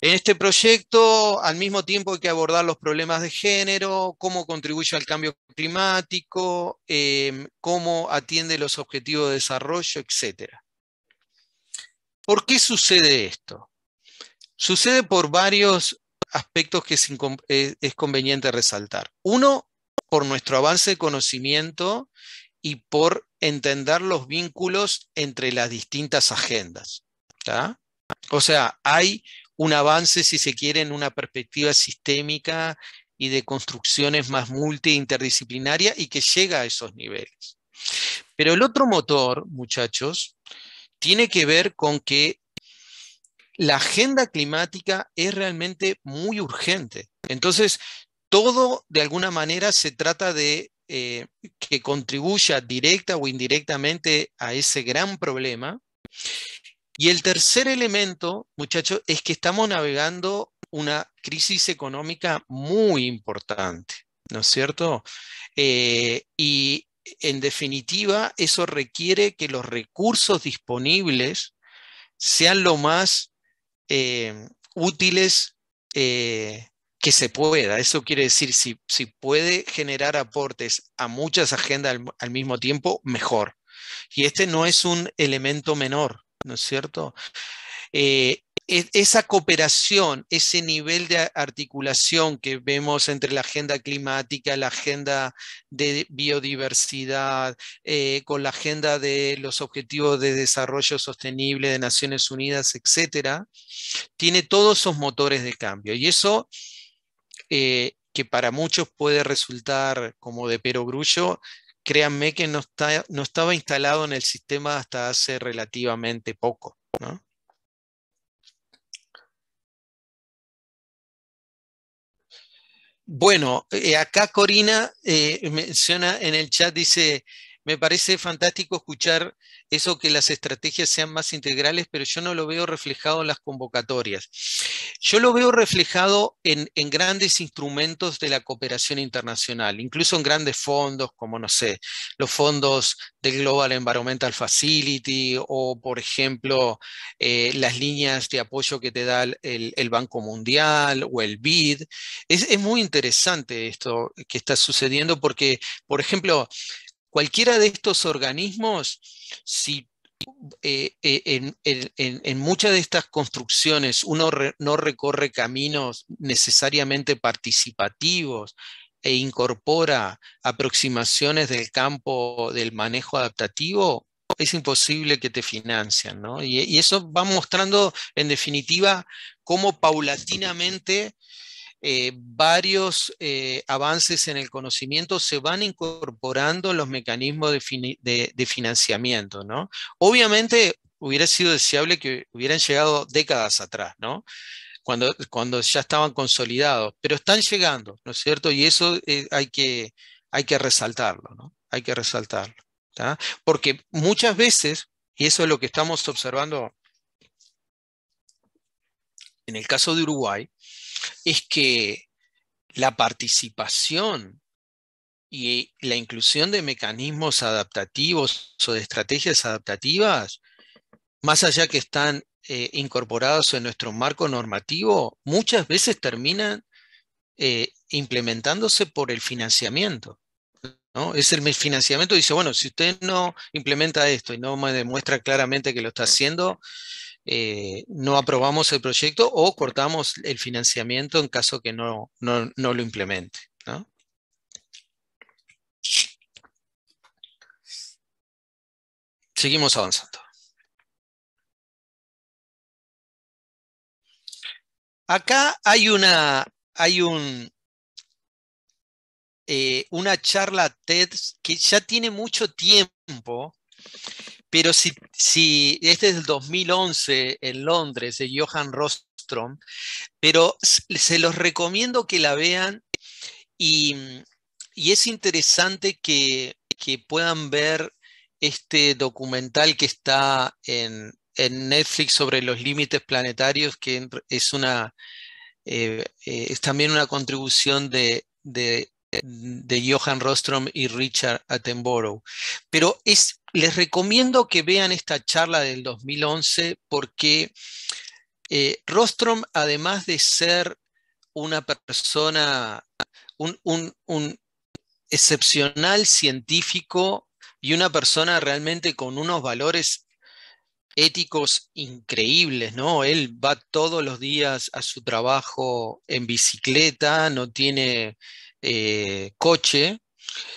B: en este proyecto, al mismo tiempo hay que abordar los problemas de género, cómo contribuye al cambio climático, em, cómo atiende los objetivos de desarrollo, etc. ¿Por qué sucede esto? Sucede por varios aspectos que es, conveniente resaltar. Uno, por nuestro avance de conocimiento y por entender los vínculos entre las distintas agendas. está? O sea, hay un avance, si se quiere, en una perspectiva sistémica y de construcciones más multi y que llega a esos niveles. Pero el otro motor, muchachos, tiene que ver con que la agenda climática es realmente muy urgente. Entonces, todo de alguna manera se trata de eh, que contribuya directa o indirectamente a ese gran problema y el tercer elemento, muchachos, es que estamos navegando una crisis económica muy importante, ¿no es cierto? Eh, y en definitiva, eso requiere que los recursos disponibles sean lo más eh, útiles eh, que se pueda. Eso quiere decir, si, puede generar aportes a muchas agendas al mismo tiempo, mejor. Y este no es un elemento menor. ¿no es cierto? Eh, esa cooperación, ese nivel de articulación que vemos entre la agenda climática, la agenda de biodiversidad, eh, con la agenda de los objetivos de desarrollo sostenible de Naciones Unidas, etcétera, tiene todos esos motores de cambio. Y eso, eh, que para muchos puede resultar como de perogrullo, créanme que
A: no, estaba instalado en el sistema hasta hace relativamente poco. Bueno, eh, acá Corina eh, menciona en el chat, dice,
B: me parece fantástico escuchar eso que las estrategias sean más integrales, pero yo no lo veo reflejado en las convocatorias. Yo lo veo reflejado en, grandes instrumentos de la cooperación internacional, incluso en grandes fondos como, no sé, los fondos del Global Environmental Facility o, por ejemplo, eh, las líneas de apoyo que te da el, Banco Mundial o el BID. es muy interesante esto que está sucediendo porque, por ejemplo, Cualquiera de estos organismos, si eh, eh, en, muchas de estas construcciones uno no recorre caminos necesariamente participativos e incorpora aproximaciones del campo del manejo adaptativo, es imposible que te financien. ¿no? y eso va mostrando, en definitiva, cómo paulatinamente eh, varios eh, avances en el conocimiento se van incorporando los mecanismos de, financiamiento, ¿no? Obviamente hubiera sido deseable que hubieran llegado décadas atrás, ¿no? Cuando, cuando ya estaban consolidados, pero están llegando, ¿no es cierto? Y eso eh, hay, que, hay que resaltarlo, ¿no? Hay que resaltarlo, Porque muchas veces, y eso es lo que estamos observando en el caso de Uruguay, es que la participación y la inclusión de mecanismos adaptativos o de estrategias adaptativas, más allá que están eh, incorporados en nuestro marco normativo, muchas veces terminan eh, implementándose por el financiamiento. ¿no? Es el financiamiento dice, bueno, si usted no implementa esto y no me demuestra claramente que lo está haciendo, eh, no aprobamos el proyecto o cortamos el financiamiento en caso que no, lo
A: implemente. Seguimos avanzando. Acá hay una, hay un, eh, una charla TED que ya tiene mucho
B: tiempo pero si, este es el 2011 en Londres, de Johan Rostrom, pero se los recomiendo que la vean y, es interesante que, puedan ver este documental que está en, Netflix sobre los límites planetarios, que es una... Eh, eh, es también una contribución de, de Johan Rostrom y Richard Attenborough. Pero es les recomiendo que vean esta charla del 2011 porque eh, Rostrom, además de ser una persona, un, excepcional científico y una persona realmente con unos valores éticos increíbles, ¿no? Él va todos los días a su trabajo en bicicleta, no tiene eh, coche,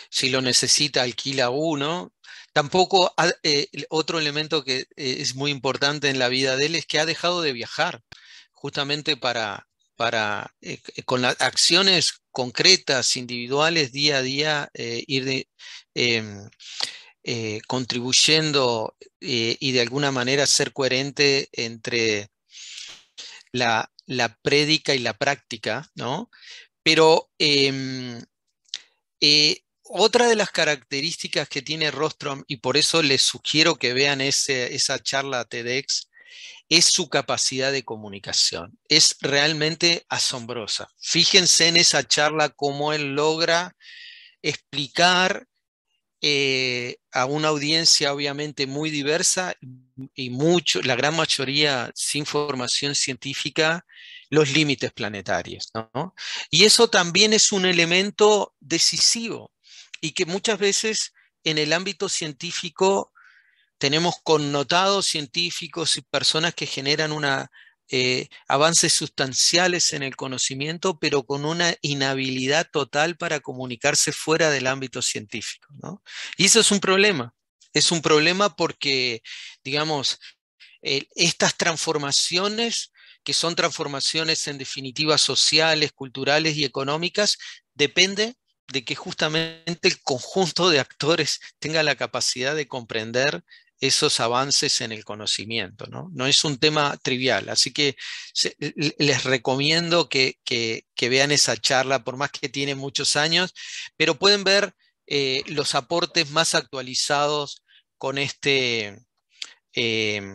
B: si lo necesita alquila uno, Tampoco eh, otro elemento que eh, es muy importante en la vida de él es que ha dejado de viajar, justamente para, para eh, con las acciones concretas, individuales, día a día, ir em, contribuyendo y de alguna manera ser coherente entre la, prédica y la práctica, ¿no? Pero em, otra de las características que tiene Rostrom, y por eso les sugiero que vean esa charla TEDx, es su capacidad de comunicación. Es realmente asombrosa. Fíjense en esa charla cómo él logra explicar eh, a una audiencia obviamente muy diversa y mucho, la gran mayoría sin formación científica, los límites planetarios. Y eso también es un elemento decisivo y que muchas veces en el ámbito científico tenemos connotados científicos y personas que generan eh, avances sustanciales en el conocimiento, pero con una inhabilidad total para comunicarse fuera del ámbito científico. Y eso es un problema. Es un problema porque, digamos, eh, estas transformaciones, que son transformaciones en definitiva sociales, culturales y económicas, depende de que justamente el conjunto de actores tenga la capacidad de comprender esos avances en el conocimiento. No, es un tema trivial, así que les recomiendo que, vean esa charla, por más que tiene muchos años, pero pueden ver eh, los aportes más actualizados con este, em,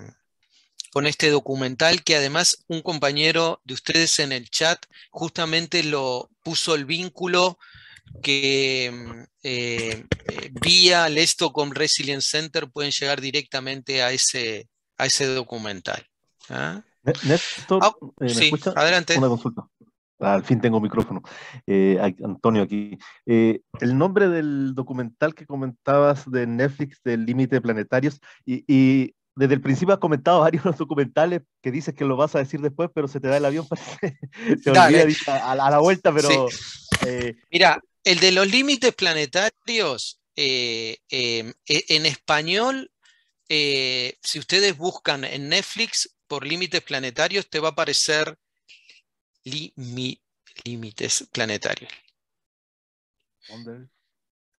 B: con este documental que además un compañero de ustedes en el chat justamente lo puso el vínculo que mm, eh, eh, vía vía con Resilience Center pueden llegar directamente a ese, a ese documental.
C: ¿ah? Néstor, ah, eh, ¿me adelante. Una consulta. Al fin tengo micrófono. Antonio aquí. el nombre del documental que comentabas de Netflix, del Límite Planetarios, y, desde el principio has comentado varios documentales que dices que lo vas a decir después, pero se te da el avión, para
A: Se a, la vuelta, pero.
B: Mira, el de los límites planetarios, eh, eh, e, en español, eh, si ustedes buscan en Netflix por límites planetarios, te va a aparecer límites planetarios. ¿Dónde?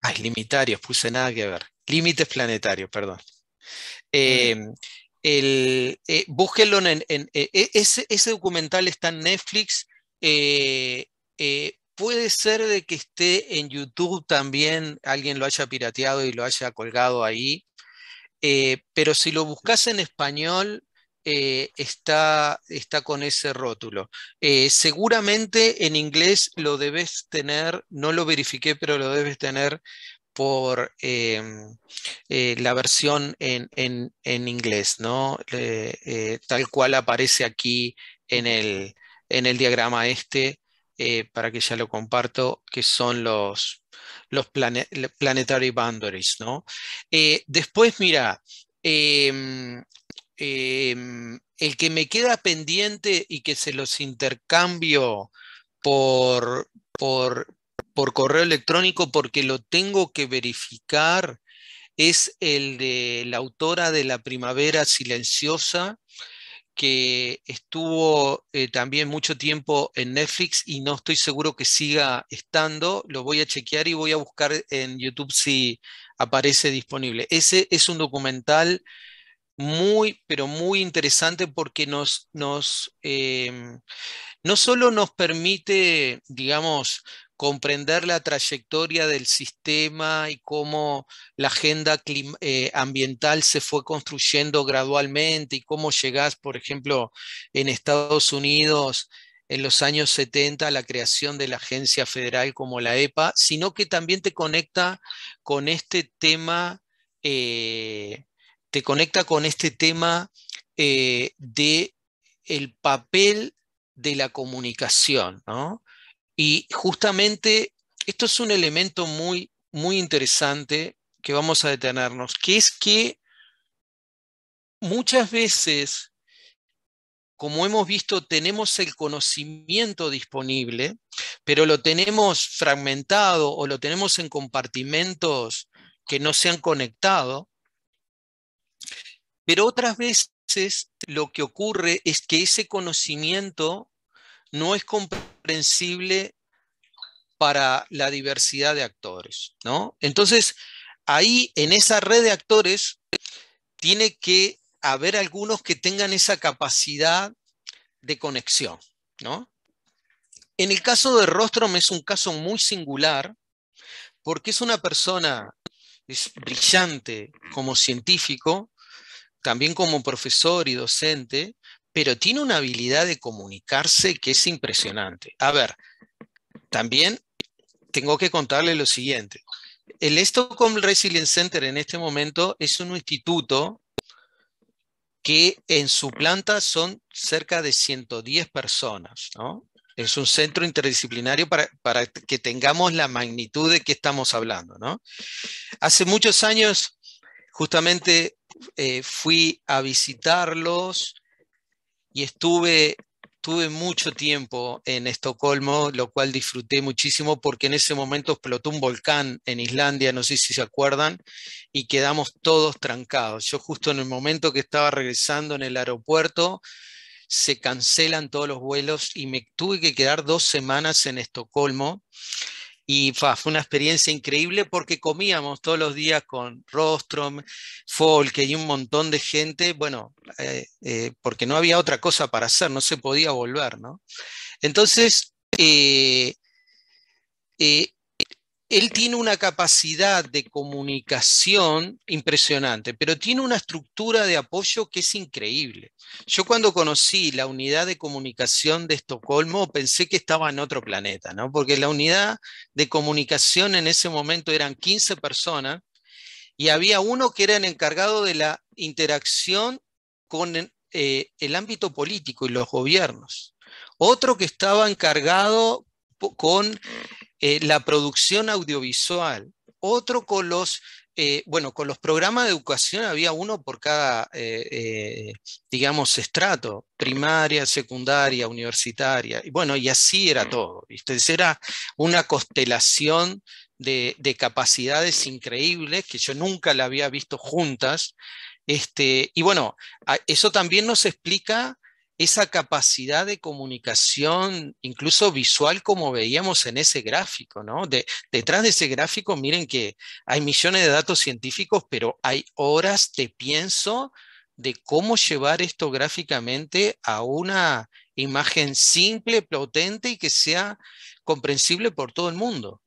B: Ay, limitarios, puse nada que ver. Límites planetarios, perdón. El, búsquenlo en, e, ese, documental está en Netflix. Puede ser de que esté en YouTube también, alguien lo haya pirateado y lo haya colgado ahí, eh, pero si lo buscas en español, eh, está, está, con ese rótulo. Eh, seguramente en inglés lo debes tener, no lo verifiqué, pero lo debes tener por la versión en, inglés, ¿no? tal cual aparece aquí en el, en el diagrama este, eh, para que ya lo comparto, que son los, planetary boundaries. ¿no? Eh, después, mira, em, em, el que me queda pendiente y que se los intercambio por correo electrónico porque lo tengo que verificar es el de la autora de La Primavera Silenciosa, que estuvo eh, también mucho tiempo en Netflix y no estoy seguro que siga estando. Lo voy a chequear y voy a buscar en YouTube si aparece disponible. Ese es un documental muy, pero muy interesante porque nos, em, no solo nos permite, digamos, comprender la trayectoria del sistema y cómo la agenda eh, ambiental se fue construyendo gradualmente y cómo llegás, por ejemplo, en Estados Unidos en los años 70 a la creación de la agencia federal como la EPA, sino que también te conecta con este tema, eh, te conecta con este tema eh, de el papel de la comunicación, ¿no? Y justamente esto es un elemento muy, muy interesante que vamos a detenernos, que es que muchas veces, como hemos visto, tenemos el conocimiento disponible, pero lo tenemos fragmentado o lo tenemos en compartimentos que no se han conectado. Pero otras veces lo que ocurre es que ese conocimiento no es comprendido para la diversidad de actores, ¿no? Entonces, ahí en esa red de actores tiene que haber algunos que tengan esa capacidad de conexión, ¿no? En el caso de Rostrom es un caso muy singular porque es una persona es brillante como científico, también como profesor y docente, pero tiene una habilidad de comunicarse que es impresionante. A ver, también tengo que contarle lo siguiente. El Stockholm Resilience Center en este momento es un instituto que en su planta son cerca de 110 personas, ¿no? Es un centro interdisciplinario para, que tengamos la magnitud de que estamos hablando, ¿no? Hace muchos años, justamente, eh, fui a visitarlos y estuve, tuve mucho tiempo en Estocolmo, lo cual disfruté muchísimo porque en ese momento explotó un volcán en Islandia, no sé si se acuerdan, y quedamos todos trancados. Yo justo en el momento que estaba regresando en el aeropuerto, se cancelan todos los vuelos y me tuve que quedar dos semanas en Estocolmo y fue una experiencia increíble porque comíamos todos los días con Rostrom, Folk y un montón de gente, bueno, eh, eh, porque no había otra cosa para hacer, no se podía volver, ¿no? Entonces, eh, él tiene una capacidad de comunicación impresionante, pero tiene una estructura de apoyo que es increíble. Yo cuando conocí la unidad de comunicación de Estocolmo pensé que estaba en otro planeta, ¿no? Porque la unidad de comunicación en ese momento eran 15 personas y había uno que era el encargado de la interacción con el eh, ámbito político y los gobiernos. Otro que estaba encargado con eh, la producción audiovisual, otro con los, eh, bueno, con los programas de educación había uno por cada, eh, digamos, estrato, primaria, secundaria, universitaria, y bueno, y así era mm. todo, ¿viste? Era una constelación de, capacidades increíbles que yo nunca la había visto juntas. Este, y bueno, eso también nos explica esa capacidad de comunicación, incluso visual, como veíamos en ese gráfico, ¿no? detrás de ese gráfico, miren que hay millones de datos científicos, pero hay horas de pienso de cómo llevar esto gráficamente a una imagen simple, potente y que sea comprensible por todo el mundo.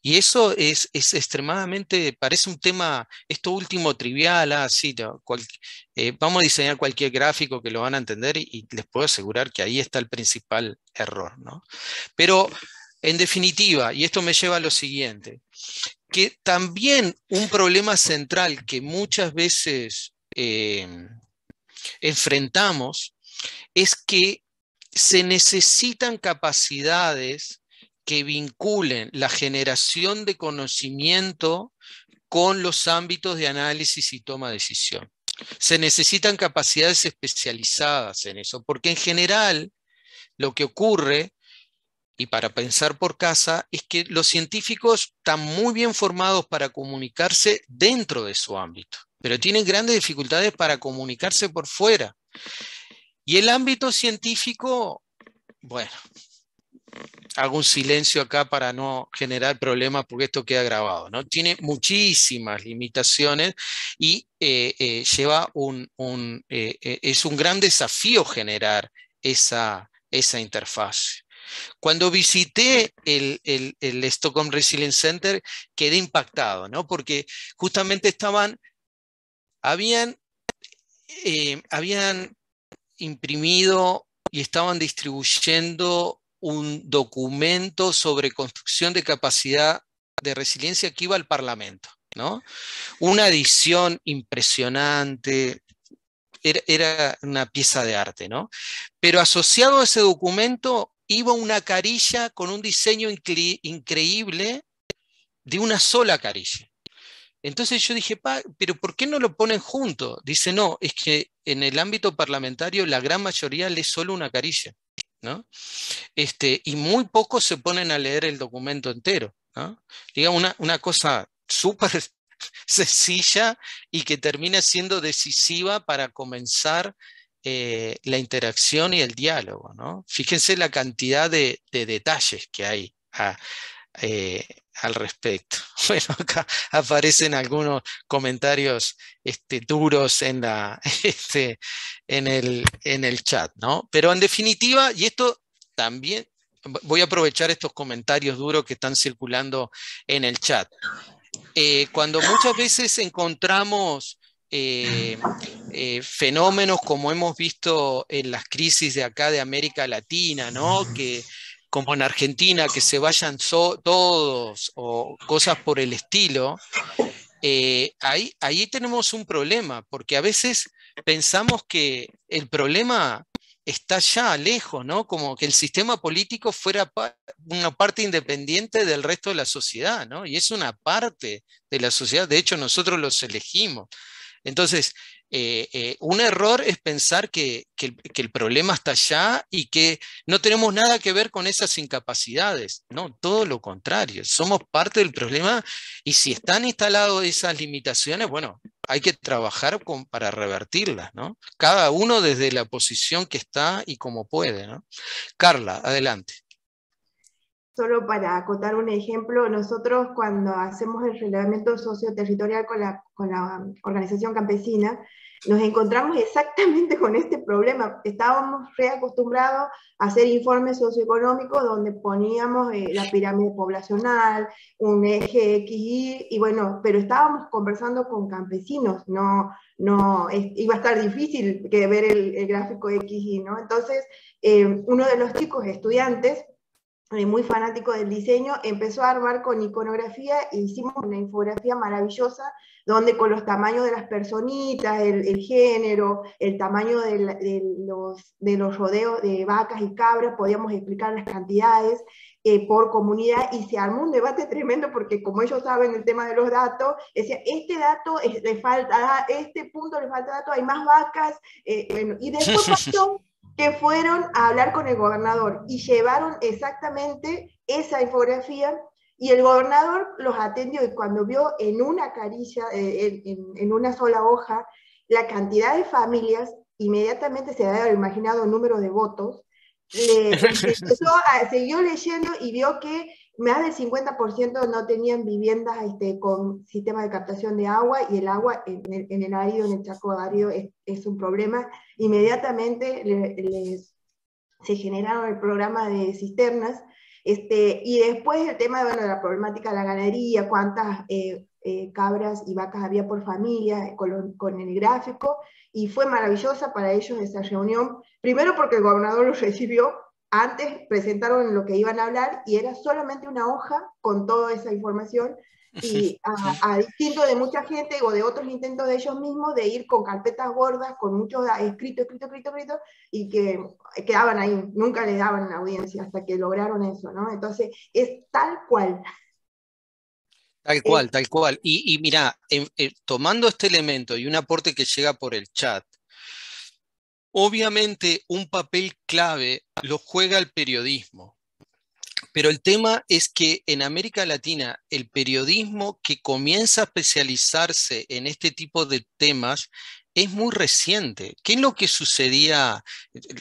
B: Y eso es, extremadamente, parece un tema, esto último trivial, así, ah, eh, vamos a diseñar cualquier gráfico que lo van a entender y, les puedo asegurar que ahí está el principal error, Pero, en definitiva, y esto me lleva a lo siguiente, que también un problema central que muchas veces eh, enfrentamos es que se necesitan capacidades que vinculen la generación de conocimiento con los ámbitos de análisis y toma de decisión. Se necesitan capacidades especializadas en eso, porque en general lo que ocurre, y para pensar por casa, es que los científicos están muy bien formados para comunicarse dentro de su ámbito, pero tienen grandes dificultades para comunicarse por fuera. Y el ámbito científico, bueno, hago un silencio acá para no generar problemas porque esto queda grabado, ¿no? Tiene muchísimas limitaciones y eh, eh, lleva un, eh, es un gran desafío generar esa, esa interfaz. Cuando visité el, el, el, Stockholm Resilience Center quedé impactado, ¿no? Porque justamente estaban, habían, habían imprimido y estaban distribuyendo un documento sobre construcción de capacidad de resiliencia que iba al Parlamento. ¿no? Una edición impresionante, era, una pieza de arte, ¿no? pero asociado a ese documento iba una carilla con un diseño increíble de una sola carilla. Entonces yo dije, pero ¿por qué no lo ponen junto Dice, no, es que en el ámbito parlamentario la gran mayoría lee solo una carilla. Este, y muy pocos se ponen a leer el documento entero. ¿no? Diga una, cosa súper sencilla y que termina siendo decisiva para comenzar eh, la interacción y el diálogo. ¿no? Fíjense la cantidad de, detalles que hay ah, eh, al respecto. Bueno, acá aparecen algunos comentarios este, duros en, la, este, en, el, chat, ¿no? Pero en definitiva, y esto también, voy a aprovechar estos comentarios duros que están circulando en el chat. Eh, cuando muchas veces encontramos eh, fenómenos como hemos visto en las crisis de acá de América Latina, ¿no? que como en Argentina, que se vayan todos o cosas por el estilo, eh, ahí, tenemos un problema, porque a veces pensamos que el problema está ya lejos, ¿no? Como que el sistema político fuera una parte independiente del resto de la sociedad, ¿no? Y es una parte de la sociedad, de hecho nosotros los elegimos. Entonces, eh, eh, un error es pensar que, el, problema está allá y que no tenemos nada que ver con esas incapacidades. No, todo lo contrario, somos parte del problema y si están instaladas esas limitaciones, bueno, hay que trabajar para revertirlas, ¿no? Cada uno desde la posición que está y como puede, ¿no? Carla, adelante.
D: Solo para acotar un ejemplo, nosotros cuando hacemos el relevamiento socioterritorial con la organización campesina, nos encontramos exactamente con este problema. Estábamos reacostumbrados a hacer informes socioeconómicos donde poníamos eh, la pirámide poblacional, un eje X y bueno, pero estábamos conversando con campesinos, no, no iba a estar difícil que ver el, gráfico y ¿no? Entonces, eh, uno de los chicos estudiantes muy fanático del diseño, empezó a armar con iconografía e hicimos una infografía maravillosa donde con los tamaños de las personitas, el, género, el tamaño de, los, de, los, rodeos de vacas y cabras, podíamos explicar las cantidades eh, por comunidad y se armó un debate tremendo porque como ellos saben el tema de los datos, decía, este dato le falta, ah, este punto le falta dato, hay más vacas, eh, bueno, y después pasó que fueron a hablar con el gobernador y llevaron exactamente esa infografía y el gobernador los atendió y cuando vio en una carilla, eh, en, una sola hoja, la cantidad de familias, inmediatamente se había imaginado el número de votos, le, siguió leyendo y vio que más del 50% no tenían viviendas este, con sistema de captación de agua y el agua en el, en el en el chaco árido, es, es un problema inmediatamente se generaron el programa de cisternas. Este, y después el tema de la problemática de la ganadería, cuántas eh, eh, cabras y vacas había por familia con, el gráfico. Y fue maravillosa para ellos esa reunión. Primero porque el gobernador los recibió. Antes presentaron lo que iban a hablar y era solamente una hoja con toda esa información y ah, a, distinto de mucha gente o de otros intentos de ellos mismos de ir con carpetas gordas, con mucho escrito, escrito, escrito, escrito, y que eh, quedaban ahí, nunca le daban la audiencia hasta que lograron eso, ¿no? Entonces, es tal cual.
B: Tal eh, cual, tal cual. Y, y mira, eh, tomando este elemento y un aporte que llega por el chat, obviamente un papel clave lo juega el periodismo pero el tema es que en América Latina el periodismo que comienza a especializarse en este tipo de temas es muy reciente. ¿Qué es lo que sucedía?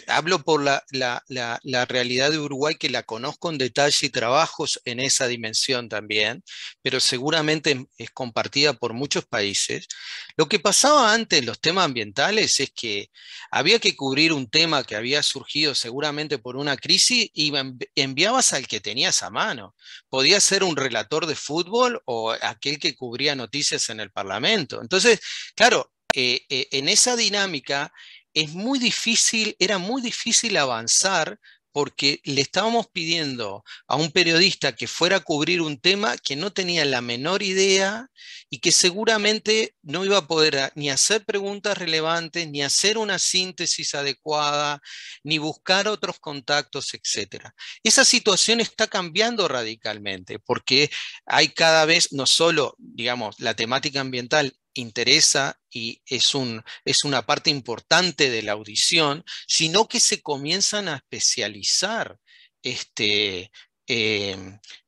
B: Hablo por la, realidad de Uruguay, que la conozco en detalle y trabajos en esa dimensión también, pero seguramente es compartida por muchos países. Lo que pasaba antes en los temas ambientales es que había que cubrir un tema que había surgido seguramente por una crisis y enviabas al que tenías a mano. Podía ser un relator de fútbol o aquel que cubría noticias en el Parlamento. Entonces, claro, eh, eh, en esa dinámica es muy difícil, era muy difícil avanzar porque le estábamos pidiendo a un periodista que fuera a cubrir un tema que no tenía la menor idea y que seguramente no iba a poder ah, ni hacer preguntas relevantes, ni hacer una síntesis adecuada, ni buscar otros contactos, etc. Esa situación está cambiando radicalmente porque hay cada vez, no solo, digamos, la temática ambiental interesa y es, un, es una parte importante de la audición, sino que se comienzan a especializar este, eh,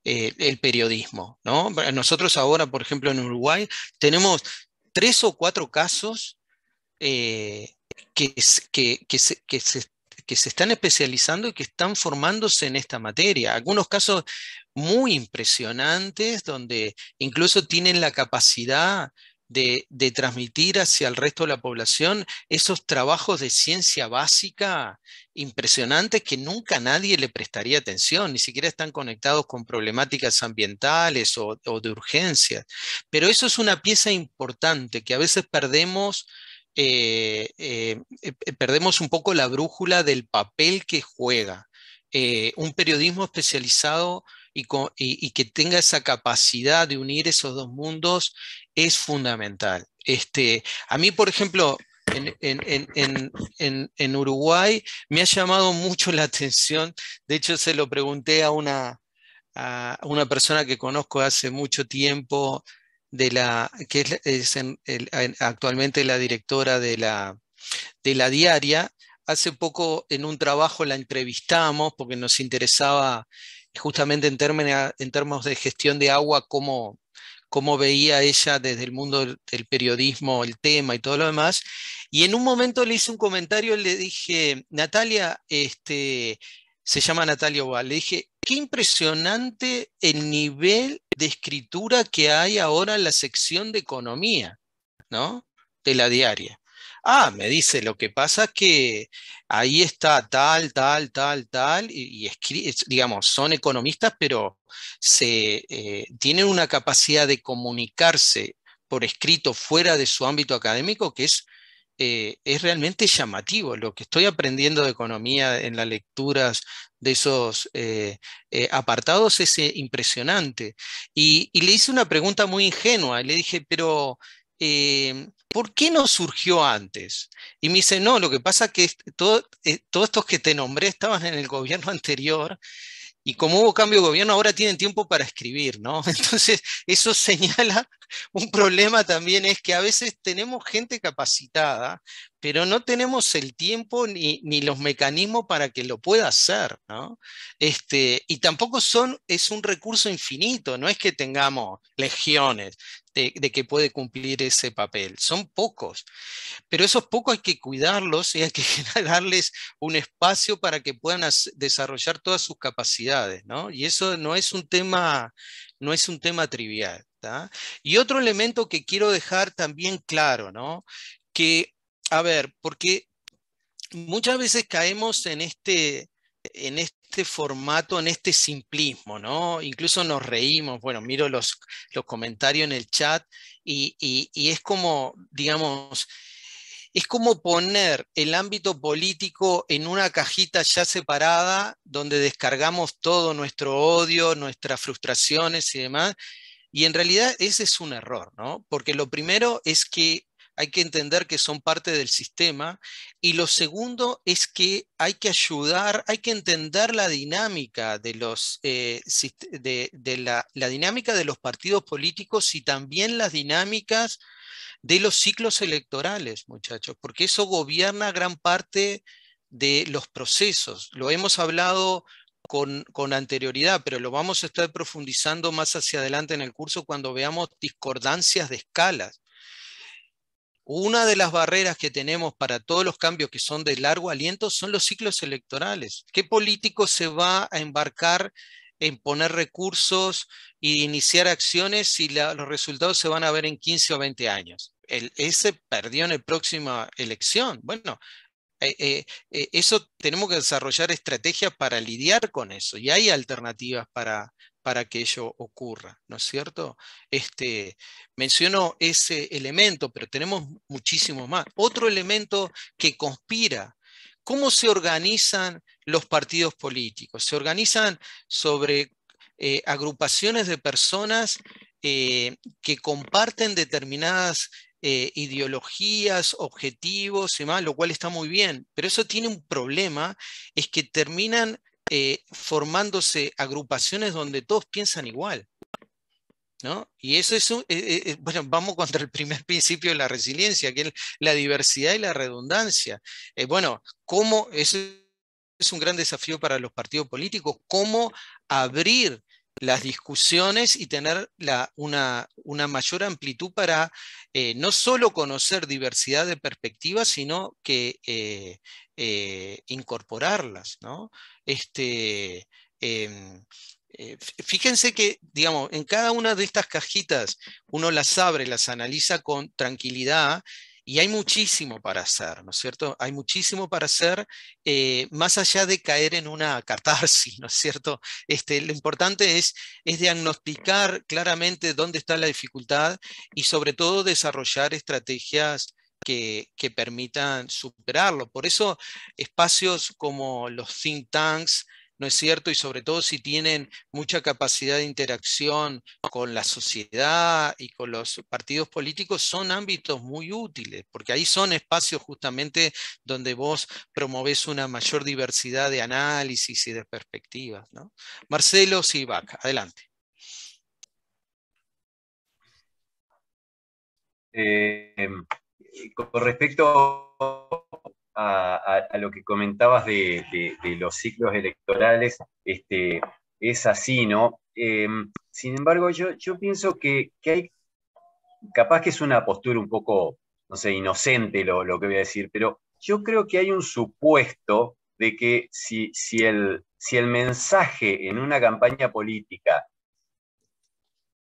B: eh, el periodismo. ¿no? Nosotros ahora, por ejemplo, en Uruguay tenemos tres o cuatro casos eh, que, que, se, que se están especializando y que están formándose en esta materia. Algunos casos muy impresionantes donde incluso tienen la capacidad de, transmitir hacia el resto de la población esos trabajos de ciencia básica impresionantes que nunca nadie le prestaría atención, ni siquiera están conectados con problemáticas ambientales o, de urgencias. Pero eso es una pieza importante que a veces perdemos. Eh, eh, eh, perdemos un poco la brújula del papel que juega un periodismo especializado y, que tenga esa capacidad de unir esos dos mundos es fundamental. Este, a mí, por ejemplo, en, Uruguay me ha llamado mucho la atención, de hecho se lo pregunté a una, a una persona que conozco hace mucho tiempo, de la, que es, actualmente la directora de la, de la diaria. Hace poco en un trabajo la entrevistamos porque nos interesaba justamente en, términos, en de gestión de agua, cómo, veía ella desde el mundo del, periodismo el tema y todo lo demás. Y en un momento le hice un comentario, le dije, Natalia, este, se llama Natalia Oval, le dije, qué impresionante el nivel de escritura que hay ahora en la sección de economía, ¿no? De la diaria. Ah, me dice, lo que pasa es que ahí está tal, tal, tal, tal, y, digamos, son economistas, pero se, eh, tienen una capacidad de comunicarse por escrito fuera de su ámbito académico que es, eh, es realmente llamativo. Lo que estoy aprendiendo de economía en las lecturas de esos eh, apartados es impresionante. Y, le hice una pregunta muy ingenua. Le dije, pero ¿por qué no surgió antes? Y me dice, no, lo que pasa es que eh, todos estos que te nombré estaban en el gobierno anterior y como hubo cambio de gobierno, ahora tienen tiempo para escribir, ¿no? Entonces, eso señala un problema también, es que a veces tenemos gente capacitada, pero no tenemos el tiempo ni, los mecanismos para que lo pueda hacer, ¿no? Este, y tampoco son, es un recurso infinito, no es que tengamos legiones, de, que puede cumplir ese papel. Son pocos, pero esos pocos hay que cuidarlos y hay que darles un espacio para que puedan desarrollar todas sus capacidades, ¿no? Y eso no es un tema, no es un tema trivial. Y otro elemento que quiero dejar también claro, ¿no? Que, a ver, porque muchas veces caemos en este, en este formato, en este simplismo, ¿no? Incluso nos reímos, bueno, miro los, comentarios en el chat y, y es como, digamos, es como poner el ámbito político en una cajita ya separada, donde descargamos todo nuestro odio, nuestras frustraciones y demás. Y en realidad ese es un error, ¿no? Porque lo primero es que hay que entender que son parte del sistema. Y lo segundo es que hay que ayudar, hay que entender la dinámica de, los, eh, de, dinámica de los partidos políticos y también las dinámicas de los ciclos electorales, muchachos, porque eso gobierna gran parte de los procesos. Lo hemos hablado con, con, anterioridad, pero lo vamos a estar profundizando más hacia adelante en el curso cuando veamos discordancias de escalas. Una de las barreras que tenemos para todos los cambios que son de largo aliento son los ciclos electorales. ¿Qué político se va a embarcar en poner recursos y iniciar acciones si los resultados se van a ver en 15 o 20 años? ese perdió en la próxima elección. Bueno, eh, eh, eh, eso tenemos que desarrollar estrategias para lidiar con eso y hay alternativas para, para que ello ocurra, ¿no es cierto? Este, menciono ese elemento, pero tenemos muchísimo más. Otro elemento que conspira, ¿cómo se organizan los partidos políticos? Se organizan sobre eh, agrupaciones de personas eh, que comparten determinadas eh, ideologías, objetivos y más, lo cual está muy bien, pero eso tiene un problema, es que terminan eh, formándose agrupaciones donde todos piensan igual. ¿No? Y eso es, eh, eh, bueno, vamos contra el primer principio de la resiliencia, que es la diversidad y la redundancia. bueno, ¿cómo, eso es un gran desafío para los partidos políticos, cómo abrir las discusiones y tener una, mayor amplitud para eh, no solo conocer diversidad de perspectivas, sino que eh, eh, incorporarlas. ¿no? Este, em, fíjense que, digamos, en cada una de estas cajitas uno las abre, las analiza con tranquilidad y hay muchísimo para hacer, ¿no es cierto? Hay muchísimo para hacer, eh, más allá de caer en una catarsis, ¿no es cierto? Este, lo importante es, diagnosticar claramente dónde está la dificultad y sobre todo desarrollar estrategias que, permitan superarlo. Por eso espacios como los think tanks, ¿no es cierto? Y sobre todo si tienen mucha capacidad de interacción con la sociedad y con los partidos políticos, son ámbitos muy útiles, porque ahí son espacios justamente donde vos promovés una mayor diversidad de análisis y de perspectivas. ¿no? Marcelo Sivac, adelante.
G: Eh, con respecto a, lo que comentabas de, los ciclos electorales, este, es así, ¿no? Em, sin embargo, yo, yo pienso que, hay, capaz que es una postura un poco, no sé, inocente lo, que voy a decir, pero yo creo que hay un supuesto de que si, si, el, si el mensaje en una campaña política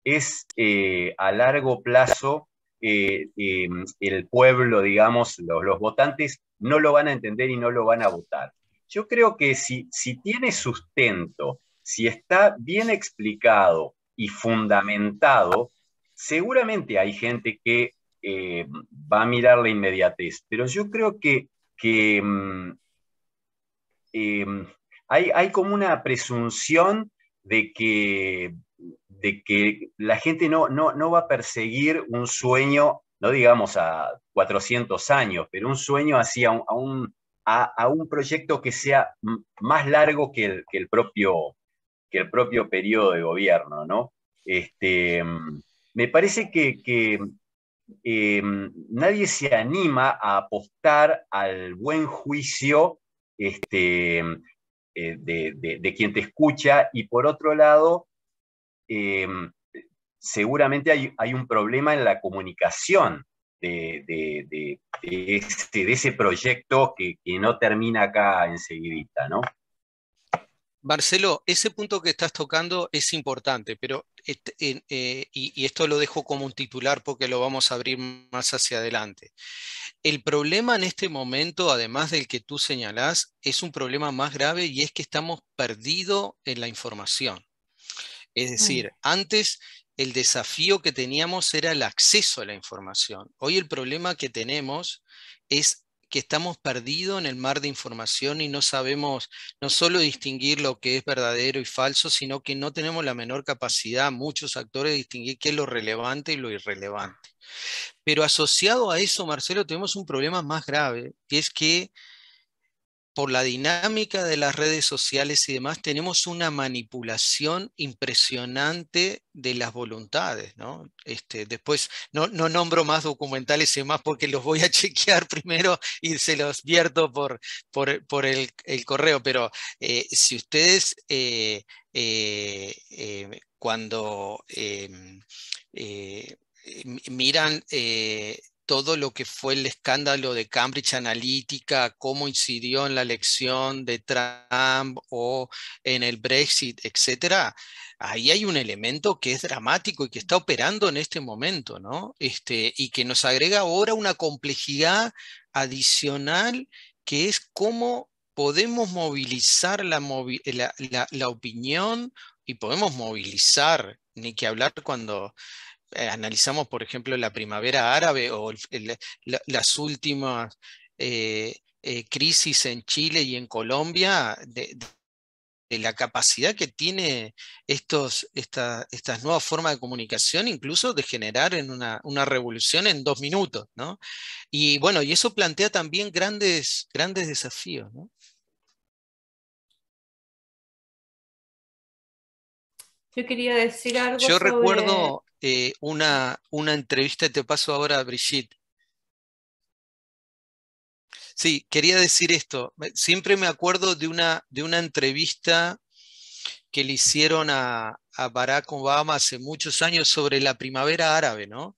G: es eh, a largo plazo, eh, em, el pueblo, digamos, los, los votantes no lo van a entender y no lo van a votar. Yo creo que si, si tiene sustento, si está bien explicado y fundamentado, seguramente hay gente que eh, va a mirar la inmediatez, pero yo creo que, que mm, eh, hay, como una presunción de que, de que la gente no, no va a perseguir un sueño no digamos a 400 años, pero un sueño hacia un, a, un, proyecto que sea más largo que el, el, propio, que el propio periodo de gobierno, ¿no? Este, me parece que, em, nadie se anima a apostar al buen juicio este, eh, de, quien te escucha y por otro lado, em, seguramente hay, un problema en la comunicación de, ese proyecto que, no termina acá enseguida, ¿no? Marcelo, ese punto que estás tocando es importante,
B: pero este, eh, y, esto lo dejo como un titular porque lo vamos a abrir más hacia adelante. El problema en este momento, además del que tú señalás, es un problema más grave y es que estamos perdidos en la información. Es decir, mm. antes el desafío que teníamos era el acceso a la información. Hoy el problema que tenemos es que estamos perdidos en el mar de información y no sabemos no solo distinguir lo que es verdadero y falso, sino que no tenemos la menor capacidad, muchos actores, de distinguir qué es lo relevante y lo irrelevante. Pero asociado a eso, Marcelo, tenemos un problema más grave, que es que por la dinámica de las redes sociales y demás, tenemos una manipulación impresionante de las voluntades, ¿no? Este, después, no, nombro más documentales y demás porque los voy a chequear primero y se los vierto por, por, el, correo, pero eh, si ustedes eh, eh, cuando em, miran todo lo que fue el escándalo de Cambridge Analytica, cómo incidió en la elección de Trump o en el Brexit, etcétera, ahí hay un elemento que es dramático y que está operando en este momento, ¿no? Este, y que nos agrega ahora una complejidad adicional que es cómo podemos movilizar la, la opinión y podemos movilizar, ni que hablar cuando eh, analizamos, por ejemplo, la primavera árabe o las últimas eh, eh, crisis en Chile y en Colombia, de, la capacidad que tiene estos, estas nuevas formas de comunicación, incluso de generar en una, revolución en dos minutos. ¿no?
A: Y bueno, y eso plantea también grandes, grandes desafíos. ¿no? Yo quería decir algo. Yo recuerdo eh, una, una entrevista, te paso ahora a Brigitte.
B: Sí, quería decir esto. Siempre me acuerdo de una, de una entrevista que le hicieron a, a Barack Obama hace muchos años sobre la primavera árabe, ¿no?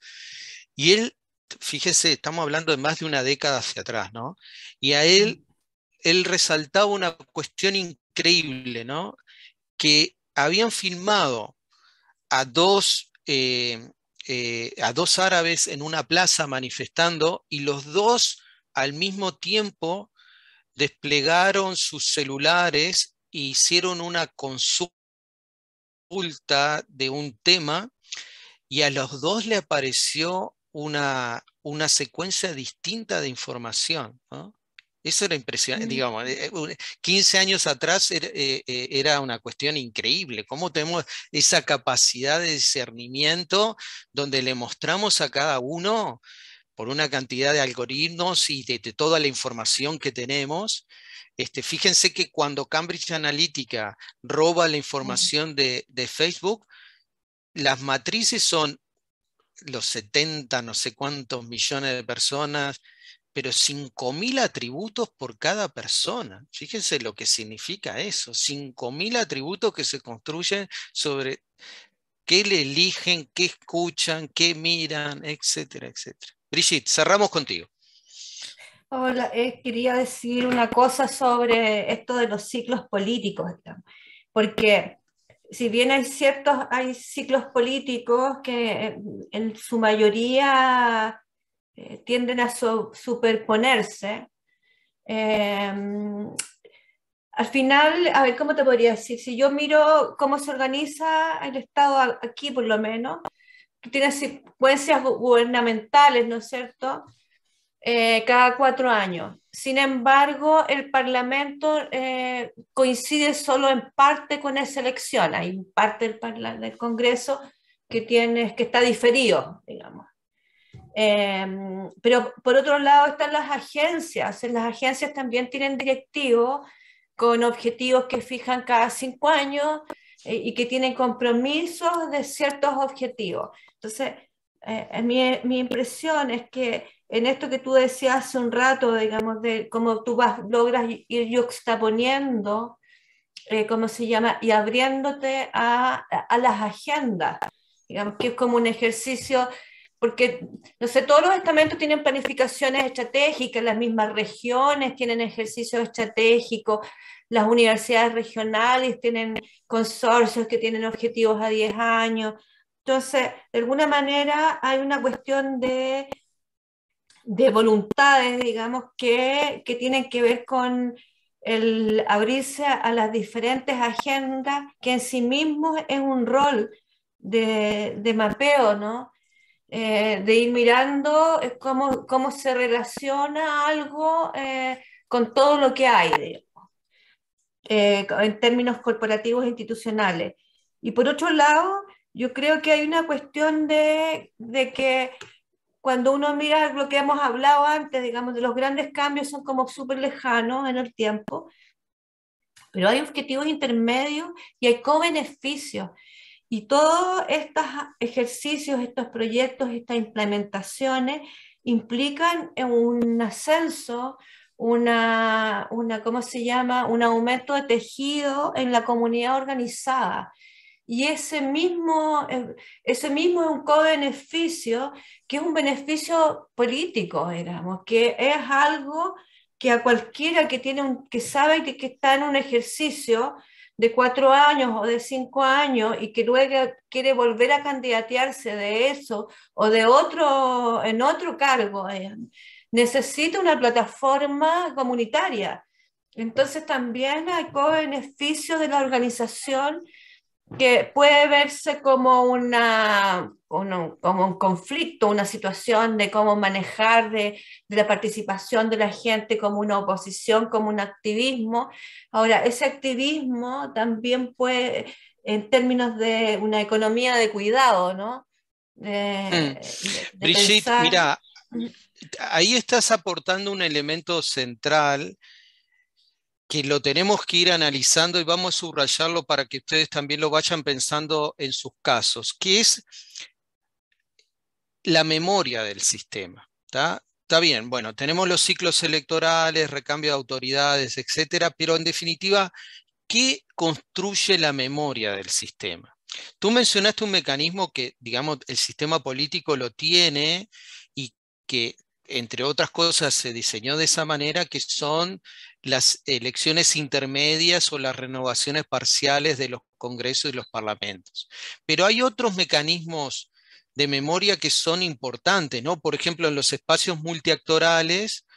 B: Y él, fíjese, estamos hablando de más de una década hacia atrás, ¿no? Y a él, él resaltaba una cuestión increíble, ¿no? Que habían filmado a dos, eh, eh, a dos árabes en una plaza manifestando y los dos al mismo tiempo desplegaron sus celulares e hicieron una consulta de un tema y a los dos le apareció una, una secuencia distinta de información. Eso era impresionante, digamos, 15 eh, eh, años atrás eh, era, una cuestión increíble, cómo tenemos esa capacidad de discernimiento donde le mostramos a cada uno por una cantidad de algoritmos y de, toda la información que tenemos. Este, fíjense que cuando Cambridge Analytica roba la información de, de Facebook, las matrices son los 70, no sé cuántos millones de personas, pero 5.000 atributos por cada persona. Fíjense lo que significa eso. 5.000 atributos que se construyen sobre qué le eligen, qué escuchan, qué miran, etcétera, etcétera. Brigitte, cerramos contigo.
F: Hola, eh, quería decir una cosa sobre esto de los ciclos políticos, porque si bien hay ciertos, hay ciclos políticos que en su mayoría eh, tienden a superponerse. Em, al final, a ver, ¿cómo te podría decir? Si yo miro cómo se organiza el Estado aquí, por lo menos, tiene tienes secuencias gubernamentales, ¿no es cierto? Eh, cada cuatro años. Sin embargo, el Parlamento eh, coincide solo en parte con esa elección. Hay parte del, del Congreso que, tiene, que está diferido, digamos. Em, pero por otro lado están las agencias. Las agencias también tienen directivos con objetivos que fijan cada cinco años eh, y que tienen compromisos de ciertos objetivos. Entonces, eh, eh, mi, mi, impresión es que en esto que tú decías hace un rato, digamos, de cómo tú vas, logras ir yuxtaponiendo, ¿cómo se llama? Y abriéndote a, a las agendas, digamos, que es como un ejercicio porque, no sé, todos los estamentos tienen planificaciones estratégicas, las mismas regiones tienen ejercicios estratégicos, las universidades regionales tienen consorcios que tienen objetivos a 10 años. Entonces, de alguna manera hay una cuestión de, de voluntades, digamos, que, tienen que ver con el abrirse a las diferentes agendas, que en sí mismo es un rol de, de mapeo, ¿no? Eh, de ir mirando eh, cómo, cómo se relaciona algo eh, con todo lo que hay, en términos corporativos e institucionales. Y por otro lado, yo creo que hay una cuestión de, de que cuando uno mira lo que hemos hablado antes, digamos, de los grandes cambios son como súper lejanos en el tiempo, pero hay objetivos intermedios y hay co-beneficios. Y todos estos ejercicios, estos proyectos, estas implementaciones implican un ascenso, una, una, ¿cómo se llama? Un aumento de tejido en la comunidad organizada. Y ese mismo, eh, ese mismo es un co-beneficio, que es un beneficio político, digamos, que es algo que a cualquiera que, tiene que sabe que está en un ejercicio de cuatro años o de cinco años y que luego quiere volver a candidatearse de eso o de otro, en otro cargo, eh, necesita una plataforma comunitaria. Entonces también hay beneficio de la organización que puede verse como, como un conflicto, una situación de cómo manejar de, la participación de la gente como una oposición, como un activismo. Ahora, ese activismo también puede, en términos de una economía de cuidado, ¿no? Mm.
A: Brigitte, mira,
B: ahí estás aportando un elemento central que lo tenemos que ir analizando y vamos a subrayarlo para que ustedes también lo vayan pensando en sus casos, que es la memoria del sistema. Está bien, bueno, tenemos los ciclos electorales, recambio de autoridades, etcétera, pero en definitiva, ¿qué construye la memoria del sistema? Tú mencionaste un mecanismo que, digamos, el sistema político lo tiene y que, entre otras cosas, se diseñó de esa manera, que son las elecciones intermedias o las renovaciones parciales de los congresos y los parlamentos. Pero hay otros mecanismos de memoria que son importantes, ¿no? Por ejemplo, en los espacios multiactorales,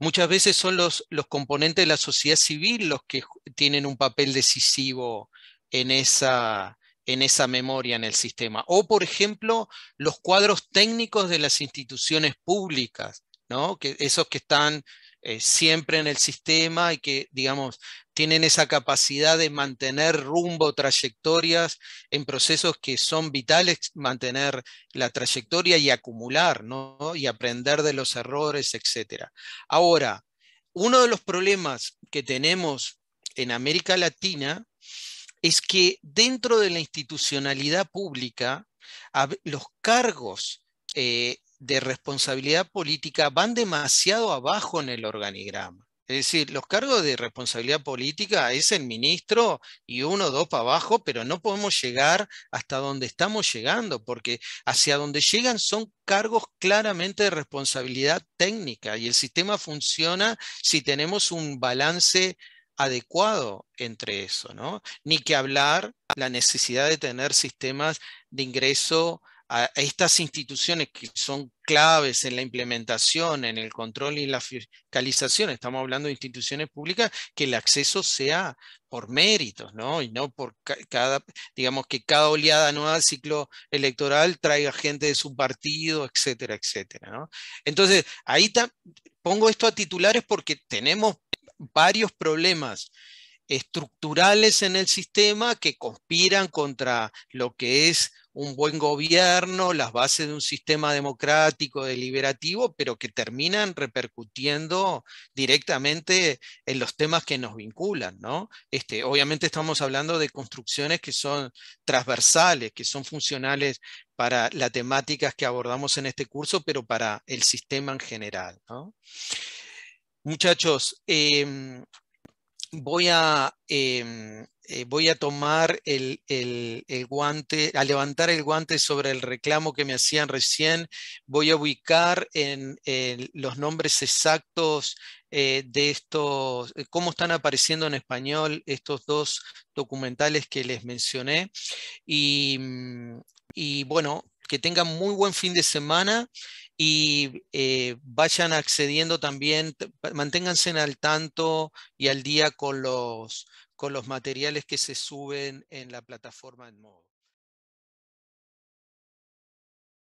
B: muchas veces son los, los componentes de la sociedad civil los que tienen un papel decisivo en esa, en esa memoria en el sistema. O, por ejemplo, los cuadros técnicos de las instituciones públicas, ¿no? que, esos que están eh, siempre en el sistema y que, digamos, tienen esa capacidad de mantener rumbo, trayectorias en procesos que son vitales, mantener la trayectoria y acumular, ¿no? Y aprender de los errores, etc. Ahora, uno de los problemas que tenemos en América Latina es que dentro de la institucionalidad pública, los cargos eh, de responsabilidad política van demasiado abajo en el organigrama. Es decir, los cargos de responsabilidad política es el ministro y uno o dos para abajo, pero no podemos llegar hasta donde estamos llegando, porque hacia donde llegan son cargos claramente de responsabilidad técnica y el sistema funciona si tenemos un balance adecuado entre eso, ¿no? Ni que hablar la necesidad de tener sistemas de ingreso a estas instituciones que son claves en la implementación, en el control y la fiscalización, estamos hablando de instituciones públicas, que el acceso sea por méritos, ¿no? Y no por cada, digamos que cada oleada nueva del ciclo electoral traiga gente de su partido, etcétera, etcétera, ¿no? Entonces, ahí pongo esto a titulares porque tenemos varios problemas estructurales en el sistema que conspiran contra lo que es un buen gobierno, las bases de un sistema democrático, deliberativo, pero que terminan repercutiendo directamente en los temas que nos vinculan. ¿no? Este, obviamente estamos hablando de construcciones que son transversales, que son funcionales para las temáticas que abordamos en este curso, pero para el sistema en general. Muchachos, em, voy a, em, eh, voy a tomar el, guante, a levantar el guante sobre el reclamo que me hacían recién, voy a ubicar en, los nombres exactos eh, de estos, eh, cómo están apareciendo en español estos dos documentales que les mencioné. Y, mm, y bueno, que tengan muy buen fin de semana y eh, vayan accediendo también, manténganse al tanto y al día con los,
A: con los materiales que se suben en la plataforma en modo.